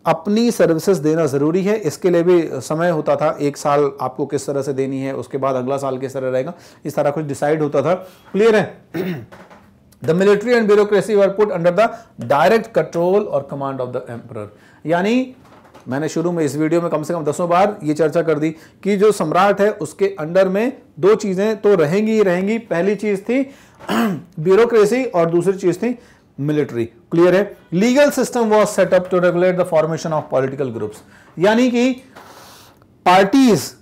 अपनी सर्विसेज देना ज़रूरी है इसके लिए भी समय होता था एक साल आपको किस तरह से देनी है उसके बाद अगला साल किस तरह रहेगा इस तरह कुछ डिसाइड होता था क्लियर है the military and bureaucracy were put under the direct control और कमांड ऑफ द एम्पर यानी मैंने शुरू में इस वीडियो में कम से कम दसों बार ये चर्चा कर दी कि जो सम्राट है उसके अंडर में दो चीज़ें तो रहेंगी ही रहेंगी पहली चीज़ थी ब्यूरोक्रेसी और दूसरी चीज़ थी मिलिट्री क्लियर है legal system was set up to regulate the formation of political groups यानी कि पार्टीज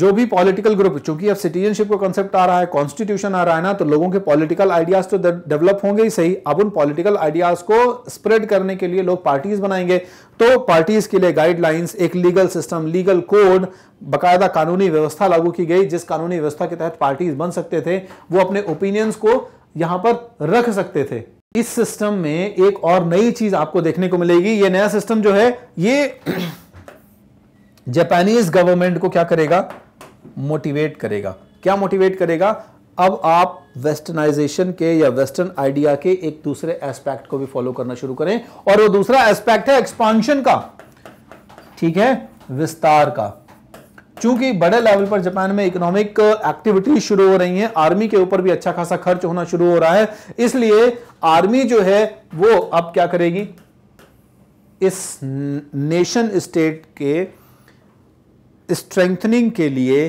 जो भी पॉलिटिकल ग्रुप चूंकि अब सिटीजनशिप का कॉन्सेप्ट आ रहा है कॉन्स्टिट्यूशन आ रहा है ना तो लोगों के पॉलिटिकल आइडियाज तो डेवलप होंगे ही सही अब उन पॉलिटिकल आइडियाज को स्प्रेड करने के लिए लोग पार्टीज बनाएंगे तो पार्टीज के लिए गाइडलाइंस एक लीगल सिस्टम लीगल कोड बकायदा कानूनी व्यवस्था लागू की गई जिस कानूनी व्यवस्था के तहत पार्टीज बन सकते थे वो अपने ओपिनियंस को यहां पर रख सकते थे इस सिस्टम में एक और नई चीज आपको देखने को मिलेगी ये नया सिस्टम जो है ये जापानीज गवर्नमेंट को क्या करेगा मोटिवेट करेगा क्या मोटिवेट करेगा अब आप वेस्टर्नाइजेशन के या वेस्टर्न आइडिया के एक दूसरे एस्पेक्ट को भी फॉलो करना शुरू करें और वो दूसरा एस्पेक्ट है एक्सपांशन का ठीक है विस्तार का चूंकि बड़े लेवल पर जापान में इकोनॉमिक एक्टिविटी शुरू हो रही है आर्मी के ऊपर भी अच्छा खासा खर्च होना शुरू हो रहा है इसलिए आर्मी जो है वो अब क्या करेगी इस नेशन स्टेट के स्ट्रेंथनिंग के लिए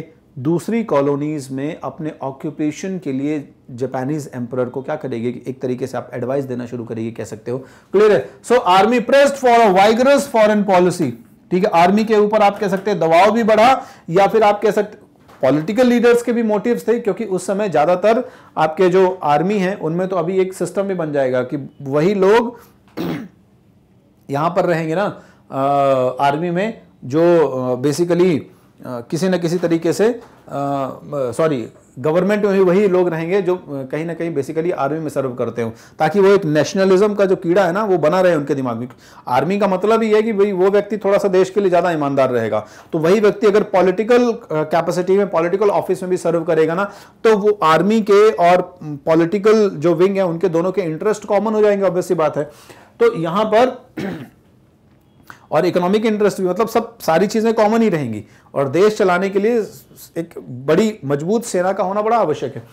दूसरी कॉलोनीज में अपने ऑक्यूपेशन के लिए जापानीज एम्पर को क्या करेगी एक तरीके से आप एडवाइस देना शुरू करेगी कह सकते हो क्लियर है so army pressed for a vigorous foreign policy ठीक है आर्मी के ऊपर आप कह सकते हैं दबाव भी बढ़ा या फिर आप कह सकते पॉलिटिकल लीडर्स के भी मोटिव्स थे क्योंकि उस समय ज़्यादातर आपके जो आर्मी हैं उनमें तो अभी एक सिस्टम भी बन जाएगा कि वही लोग यहां पर रहेंगे ना आर्मी में जो बेसिकली किसी न किसी तरीके से सॉरी गवर्नमेंट में भी वही लोग रहेंगे जो कहीं ना कहीं बेसिकली आर्मी में सर्व करते हो ताकि वो एक नेशनलिज्म का जो कीड़ा है ना वो बना रहे उनके दिमाग में आर्मी का मतलब ही है कि भाई वो व्यक्ति थोड़ा सा देश के लिए ज़्यादा ईमानदार रहेगा तो वही व्यक्ति अगर पॉलिटिकल कैपेसिटी में पॉलिटिकल ऑफिस में भी सर्व करेगा ना तो वो आर्मी के और पॉलिटिकल जो विंग है उनके दोनों के इंटरेस्ट कॉमन हो जाएंगे ऑब्वियसली बात है तो यहाँ पर और इकोनॉमिक इंटरेस्ट भी मतलब सब सारी चीज़ें कॉमन ही रहेंगी और देश चलाने के लिए एक बड़ी मजबूत सेना का होना बड़ा आवश्यक है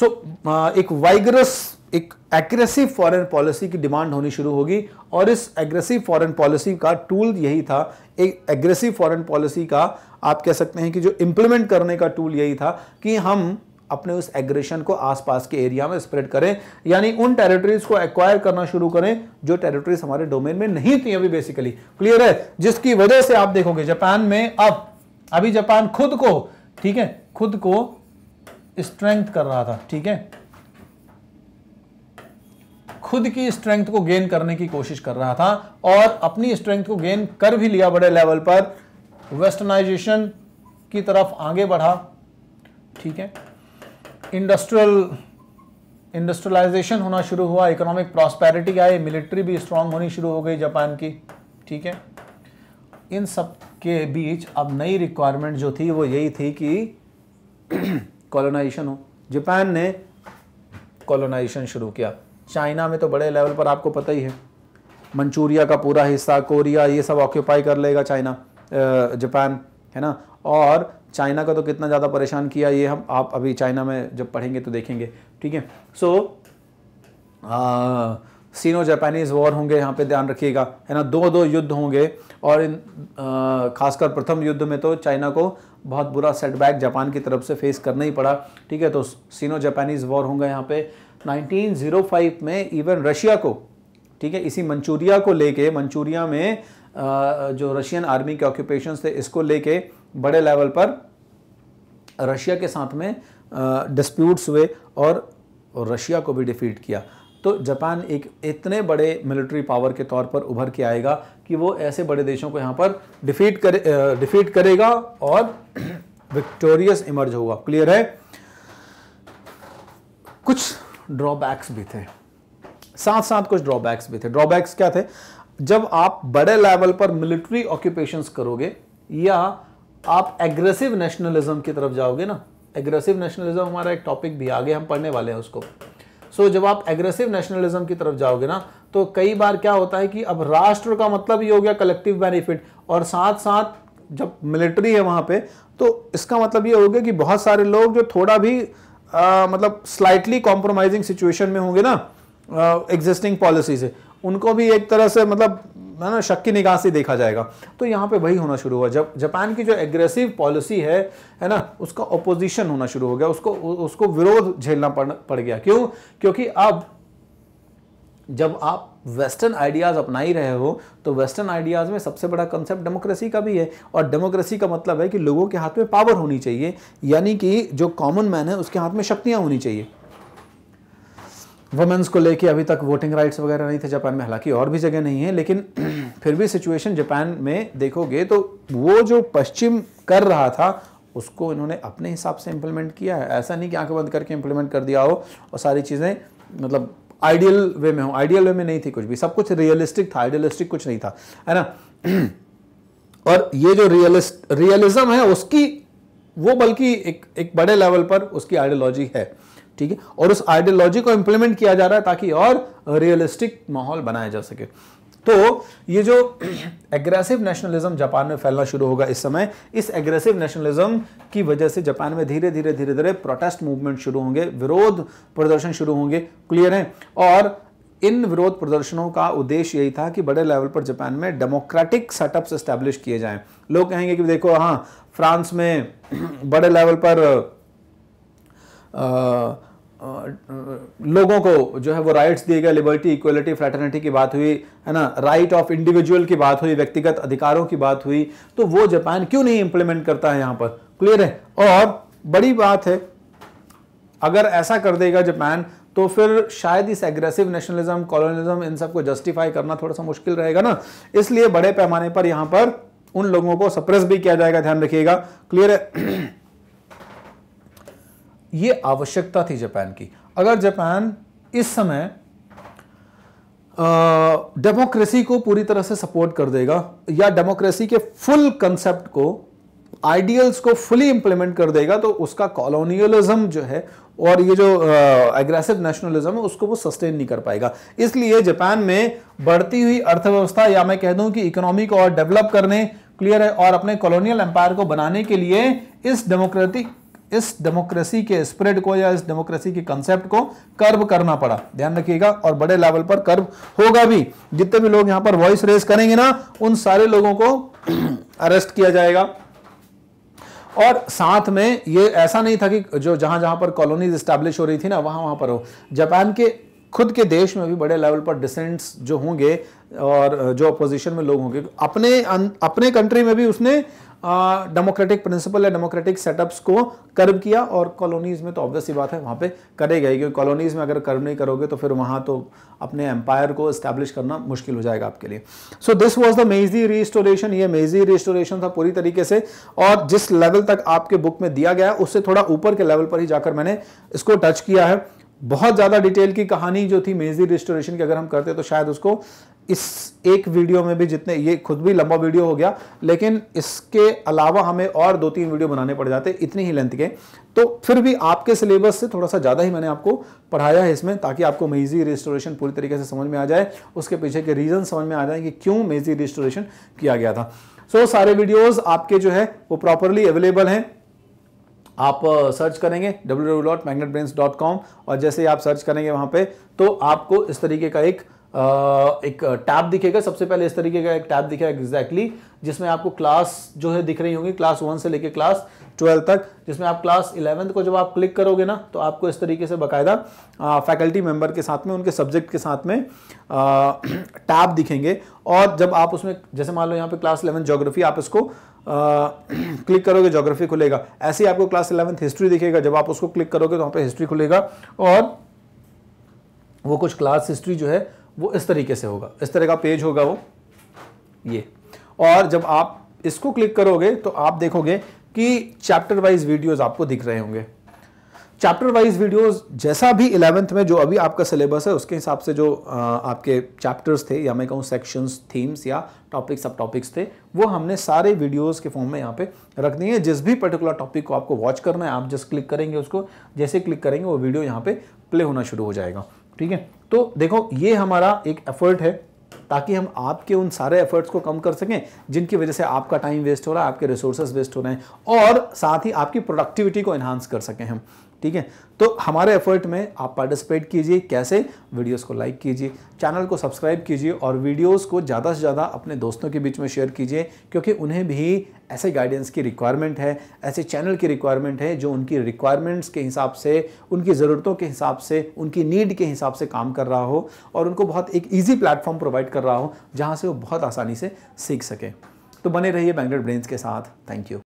सो so, एक वाइगरस एक एग्रेसिव फॉरेन पॉलिसी की डिमांड होनी शुरू होगी और इस एग्रेसिव फॉरेन पॉलिसी का टूल यही था एक एग्रेसिव फॉरेन पॉलिसी का आप कह सकते हैं कि जो इंप्लीमेंट करने का टूल यही था कि हम अपने उस एग्रेशन को आसपास के एरिया में स्प्रेड करें यानी उन टेरिटरीज को एक्वायर करना शुरू करें जो टेरिटरीज हमारे डोमेन में नहीं थी अभी बेसिकली क्लियर है जिसकी वजह से आप देखोगे जापान में अब अभी जापान खुद को ठीक है खुद को स्ट्रेंथ कर रहा था ठीक है खुद की स्ट्रेंथ को गेन करने की कोशिश कर रहा था और अपनी स्ट्रेंथ को गेन कर भी लिया बड़े लेवल पर वेस्टर्नाइजेशन की तरफ आगे बढ़ा ठीक है इंडस्ट्रियल इंडस्ट्रियलाइजेशन होना शुरू हुआ इकोनॉमिक प्रॉस्पेरिटी आई मिलिट्री भी स्ट्रांग होनी शुरू हो गई जापान की ठीक है इन सब के बीच अब नई रिक्वायरमेंट जो थी वो यही थी कि कॉलोनाइजेशन हो जापान ने कॉलोनाइजेशन शुरू किया चाइना में तो बड़े लेवल पर आपको पता ही है मंचूरिया का पूरा हिस्सा कोरिया ये सब ऑक्यूपाई कर लेगा चाइना जापान है ना और चाइना का तो कितना ज़्यादा परेशान किया ये हम आप अभी चाइना में जब पढ़ेंगे तो देखेंगे ठीक है सो सीनो जापानीज़ वॉर होंगे यहाँ पे ध्यान रखिएगा है ना दो दो युद्ध होंगे और इन खासकर प्रथम युद्ध में तो चाइना को बहुत बुरा सेटबैक जापान की तरफ से फेस करना ही पड़ा ठीक है तो सीनो जापानीज़ वॉर होंगे यहाँ पे 1905 में इवन रशिया को ठीक है इसी मंचूरिया को लेके मंचूरिया में जो रशियन आर्मी के ऑक्यूपेशन थे इसको लेके बड़े लेवल पर रशिया के साथ में डिस्प्यूट्स हुए और रशिया को भी डिफीट किया तो जापान एक इतने बड़े मिलिट्री पावर के तौर पर उभर के आएगा कि वो ऐसे बड़े देशों को यहाँ पर डिफीट करे डिफीट करेगा और विक्टोरियस इमर्ज होगा क्लियर है कुछ ड्रॉबैक्स भी थे साथ साथ कुछ ड्रॉबैक्स भी थे ड्रॉबैक्स क्या थे जब आप बड़े लेवल पर मिलिट्री ऑक्यूपेशंस करोगे या आप एग्रेसिव नेशनलिज्म की तरफ जाओगे ना एग्रेसिव नेशनलिज्म हमारा एक टॉपिक भी आगे हम पढ़ने वाले हैं उसको सो so, जब आप एग्रेसिव नेशनलिज्म की तरफ जाओगे ना तो कई बार क्या होता है कि अब राष्ट्र का मतलब ये हो गया कलेक्टिव बेनिफिट और साथ साथ जब मिलिट्री है वहाँ पे तो इसका मतलब ये हो गया कि बहुत सारे लोग जो थोड़ा भी आ, मतलब स्लाइटली कॉम्प्रोमाइजिंग सिचुएशन में होंगे ना एग्जिस्टिंग पॉलिसी से उनको भी एक तरह से मतलब है ना शक की निगाह से देखा जाएगा तो यहाँ पे वही होना शुरू हुआ जब जापान की जो एग्रेसिव पॉलिसी है है ना उसका ओपोजिशन होना शुरू हो गया उसको उसको विरोध झेलना पड़ पड़ गया क्यों क्योंकि अब जब आप वेस्टर्न आइडियाज़ अपना ही रहे हो तो वेस्टर्न आइडियाज़ में सबसे बड़ा कंसेप्ट डेमोक्रेसी का भी है और डेमोक्रेसी का मतलब है कि लोगों के हाथ में पावर होनी चाहिए यानी कि जो कॉमन मैन है उसके हाथ में शक्तियाँ होनी चाहिए वुमेंस को लेके अभी तक वोटिंग राइट्स वगैरह नहीं थे जापान में हालांकि और भी जगह नहीं है लेकिन फिर भी सिचुएशन जापान में देखोगे तो वो जो पश्चिम कर रहा था उसको इन्होंने अपने हिसाब से इम्प्लीमेंट किया है ऐसा नहीं कि आंखें बंद करके इम्प्लीमेंट कर दिया हो और सारी चीज़ें मतलब आइडियल वे में हो आइडियल वे में नहीं थी कुछ भी सब कुछ रियलिस्टिक था आइडियलिस्टिक कुछ नहीं था है ना और ये जो रियलिस्ट रियलिज्म है उसकी वो बल्कि एक एक बड़े लेवल पर उसकी आइडियोलॉजी है ठीक है और उस आइडियोलॉजी को इंप्लीमेंट किया जा रहा है ताकि और रियलिस्टिक माहौल बनाया जा सके तो ये जो एग्रेसिव नेशनलिज्म जापान में फैलना शुरू होगा इस समय इस एग्रेसिव नेशनलिज्म की वजह से जापान में धीरे धीरे धीरे धीरे प्रोटेस्ट मूवमेंट शुरू होंगे विरोध प्रदर्शन शुरू होंगे क्लियर है और इन विरोध प्रदर्शनों का उद्देश्य यही था कि बड़े लेवल पर जापान में डेमोक्रेटिक सेटअप्स एस्टेब्लिश किए जाएं लोग कहेंगे कि देखो हाँ फ्रांस में बड़े लेवल पर लोगों को जो है वो राइट्स दिए गए लिबर्टी इक्वलिटी फ्रेटर्निटी की बात हुई है ना राइट ऑफ इंडिविजुअल की बात हुई व्यक्तिगत अधिकारों की बात हुई तो वो जापान क्यों नहीं इंप्लीमेंट करता है यहाँ पर क्लियर है और बड़ी बात है अगर ऐसा कर देगा जापान तो फिर शायद इस एग्रेसिव नेशनलिज्म कॉलोनिज्म इन सबको जस्टिफाई करना थोड़ा सा मुश्किल रहेगा ना इसलिए बड़े पैमाने पर यहाँ पर उन लोगों को सप्रेस भी किया जाएगा ध्यान रखिएगा क्लियर है ये आवश्यकता थी जापान की अगर जापान इस समय डेमोक्रेसी को पूरी तरह से सपोर्ट कर देगा या डेमोक्रेसी के फुल कंसेप्ट को आइडियल्स को फुली इंप्लीमेंट कर देगा तो उसका कॉलोनियलिज्म जो है और ये जो एग्रेसिव नेशनलिज्म है उसको वो सस्टेन नहीं कर पाएगा इसलिए जापान में बढ़ती हुई अर्थव्यवस्था या मैं कह दूं कि इकोनॉमी को और डेवलप करने क्लियर है और अपने कॉलोनियल एम्पायर को बनाने के लिए इस डेमोक्रेटिक इस डेमोक्रेसी के स्प्रेड को या इस डेमोक्रेसी के कंसेप्ट को कर्व करना पड़ा ध्यान रखिएगा और बड़े लेवल पर कर्व होगा भी जितने भी लोग यहां पर वॉइस रेस करेंगे ना उन सारे लोगों को अरेस्ट किया जाएगा और साथ में ये ऐसा नहीं था कि जो जहां जहां पर कॉलोनीज स्टैब्लिश हो रही थी ना वहां वहां पर हो जापान के खुद के देश में भी बड़े लेवल पर डिसेंट्स जो होंगे और जो अपोजिशन में लोग होंगे अपने अं, अपने कंट्री में भी उसने डेमोक्रेटिक प्रिंसिपल या डेमोक्रेटिक सेटअप्स को कर्ब किया और कॉलोनीज में तो ऑब्वियस ही बात है वहाँ पे करेगा ही क्योंकि कॉलोनीज में अगर कर्ब नहीं करोगे तो फिर वहाँ तो अपने एम्पायर को इस्टेब्लिश करना मुश्किल हो जाएगा आपके लिए so this was the Meiji restoration ये मेजी रिस्टोरेशन था पूरी तरीके से और जिस लेवल तक आपके बुक में दिया गया उससे थोड़ा ऊपर के लेवल पर ही जाकर मैंने इसको टच किया है बहुत ज़्यादा डिटेल की कहानी जो थी मेजी रिस्टोरेशन की अगर हम करते तो शायद उसको इस एक वीडियो में भी जितने ये खुद भी लंबा वीडियो हो गया लेकिन इसके अलावा हमें और दो तीन वीडियो बनाने पड़ जाते इतनी ही लेंथ के तो फिर भी आपके सिलेबस से थोड़ा सा ज़्यादा ही मैंने आपको पढ़ाया है इसमें ताकि आपको मेजी रिस्टोरेशन पूरी तरीके से समझ में आ जाए उसके पीछे के रीज़न समझ में आ जाए कि क्यों मेजी रिस्टोरेशन किया गया था सो so, सारे वीडियोज़ आपके जो है वो प्रॉपरली अवेलेबल हैं आप सर्च करेंगे डब्ल्यू और जैसे ही आप सर्च करेंगे वहाँ पे तो आपको इस तरीके का एक एक टैब दिखेगा सबसे पहले इस तरीके का एक टैब दिखेगा एग्जैक्टली जिसमें आपको क्लास जो है दिख रही होंगी क्लास वन से लेके क्लास ट्वेल्व तक जिसमें आप क्लास इलेवेंथ को जब आप क्लिक करोगे ना तो आपको इस तरीके से बाकायदा फैकल्टी मेंबर के साथ में उनके सब्जेक्ट के साथ में टैब दिखेंगे और जब आप उसमें जैसे मान लो यहाँ पे क्लास इलेवन जोग्राफी आप इसको क्लिक करोगे जोग्राफी खुलेगा ऐसे ही आपको क्लास इलेवंथ हिस्ट्री दिखेगा जब आप उसको क्लिक करोगे तो वहाँ पे हिस्ट्री खुलेगा और वो कुछ क्लास हिस्ट्री जो है वो इस तरीके से होगा इस तरह का पेज होगा वो ये और जब आप इसको क्लिक करोगे तो आप देखोगे कि चैप्टर वाइज वीडियोस आपको दिख रहे होंगे चैप्टर वाइज वीडियोस जैसा भी इलेवेंथ में जो अभी आपका सिलेबस है उसके हिसाब से जो आपके चैप्टर्स थे या मैं कहूँ सेक्शंस थीम्स या टॉपिक सब टॉपिक्स थे वो हमने सारे वीडियोस के फॉर्म में यहाँ पे रख दिए हैं जिस भी पर्टिकुलर टॉपिक को आपको वॉच करना है आप जस्ट क्लिक करेंगे उसको जैसे क्लिक करेंगे वो वीडियो यहाँ पे प्ले होना शुरू हो जाएगा ठीक है तो देखो ये हमारा एक एफर्ट है ताकि हम आपके उन सारे एफर्ट्स को कम कर सकें जिनकी वजह से आपका टाइम वेस्ट हो रहा है आपके रिसोर्सेज वेस्ट हो रहे हैं और साथ ही आपकी प्रोडक्टिविटी को इन्हांस कर सकें हम ठीक है तो हमारे एफर्ट में आप पार्टिसिपेट कीजिए कैसे वीडियोस को लाइक कीजिए चैनल को सब्सक्राइब कीजिए और वीडियोस को ज़्यादा से ज़्यादा अपने दोस्तों के बीच में शेयर कीजिए क्योंकि उन्हें भी ऐसे गाइडेंस की रिक्वायरमेंट है ऐसे चैनल की रिक्वायरमेंट है जो उनकी रिक्वायरमेंट्स के हिसाब से उनकी ज़रूरतों के हिसाब से उनकी नीड के हिसाब से काम कर रहा हो और उनको बहुत एक ईजी प्लेटफॉर्म प्रोवाइड कर रहा हो जहाँ से वो बहुत आसानी से सीख सकें तो बने रहिए बैंगलोर ब्रेंस के साथ थैंक यू